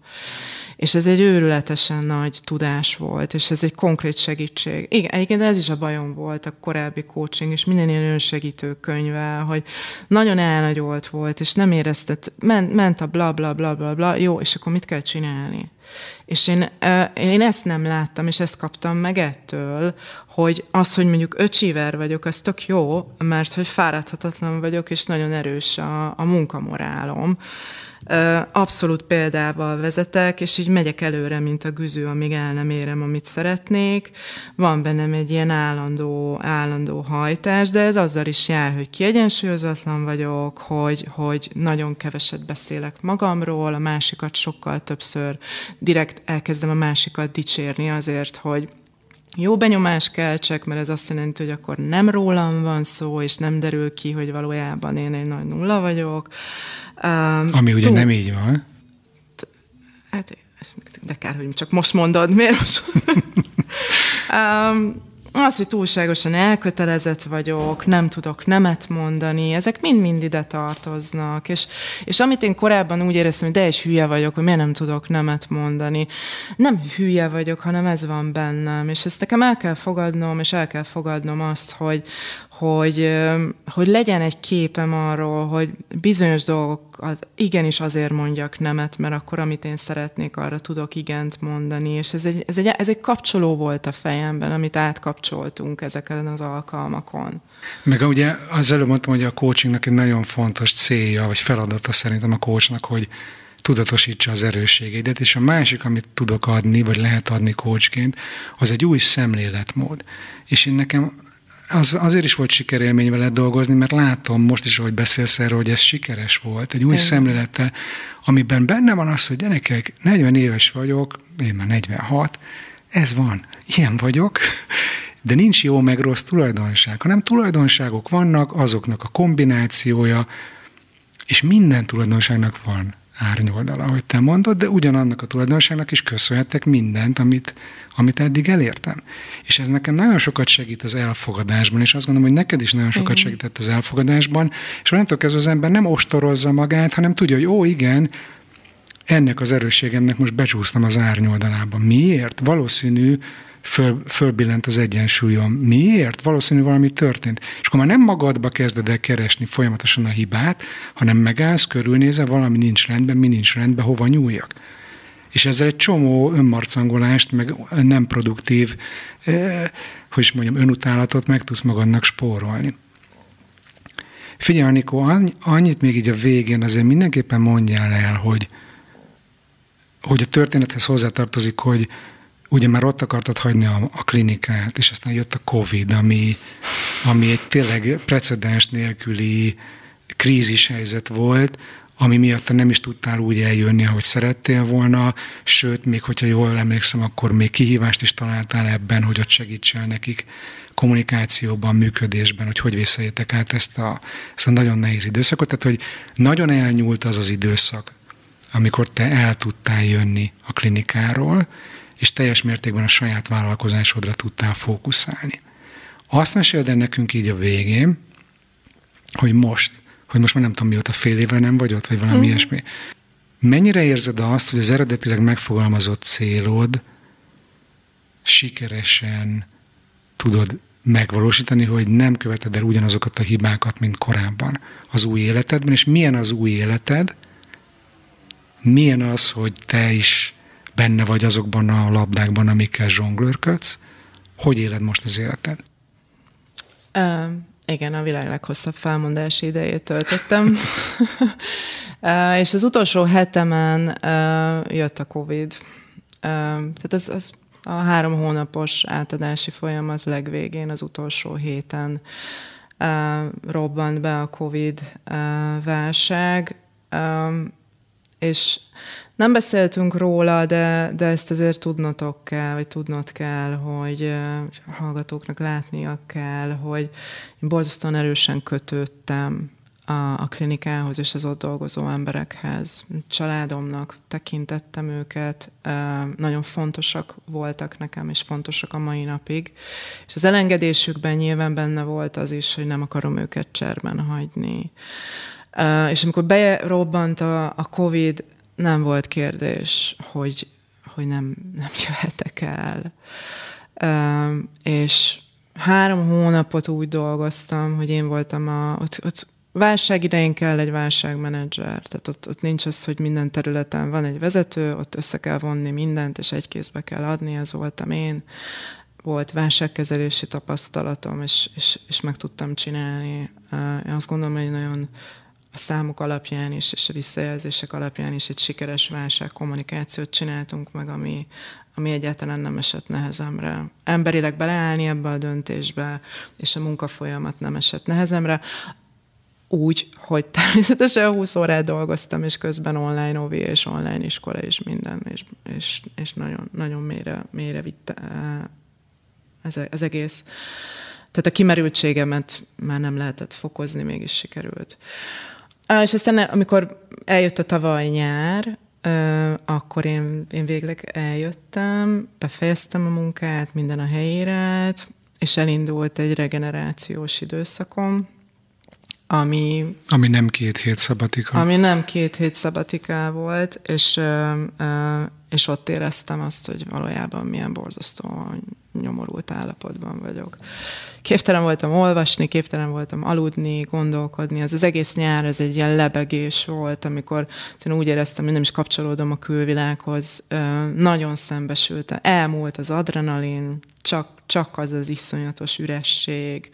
És ez egy őrületesen nagy tudás volt, és ez egy konkrét segítség. Igen, egyébként ez is a bajom volt, a korábbi coaching, és minden ilyen önsegítő könyve, hogy nagyon elnagyolt volt, és nem éreztet, ment, ment a bla, bla, bla, bla, bla, jó, és akkor mit kell csinálni? És én, én ezt nem láttam, és ezt kaptam meg ettől, hogy az, hogy mondjuk öcsiver vagyok, az tök jó, mert hogy fáradhatatlan vagyok, és nagyon erős a, a munkamorálom abszolút példával vezetek, és így megyek előre, mint a güző, amíg el nem érem, amit szeretnék. Van bennem egy ilyen állandó, állandó hajtás, de ez azzal is jár, hogy kiegyensúlyozatlan vagyok, hogy, hogy nagyon keveset beszélek magamról, a másikat sokkal többször direkt elkezdem a másikat dicsérni azért, hogy jó benyomás keltsek, mert ez azt jelenti, hogy akkor nem rólam van szó, és nem derül ki, hogy valójában én egy nagy nulla vagyok. Um, Ami ugye túl, nem így van. Hát, de kár, hogy csak most mondod, miért most? um, [LAUGHS] az, hogy túlságosan elkötelezett vagyok, nem tudok nemet mondani, ezek mind-mind ide tartoznak. És, és amit én korábban úgy éreztem, hogy de is hülye vagyok, hogy miért nem tudok nemet mondani. Nem hülye vagyok, hanem ez van bennem. És ezt nekem el kell fogadnom, és el kell fogadnom azt, hogy, hogy, hogy legyen egy képem arról, hogy bizonyos dolgokat hát igenis azért mondjak nemet, mert akkor, amit én szeretnék, arra tudok igent mondani, és ez egy, ez egy, ez egy kapcsoló volt a fejemben, amit átkapcsoltunk ezeken az alkalmakon. Meg ugye az előbb mondtam, hogy a coachingnak egy nagyon fontos célja, vagy feladata szerintem a coachnak, hogy tudatosítsa az erősségeidet, és a másik, amit tudok adni, vagy lehet adni coachként, az egy új szemléletmód. És én nekem az, azért is volt sikerélmény veled dolgozni, mert látom most is, ahogy beszélsz erről, hogy ez sikeres volt, egy új Igen. szemlélettel, amiben benne van az, hogy gyerekek, 40 éves vagyok, én már 46, ez van, ilyen vagyok, de nincs jó meg rossz tulajdonság, hanem tulajdonságok vannak, azoknak a kombinációja, és minden tulajdonságnak van árnyoldal, ahogy te mondod, de ugyanannak a tulajdonságnak is köszönhetek mindent, amit, amit eddig elértem. És ez nekem nagyon sokat segít az elfogadásban, és azt gondolom, hogy neked is nagyon sokat segített az elfogadásban, és onnantól kezdve az ember nem ostorozza magát, hanem tudja, hogy ó, igen, ennek az erősségemnek most becsúsztam az árnyoldalába. Miért? Valószínű, föl, fölbillent az egyensúlyom. Miért? Valószínű valami történt. És akkor már nem magadba kezded el keresni folyamatosan a hibát, hanem megállsz, körülnézel, valami nincs rendben, mi nincs rendben, hova nyúljak. És ezzel egy csomó önmarcangolást, meg nem produktív, eh, hogy is mondjam, önutálatot meg tudsz magadnak spórolni. Figyelj, Anikó, annyit még így a végén azért mindenképpen mondjál el, hogy, hogy a történethez hozzátartozik, hogy, ugye már ott akartad hagyni a, a klinikát, és aztán jött a Covid, ami, ami egy tényleg precedens nélküli krízis helyzet volt, ami miatt nem is tudtál úgy eljönni, ahogy szerettél volna, sőt, még hogyha jól emlékszem, akkor még kihívást is találtál ebben, hogy ott segítsél nekik kommunikációban, működésben, hogy hogy vészeljétek át ezt a, ezt a nagyon nehéz időszakot. Tehát, hogy nagyon elnyúlt az az időszak, amikor te el tudtál jönni a klinikáról, és teljes mértékben a saját vállalkozásodra tudtál fókuszálni. Azt meséld el nekünk így a végén, hogy most, hogy most már nem tudom mióta fél éve nem vagy ott, vagy valami mm. ilyesmi. Mennyire érzed azt, hogy az eredetileg megfogalmazott célod sikeresen tudod megvalósítani, hogy nem követed el ugyanazokat a hibákat, mint korábban az új életedben, és milyen az új életed, milyen az, hogy te is benne vagy azokban a labdákban, amikkel zsonglőrködsz. Hogy éled most az életed? Uh, igen, a világ leghosszabb felmondási idejét töltöttem. uh, [LAUGHS] és az utolsó hetemen uh, jött a COVID. Tehát az, az a három hónapos átadási folyamat legvégén, az utolsó héten robbant be a COVID válság, és nem beszéltünk róla, de, de ezt azért tudnotok kell, vagy tudnot kell, hogy a hallgatóknak látnia kell, hogy én borzasztóan erősen kötődtem a, a klinikához és az ott dolgozó emberekhez. Családomnak tekintettem őket, nagyon fontosak voltak nekem, és fontosak a mai napig. És az elengedésükben nyilván benne volt az is, hogy nem akarom őket cserben hagyni. És amikor berobbant a, a COVID, nem volt kérdés, hogy, hogy nem, nem [LAUGHS] jöhetek el. Um, és három hónapot úgy dolgoztam, hogy én voltam a... Ott, ott válság idején kell egy válságmenedzser, tehát ott, ott nincs az, hogy minden területen van egy vezető, ott össze kell vonni mindent, és egy kézbe kell adni, ez voltam én. Volt válságkezelési tapasztalatom, és, és, és meg tudtam csinálni. Én azt gondolom, hogy nagyon a számok alapján is, és a visszajelzések alapján is egy sikeres kommunikációt csináltunk meg, ami, ami egyáltalán nem esett nehezemre. Emberileg beleállni ebbe a döntésbe, és a munkafolyamat nem esett nehezemre úgy, hogy természetesen 20 órát dolgoztam, és közben online OV és online iskola és minden, és, és, és nagyon, nagyon mélyre, mélyre vitte eh, ez, ez egész. Tehát a kimerültségemet már nem lehetett fokozni, mégis sikerült. És aztán amikor eljött a tavaly nyár, akkor én, én végleg eljöttem, befejeztem a munkát, minden a helyére állt, és elindult egy regenerációs időszakom, ami... Ami nem két hét szabatika. Ami nem két hét szabatika volt, és ö, ö, és ott éreztem azt, hogy valójában milyen borzasztó nyomorult állapotban vagyok. Képtelen voltam olvasni, képtelen voltam aludni, gondolkodni. Az, az egész nyár ez egy ilyen lebegés volt, amikor én úgy éreztem, hogy nem is kapcsolódom a külvilághoz. Nagyon szembesültem. Elmúlt az adrenalin, csak csak az az iszonyatos üresség,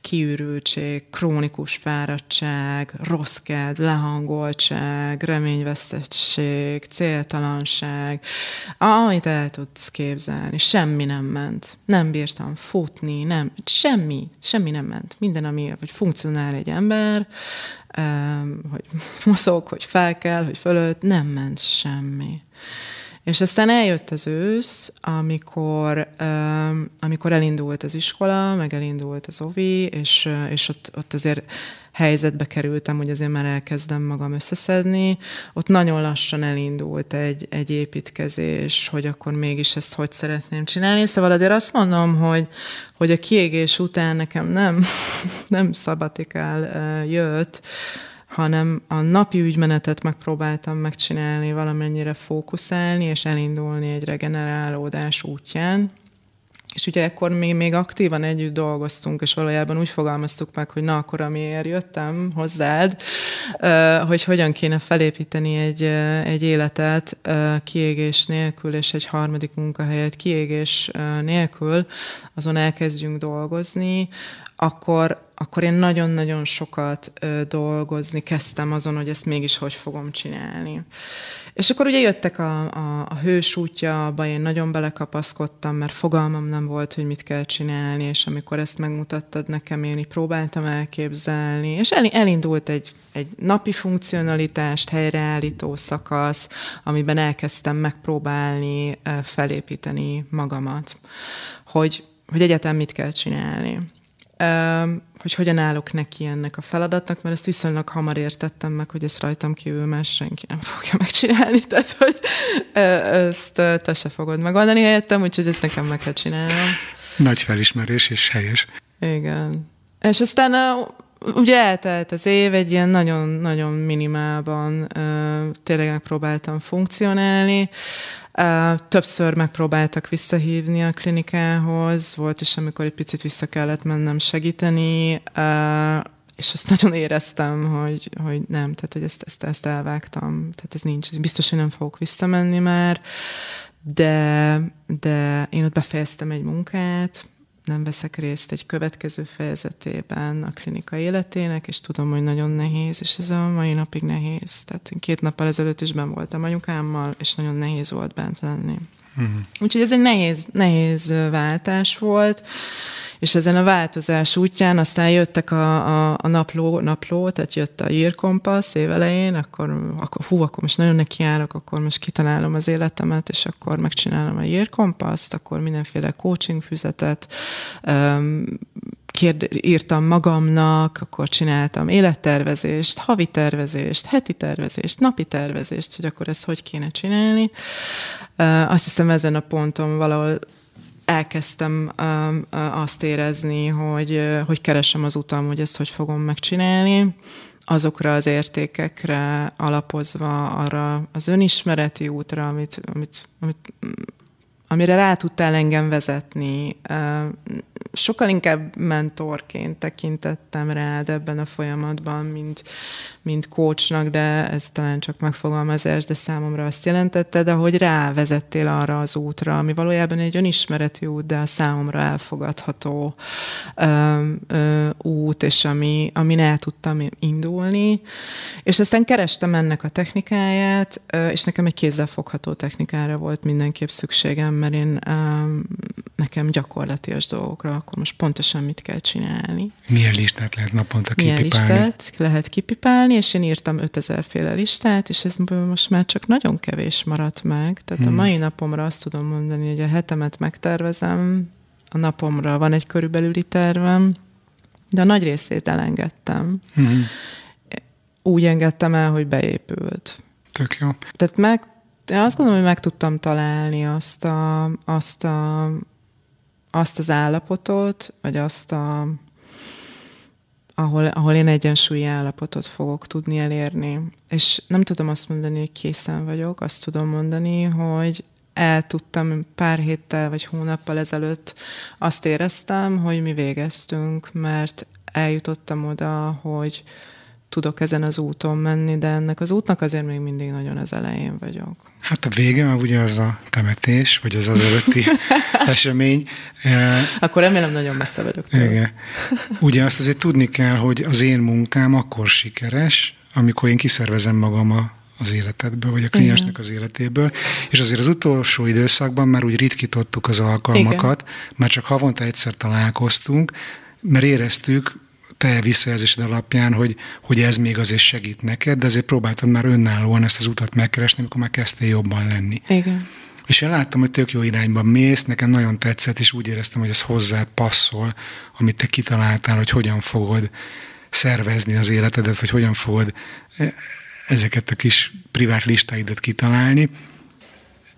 kiürültség, krónikus fáradtság, rossz kedv, lehangoltság, reményvesztettség, céltalanság, amit el tudsz képzelni. Semmi nem ment. Nem bírtam futni, nem, semmi, semmi nem ment. Minden, ami, hogy funkcionál egy ember, hogy [LAUGHS] mozog, hogy fel kell, hogy fölött, nem ment semmi. És aztán eljött az ősz, amikor, amikor elindult az iskola, meg elindult az ovi, és, és ott, ott azért helyzetbe kerültem, hogy azért már elkezdem magam összeszedni. Ott nagyon lassan elindult egy, egy építkezés, hogy akkor mégis ezt hogy szeretném csinálni. Szóval azért azt mondom, hogy, hogy a kiégés után nekem nem, [LAUGHS] nem szabatikál jött, hanem a napi ügymenetet megpróbáltam megcsinálni, valamennyire fókuszálni, és elindulni egy regenerálódás útján. És ugye ekkor még, még aktívan együtt dolgoztunk, és valójában úgy fogalmaztuk meg, hogy na akkor, amiért jöttem hozzád, hogy hogyan kéne felépíteni egy, egy életet kiégés nélkül, és egy harmadik munkahelyet kiégés nélkül, azon elkezdjünk dolgozni, akkor akkor én nagyon-nagyon sokat ö, dolgozni kezdtem azon, hogy ezt mégis hogy fogom csinálni. És akkor ugye jöttek a, a, a hős útja, abban én nagyon belekapaszkodtam, mert fogalmam nem volt, hogy mit kell csinálni, és amikor ezt megmutattad nekem, én így próbáltam elképzelni, és el, elindult egy, egy napi funkcionalitást helyreállító szakasz, amiben elkezdtem megpróbálni felépíteni magamat, hogy, hogy egyetem mit kell csinálni hogy hogyan állok neki ennek a feladatnak, mert ezt viszonylag hamar értettem meg, hogy ezt rajtam kívül más senki nem fogja megcsinálni, [LAUGHS] tehát hogy ezt te se fogod megoldani helyettem, úgyhogy ezt nekem meg kell csinálnom. Nagy felismerés és helyes. Igen. És aztán a, ugye eltelt az év, egy ilyen nagyon-nagyon minimálban tényleg próbáltam funkcionálni. Többször megpróbáltak visszahívni a klinikához, volt is, amikor egy picit vissza kellett mennem segíteni, és azt nagyon éreztem, hogy, hogy nem, tehát hogy ezt, ezt, ezt elvágtam, tehát ez nincs, biztos, hogy nem fogok visszamenni már, de, de én ott befejeztem egy munkát, nem veszek részt egy következő fejezetében a klinika életének, és tudom, hogy nagyon nehéz, és ez a mai napig nehéz. Tehát én két nappal ezelőtt is ben voltam anyukámmal, és nagyon nehéz volt bent lenni. Uh-huh. Úgyhogy ez egy nehéz, nehéz váltás volt, és ezen a változás útján aztán jöttek a, a, a napló, napló, tehát jött a írkompasz évelején, akkor, akkor hú, akkor most nagyon nekiállok, akkor most kitalálom az életemet, és akkor megcsinálom a írkompaszt, akkor mindenféle coaching füzetet, um, kérd, írtam magamnak, akkor csináltam élettervezést, havi tervezést, heti tervezést, napi tervezést, hogy akkor ezt hogy kéne csinálni. Azt hiszem ezen a ponton valahol elkezdtem azt érezni, hogy, hogy keresem az utam, hogy ezt hogy fogom megcsinálni, azokra az értékekre alapozva, arra az önismereti útra, amit, amit, amit amire rá tudtál engem vezetni. Sokkal inkább mentorként tekintettem rád ebben a folyamatban, mint, mint coachnak, de ez talán csak megfogalmazás, de számomra azt jelentette, de hogy rávezettél arra az útra, ami valójában egy önismereti út, de a számomra elfogadható út, és ami, ami el tudtam indulni. És aztán kerestem ennek a technikáját, és nekem egy kézzelfogható technikára volt mindenképp szükségem, mert én um, nekem gyakorlatias dolgokra, akkor most pontosan mit kell csinálni. Milyen listát lehet naponta kipipálni? Milyen listát lehet kipipálni, és én írtam 5000 féle listát, és ez most már csak nagyon kevés maradt meg. Tehát hmm. a mai napomra azt tudom mondani, hogy a hetemet megtervezem, a napomra van egy körülbelüli tervem, de a nagy részét elengedtem. Hmm. Úgy engedtem el, hogy beépült. Tök jó. Tehát meg én azt gondolom, hogy meg tudtam találni azt, a, azt, a, azt az állapotot, vagy azt a, ahol, ahol én egyensúlyi állapotot fogok tudni elérni. És nem tudom azt mondani, hogy készen vagyok, azt tudom mondani, hogy el tudtam pár héttel vagy hónappal ezelőtt azt éreztem, hogy mi végeztünk, mert eljutottam oda, hogy tudok ezen az úton menni, de ennek az útnak azért még mindig nagyon az elején vagyok. Hát a vége már ugye az a temetés, vagy az az előtti [LAUGHS] esemény. Akkor remélem nagyon messze vagyok. Tőle. Igen. Ugye azt azért tudni kell, hogy az én munkám akkor sikeres, amikor én kiszervezem magam a az életedből, vagy a mhm. kliensnek az életéből. És azért az utolsó időszakban már úgy ritkítottuk az alkalmakat, Igen. már csak havonta egyszer találkoztunk, mert éreztük, te visszajelzésed alapján, hogy, hogy ez még azért segít neked, de azért próbáltad már önállóan ezt az utat megkeresni, amikor már kezdtél jobban lenni. Igen. És én láttam, hogy tök jó irányba mész, nekem nagyon tetszett, és úgy éreztem, hogy ez hozzád passzol, amit te kitaláltál, hogy hogyan fogod szervezni az életedet, vagy hogyan fogod eh, ezeket a kis privát listáidat kitalálni.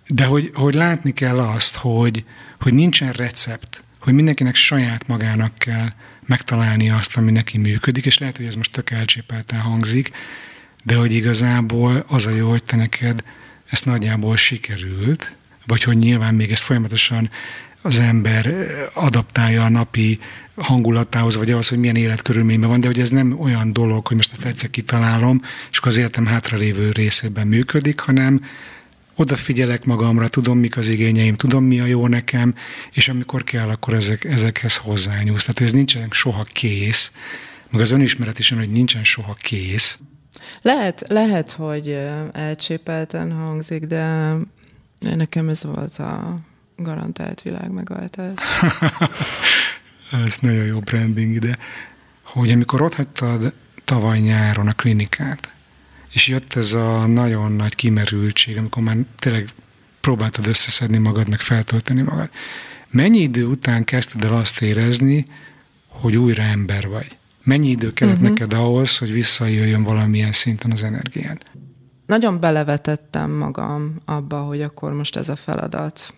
De hogy, hogy látni kell azt, hogy, hogy nincsen recept, hogy mindenkinek saját magának kell megtalálni azt, ami neki működik, és lehet, hogy ez most tök elcsépelten hangzik, de hogy igazából az a jó, hogy te neked ezt nagyjából sikerült, vagy hogy nyilván még ezt folyamatosan az ember eh, adaptálja a napi hangulatához, vagy ahhoz, hogy milyen életkörülményben van, de hogy ez nem olyan dolog, hogy most ezt egyszer kitalálom, és akkor az életem hátralévő részében működik, hanem odafigyelek magamra, tudom, mik az igényeim, tudom, mi a jó nekem, és amikor kell, akkor ezek, ezekhez hozzányúlsz. Tehát ez nincsen soha kész, meg az önismeret is hogy nincsen soha kész. Lehet, lehet, hogy elcsépelten hangzik, de nekem ez volt a garantált világ megváltás. [LAUGHS] ez nagyon jó branding ide. Hogy amikor ott hagytad tavaly nyáron a klinikát, és jött ez a nagyon nagy kimerültség, amikor már tényleg próbáltad összeszedni magad, meg feltölteni magad. Mennyi idő után kezdted el azt érezni, hogy újra ember vagy? Mennyi idő kellett uh-huh. neked ahhoz, hogy visszajöjjön valamilyen szinten az energiád? Nagyon belevetettem magam abba, hogy akkor most ez a feladat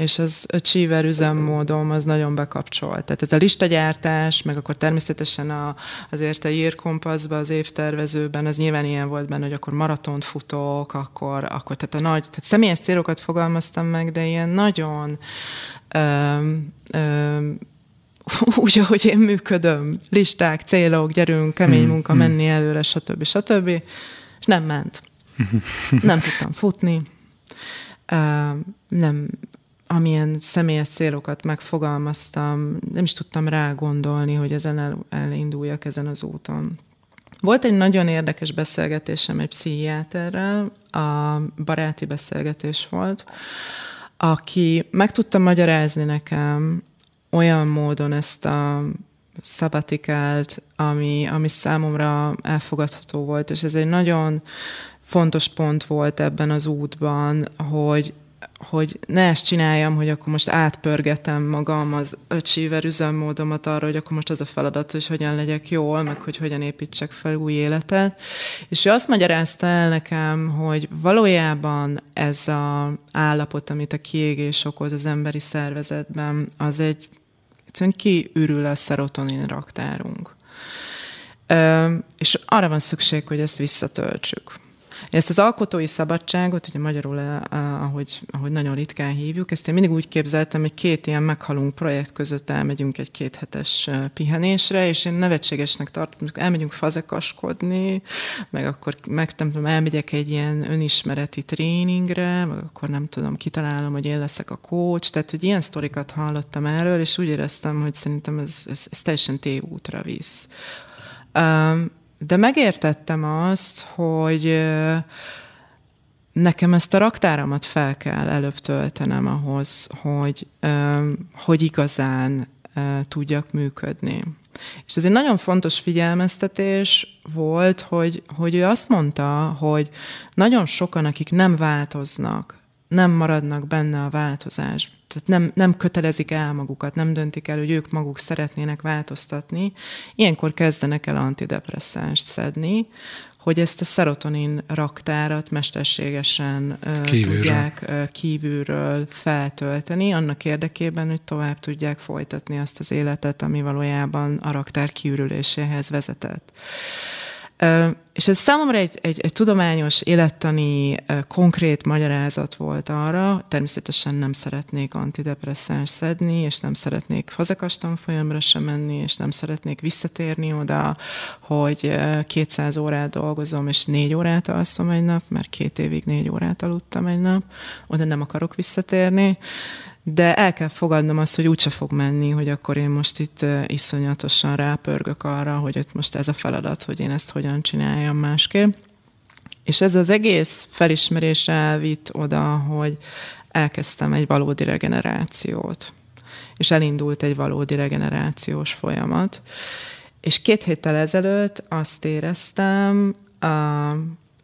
és az achiever üzemmódom az nagyon bekapcsolt. Tehát ez a listagyártás, meg akkor természetesen a, azért a írkompasszba, az évtervezőben, az nyilván ilyen volt benne, hogy akkor maratont futok, akkor, akkor tehát a nagy, tehát személyes célokat fogalmaztam meg, de ilyen nagyon öm, öm, [LAUGHS] úgy, ahogy én működöm, listák, célok, gyerünk, kemény hmm, munka, hmm. menni előre, stb. stb. És nem ment. [LAUGHS] Nem tudtam futni. Uh, nem amilyen személyes célokat megfogalmaztam, nem is tudtam rá gondolni, hogy ezen el, elinduljak ezen az úton. Volt egy nagyon érdekes beszélgetésem egy pszichiáterrel, a baráti beszélgetés volt, aki meg tudta magyarázni nekem olyan módon ezt a szabatikált, ami, ami számomra elfogadható volt, és ez egy nagyon fontos pont volt ebben az útban, hogy hogy ne ezt csináljam, hogy akkor most átpörgetem magam az achiever üzemmódomat arra, hogy akkor most az a feladat, hogy hogyan legyek jól, meg hogy hogyan építsek fel új életet. És ő azt magyarázta el nekem, hogy valójában ez az állapot, amit a kiégés okoz az emberi szervezetben, az egy egyszerűen kiürül a szerotonin raktárunk. És arra van szükség, hogy ezt visszatöltsük. Ezt az alkotói szabadságot, ugye magyarul, eh, eh, ahogy, ahogy nagyon ritkán hívjuk, ezt én mindig úgy képzeltem, hogy két ilyen meghalunk projekt között elmegyünk egy kéthetes eh, pihenésre, és én nevetségesnek tartom, hogy elmegyünk fazekaskodni, meg akkor meg, nem tudom, elmegyek egy ilyen önismereti tréningre, meg akkor nem tudom, kitalálom, hogy én leszek a coach, tehát hogy ilyen sztorikat hallottam erről, és úgy éreztem, hogy szerintem ez, ez, ez teljesen tévútra visz. Um, de megértettem azt, hogy nekem ezt a raktáramat fel kell előbb töltenem ahhoz, hogy, hogy igazán tudjak működni. És ez egy nagyon fontos figyelmeztetés volt, hogy, hogy ő azt mondta, hogy nagyon sokan, akik nem változnak, nem maradnak benne a változás, tehát nem, nem kötelezik el magukat, nem döntik el, hogy ők maguk szeretnének változtatni, ilyenkor kezdenek el antidepresszánst szedni, hogy ezt a szerotonin raktárat mesterségesen kívülről. tudják kívülről feltölteni, annak érdekében, hogy tovább tudják folytatni azt az életet, ami valójában a raktár kiürüléséhez vezetett. És ez számomra egy, egy, egy tudományos, élettani, konkrét magyarázat volt arra, természetesen nem szeretnék antidepresszáns szedni, és nem szeretnék fazekastan folyamra sem menni, és nem szeretnék visszatérni oda, hogy 200 órát dolgozom, és 4 órát alszom egy nap, mert két évig 4 órát aludtam egy nap, oda nem akarok visszatérni de el kell fogadnom azt, hogy úgyse fog menni, hogy akkor én most itt iszonyatosan rápörgök arra, hogy ott most ez a feladat, hogy én ezt hogyan csináljam másképp. És ez az egész felismerés elvitt oda, hogy elkezdtem egy valódi regenerációt. És elindult egy valódi regenerációs folyamat. És két héttel ezelőtt azt éreztem, a,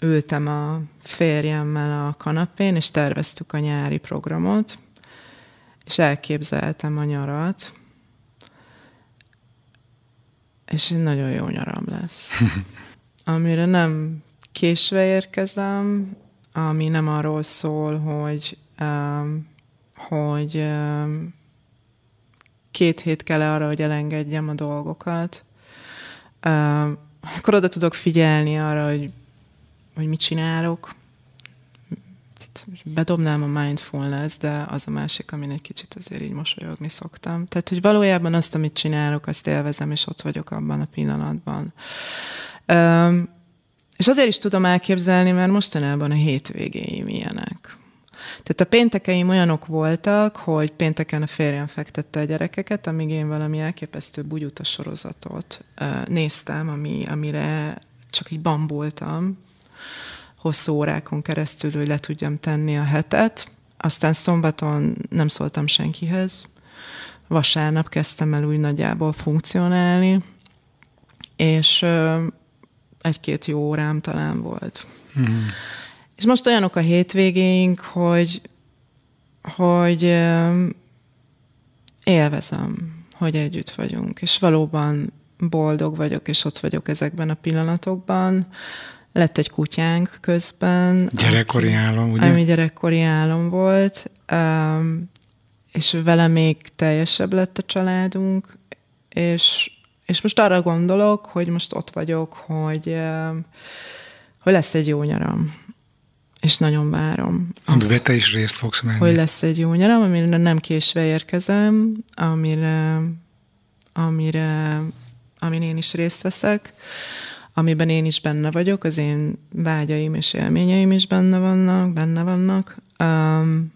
ültem a férjemmel a kanapén, és terveztük a nyári programot, és elképzeltem a nyarat, és egy nagyon jó nyaram lesz. [LAUGHS] Amire nem késve érkezem, ami nem arról szól, hogy um, hogy um, két hét kell arra, hogy elengedjem a dolgokat, um, akkor oda tudok figyelni arra, hogy, hogy mit csinálok, hát bedobnám a mindfulness, de az a másik, amin egy kicsit azért így mosolyogni szoktam. Tehát, hogy valójában azt, amit csinálok, azt élvezem, és ott vagyok abban a pillanatban. Um, és azért is tudom elképzelni, mert mostanában a hétvégéim ilyenek. Tehát a péntekeim olyanok voltak, hogy pénteken a férjem fektette a gyerekeket, amíg én valami elképesztő bugyuta sorozatot uh, néztem, ami, amire csak így bambultam, hosszú órákon keresztül, hogy le tudjam tenni a hetet. Aztán szombaton nem szóltam senkihez. Vasárnap kezdtem el úgy nagyjából funkcionálni, és egy-két jó órám talán volt. Hmm. És most olyanok a hétvégéink, hogy, hogy élvezem, hogy együtt vagyunk, és valóban boldog vagyok, és ott vagyok ezekben a pillanatokban. Lett egy kutyánk közben. Gyerekkori álom, ugye? Ami gyerekkori álom volt, és vele még teljesebb lett a családunk, és, és most arra gondolok, hogy most ott vagyok, hogy, hogy lesz egy jó nyaram. És nagyon várom. Amiben te is részt fogsz menni. Hogy lesz egy jó nyaram, amire nem késve érkezem, amire, amire, amin én is részt veszek amiben én is benne vagyok, az én vágyaim és élményeim is benne vannak, benne vannak, um,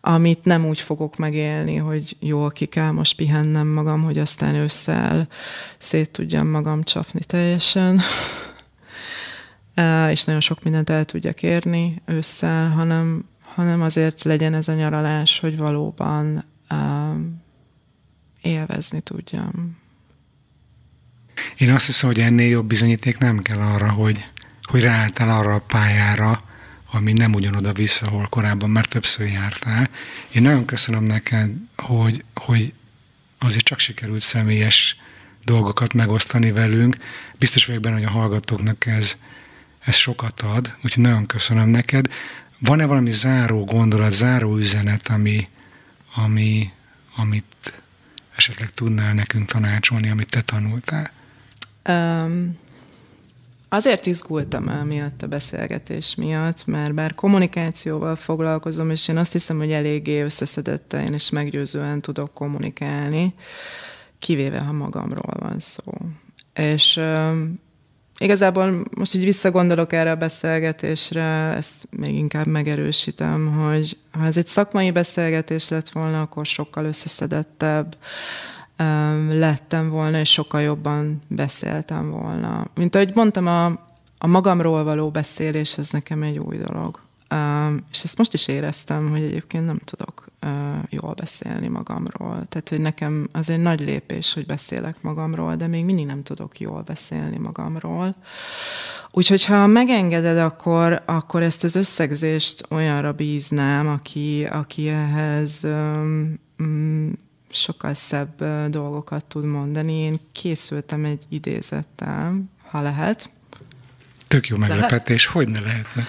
amit nem úgy fogok megélni, hogy jól ki kell most pihennem magam, hogy aztán ősszel szét tudjam magam csapni teljesen, [LAUGHS] uh, és nagyon sok mindent el tudjak érni ősszel, hanem, hanem azért legyen ez a nyaralás, hogy valóban um, élvezni tudjam. Én azt hiszem, hogy ennél jobb bizonyíték nem kell arra, hogy, hogy ráálltál arra a pályára, ami nem ugyanoda vissza, ahol korábban már többször jártál. Én nagyon köszönöm neked, hogy, hogy azért csak sikerült személyes dolgokat megosztani velünk. Biztos vagyok benne, hogy a hallgatóknak ez, ez sokat ad, úgyhogy nagyon köszönöm neked. Van-e valami záró gondolat, záró üzenet, ami, ami, amit esetleg tudnál nekünk tanácsolni, amit te tanultál? Um, azért izgultam el miatt a beszélgetés miatt, mert bár kommunikációval foglalkozom, és én azt hiszem, hogy eléggé összeszedetten és meggyőzően tudok kommunikálni, kivéve, ha magamról van szó. És um, igazából most így visszagondolok erre a beszélgetésre, ezt még inkább megerősítem, hogy ha ez egy szakmai beszélgetés lett volna, akkor sokkal összeszedettebb, lettem volna, és sokkal jobban beszéltem volna. Mint ahogy mondtam, a, a magamról való beszélés, ez nekem egy új dolog. és ezt most is éreztem, hogy egyébként nem tudok jól beszélni magamról. Tehát, hogy nekem az egy nagy lépés, hogy beszélek magamról, de még mindig nem tudok jól beszélni magamról. Úgyhogy, ha megengeded, akkor, akkor ezt az összegzést olyanra bíznám, aki, aki ehhez um sokkal szebb dolgokat tud mondani. Én készültem egy idézettel, ha lehet. Tök jó meglepetés, lehet? hogy ne lehetne?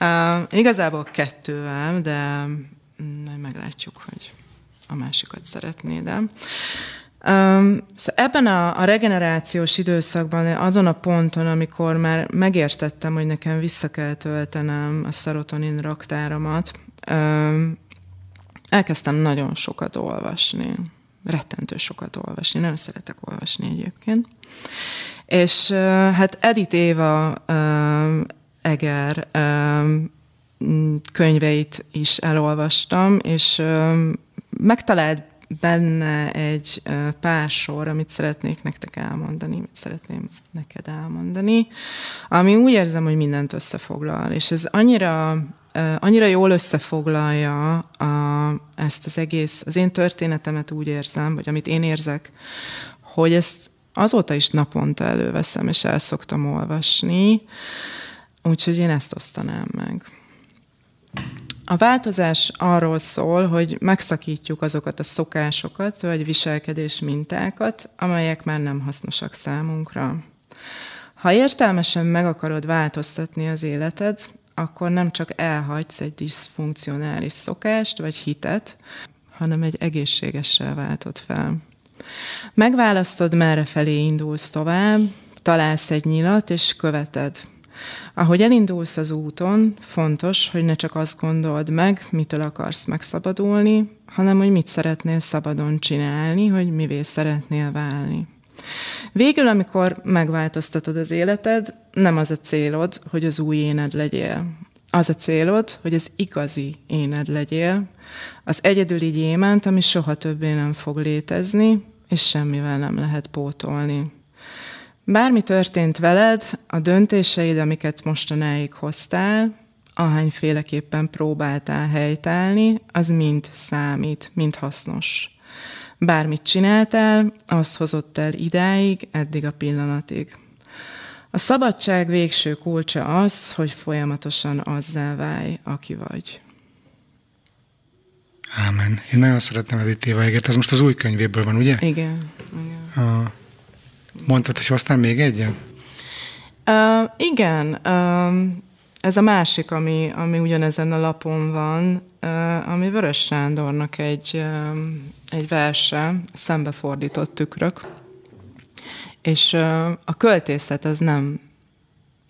Uh, igazából kettővel, de mm, majd meglátjuk, hogy a másikat szeretné, de... Um, szóval ebben a, a regenerációs időszakban, azon a ponton, amikor már megértettem, hogy nekem vissza kell töltenem a szarotonin raktáramat, um, elkezdtem nagyon sokat olvasni. Rettentő sokat olvasni. Nem szeretek olvasni egyébként. És hát Edith Éva Eger könyveit is elolvastam, és megtalált benne egy pár sor, amit szeretnék nektek elmondani, amit szeretném neked elmondani, ami úgy érzem, hogy mindent összefoglal, és ez annyira annyira jól összefoglalja a, ezt az egész, az én történetemet úgy érzem, vagy amit én érzek, hogy ezt azóta is naponta előveszem, és el szoktam olvasni, úgyhogy én ezt osztanám meg. A változás arról szól, hogy megszakítjuk azokat a szokásokat vagy viselkedés mintákat, amelyek már nem hasznosak számunkra. Ha értelmesen meg akarod változtatni az életed, akkor nem csak elhagysz egy diszfunkcionális szokást vagy hitet, hanem egy egészségessel váltod fel. Megválasztod, merre felé indulsz tovább, találsz egy nyilat, és követed. Ahogy elindulsz az úton, fontos, hogy ne csak azt gondold meg, mitől akarsz megszabadulni, hanem hogy mit szeretnél szabadon csinálni, hogy mivé szeretnél válni. Végül, amikor megváltoztatod az életed, nem az a célod, hogy az új éned legyél. Az a célod, hogy az igazi éned legyél, az egyedüli gyémánt, ami soha többé nem fog létezni, és semmivel nem lehet pótolni. Bármi történt veled, a döntéseid, amiket mostanáig hoztál, ahányféleképpen próbáltál helytállni, az mind számít, mind hasznos. Bármit csináltál, azt hozott el idáig, eddig a pillanatig. A szabadság végső kulcsa az, hogy folyamatosan azzá válj, aki vagy. Ámen. Én nagyon szeretem Edith Éva Egert. Ez most az új könyvéből van, ugye? Igen. igen. A... Mondtad, hogy aztán még egyet? Uh, igen. Uh, ez a másik, ami, ami ugyanezen a lapon van, uh, ami Vörös Sándornak egy, uh, egy verse, szembefordított tükrök és a költészet az nem,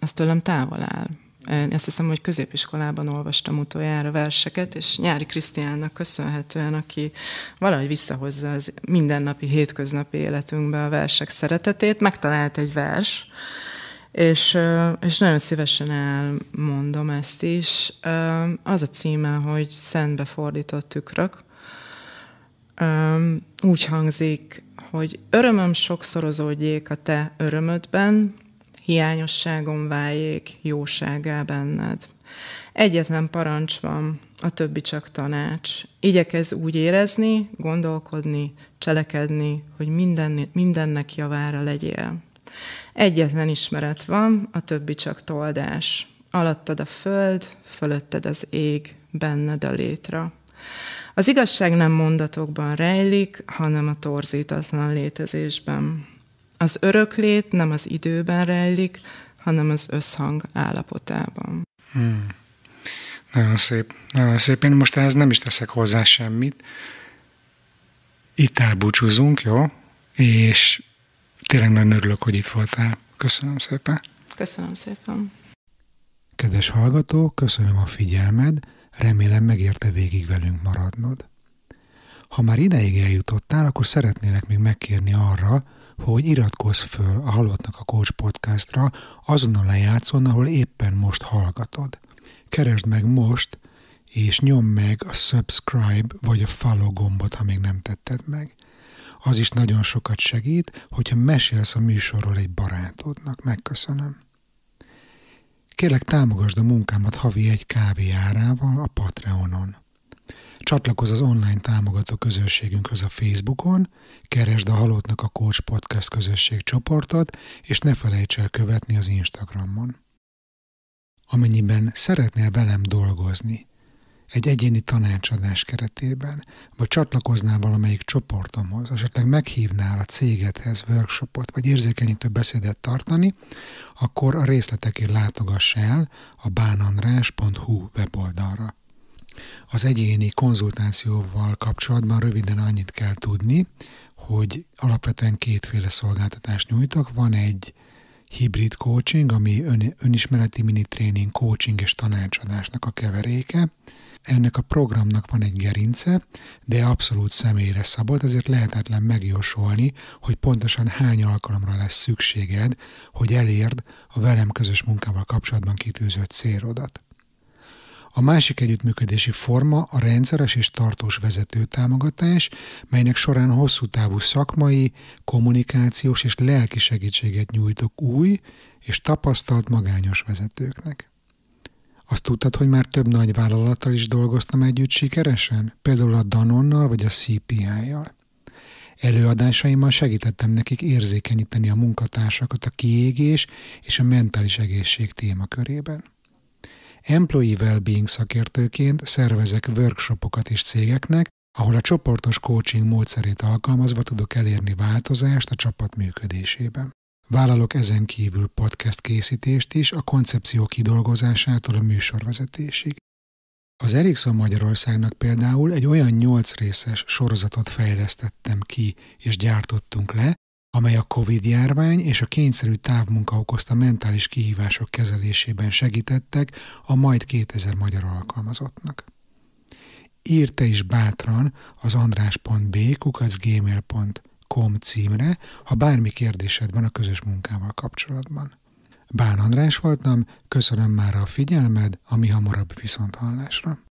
az tőlem távol áll. Én azt hiszem, hogy középiskolában olvastam utoljára verseket, és Nyári Krisztiánnak köszönhetően, aki valahogy visszahozza az mindennapi, hétköznapi életünkbe a versek szeretetét, megtalált egy vers, és, és nagyon szívesen elmondom ezt is. Az a címe, hogy Szentbe fordított tükrök. Úgy hangzik, hogy örömöm sokszorozódjék a te örömödben, hiányosságom váljék jóságá benned. Egyetlen parancs van, a többi csak tanács. Igyekez úgy érezni, gondolkodni, cselekedni, hogy minden, mindennek javára legyél. Egyetlen ismeret van, a többi csak toldás. Alattad a föld, fölötted az ég, benned a létra. Az igazság nem mondatokban rejlik, hanem a torzítatlan létezésben. Az öröklét nem az időben rejlik, hanem az összhang állapotában. Hmm. Nagyon szép, nagyon szép. Én most ehhez nem is teszek hozzá semmit. Itt elbúcsúzunk, jó? És tényleg nagyon örülök, hogy itt voltál. Köszönöm szépen. Köszönöm szépen. Kedves hallgató, köszönöm a figyelmed. Remélem megérte végig velünk maradnod. Ha már ideig eljutottál, akkor szeretnélek még megkérni arra, hogy iratkozz föl a Halottnak a Coach podcastra azon a lejátszón, ahol éppen most hallgatod. Keresd meg most, és nyomd meg a subscribe vagy a follow gombot, ha még nem tetted meg. Az is nagyon sokat segít, hogyha mesélsz a műsorról egy barátodnak. Megköszönöm. Kérlek támogasd a munkámat havi egy kávé árával a Patreonon. Csatlakozz az online támogató közösségünkhöz a Facebookon, keresd a Halottnak a Coach Podcast közösség csoportot, és ne felejts el követni az Instagramon. Amennyiben szeretnél velem dolgozni, egy egyéni tanácsadás keretében, vagy csatlakoznál valamelyik csoportomhoz, esetleg meghívnál a cégethez workshopot, vagy érzékenyítő beszédet tartani, akkor a részletekért látogass el a bánandrás.hu weboldalra. Az egyéni konzultációval kapcsolatban röviden annyit kell tudni, hogy alapvetően kétféle szolgáltatást nyújtok. Van egy hibrid coaching, ami ön, önismereti mini tréning, coaching és tanácsadásnak a keveréke, ennek a programnak van egy gerince, de abszolút személyre szabott, ezért lehetetlen megjósolni, hogy pontosan hány alkalomra lesz szükséged, hogy elérd a velem közös munkával kapcsolatban kitűzött célodat. A másik együttműködési forma a rendszeres és tartós vezetőtámogatás, melynek során hosszú távú szakmai, kommunikációs és lelki segítséget nyújtok új és tapasztalt magányos vezetőknek. Azt tudtad, hogy már több nagy vállalattal is dolgoztam együtt sikeresen? Például a Danonnal vagy a CPI-jal. Előadásaimmal segítettem nekik érzékenyíteni a munkatársakat a kiégés és a mentális egészség témakörében. Employee Wellbeing szakértőként szervezek workshopokat is cégeknek, ahol a csoportos coaching módszerét alkalmazva tudok elérni változást a csapat működésében. Vállalok ezen kívül podcast készítést is, a koncepció kidolgozásától a műsorvezetésig. Az Ericsson Magyarországnak például egy olyan nyolc részes sorozatot fejlesztettem ki és gyártottunk le, amely a COVID-járvány és a kényszerű távmunka okozta mentális kihívások kezelésében segítettek a majd 2000 magyar alkalmazottnak. Írte is bátran az andrás.b kukacgmail.com Kom címre, ha bármi kérdésed van a közös munkával kapcsolatban. Bán András voltam, köszönöm már a figyelmed, ami hamarabb viszont hallásra.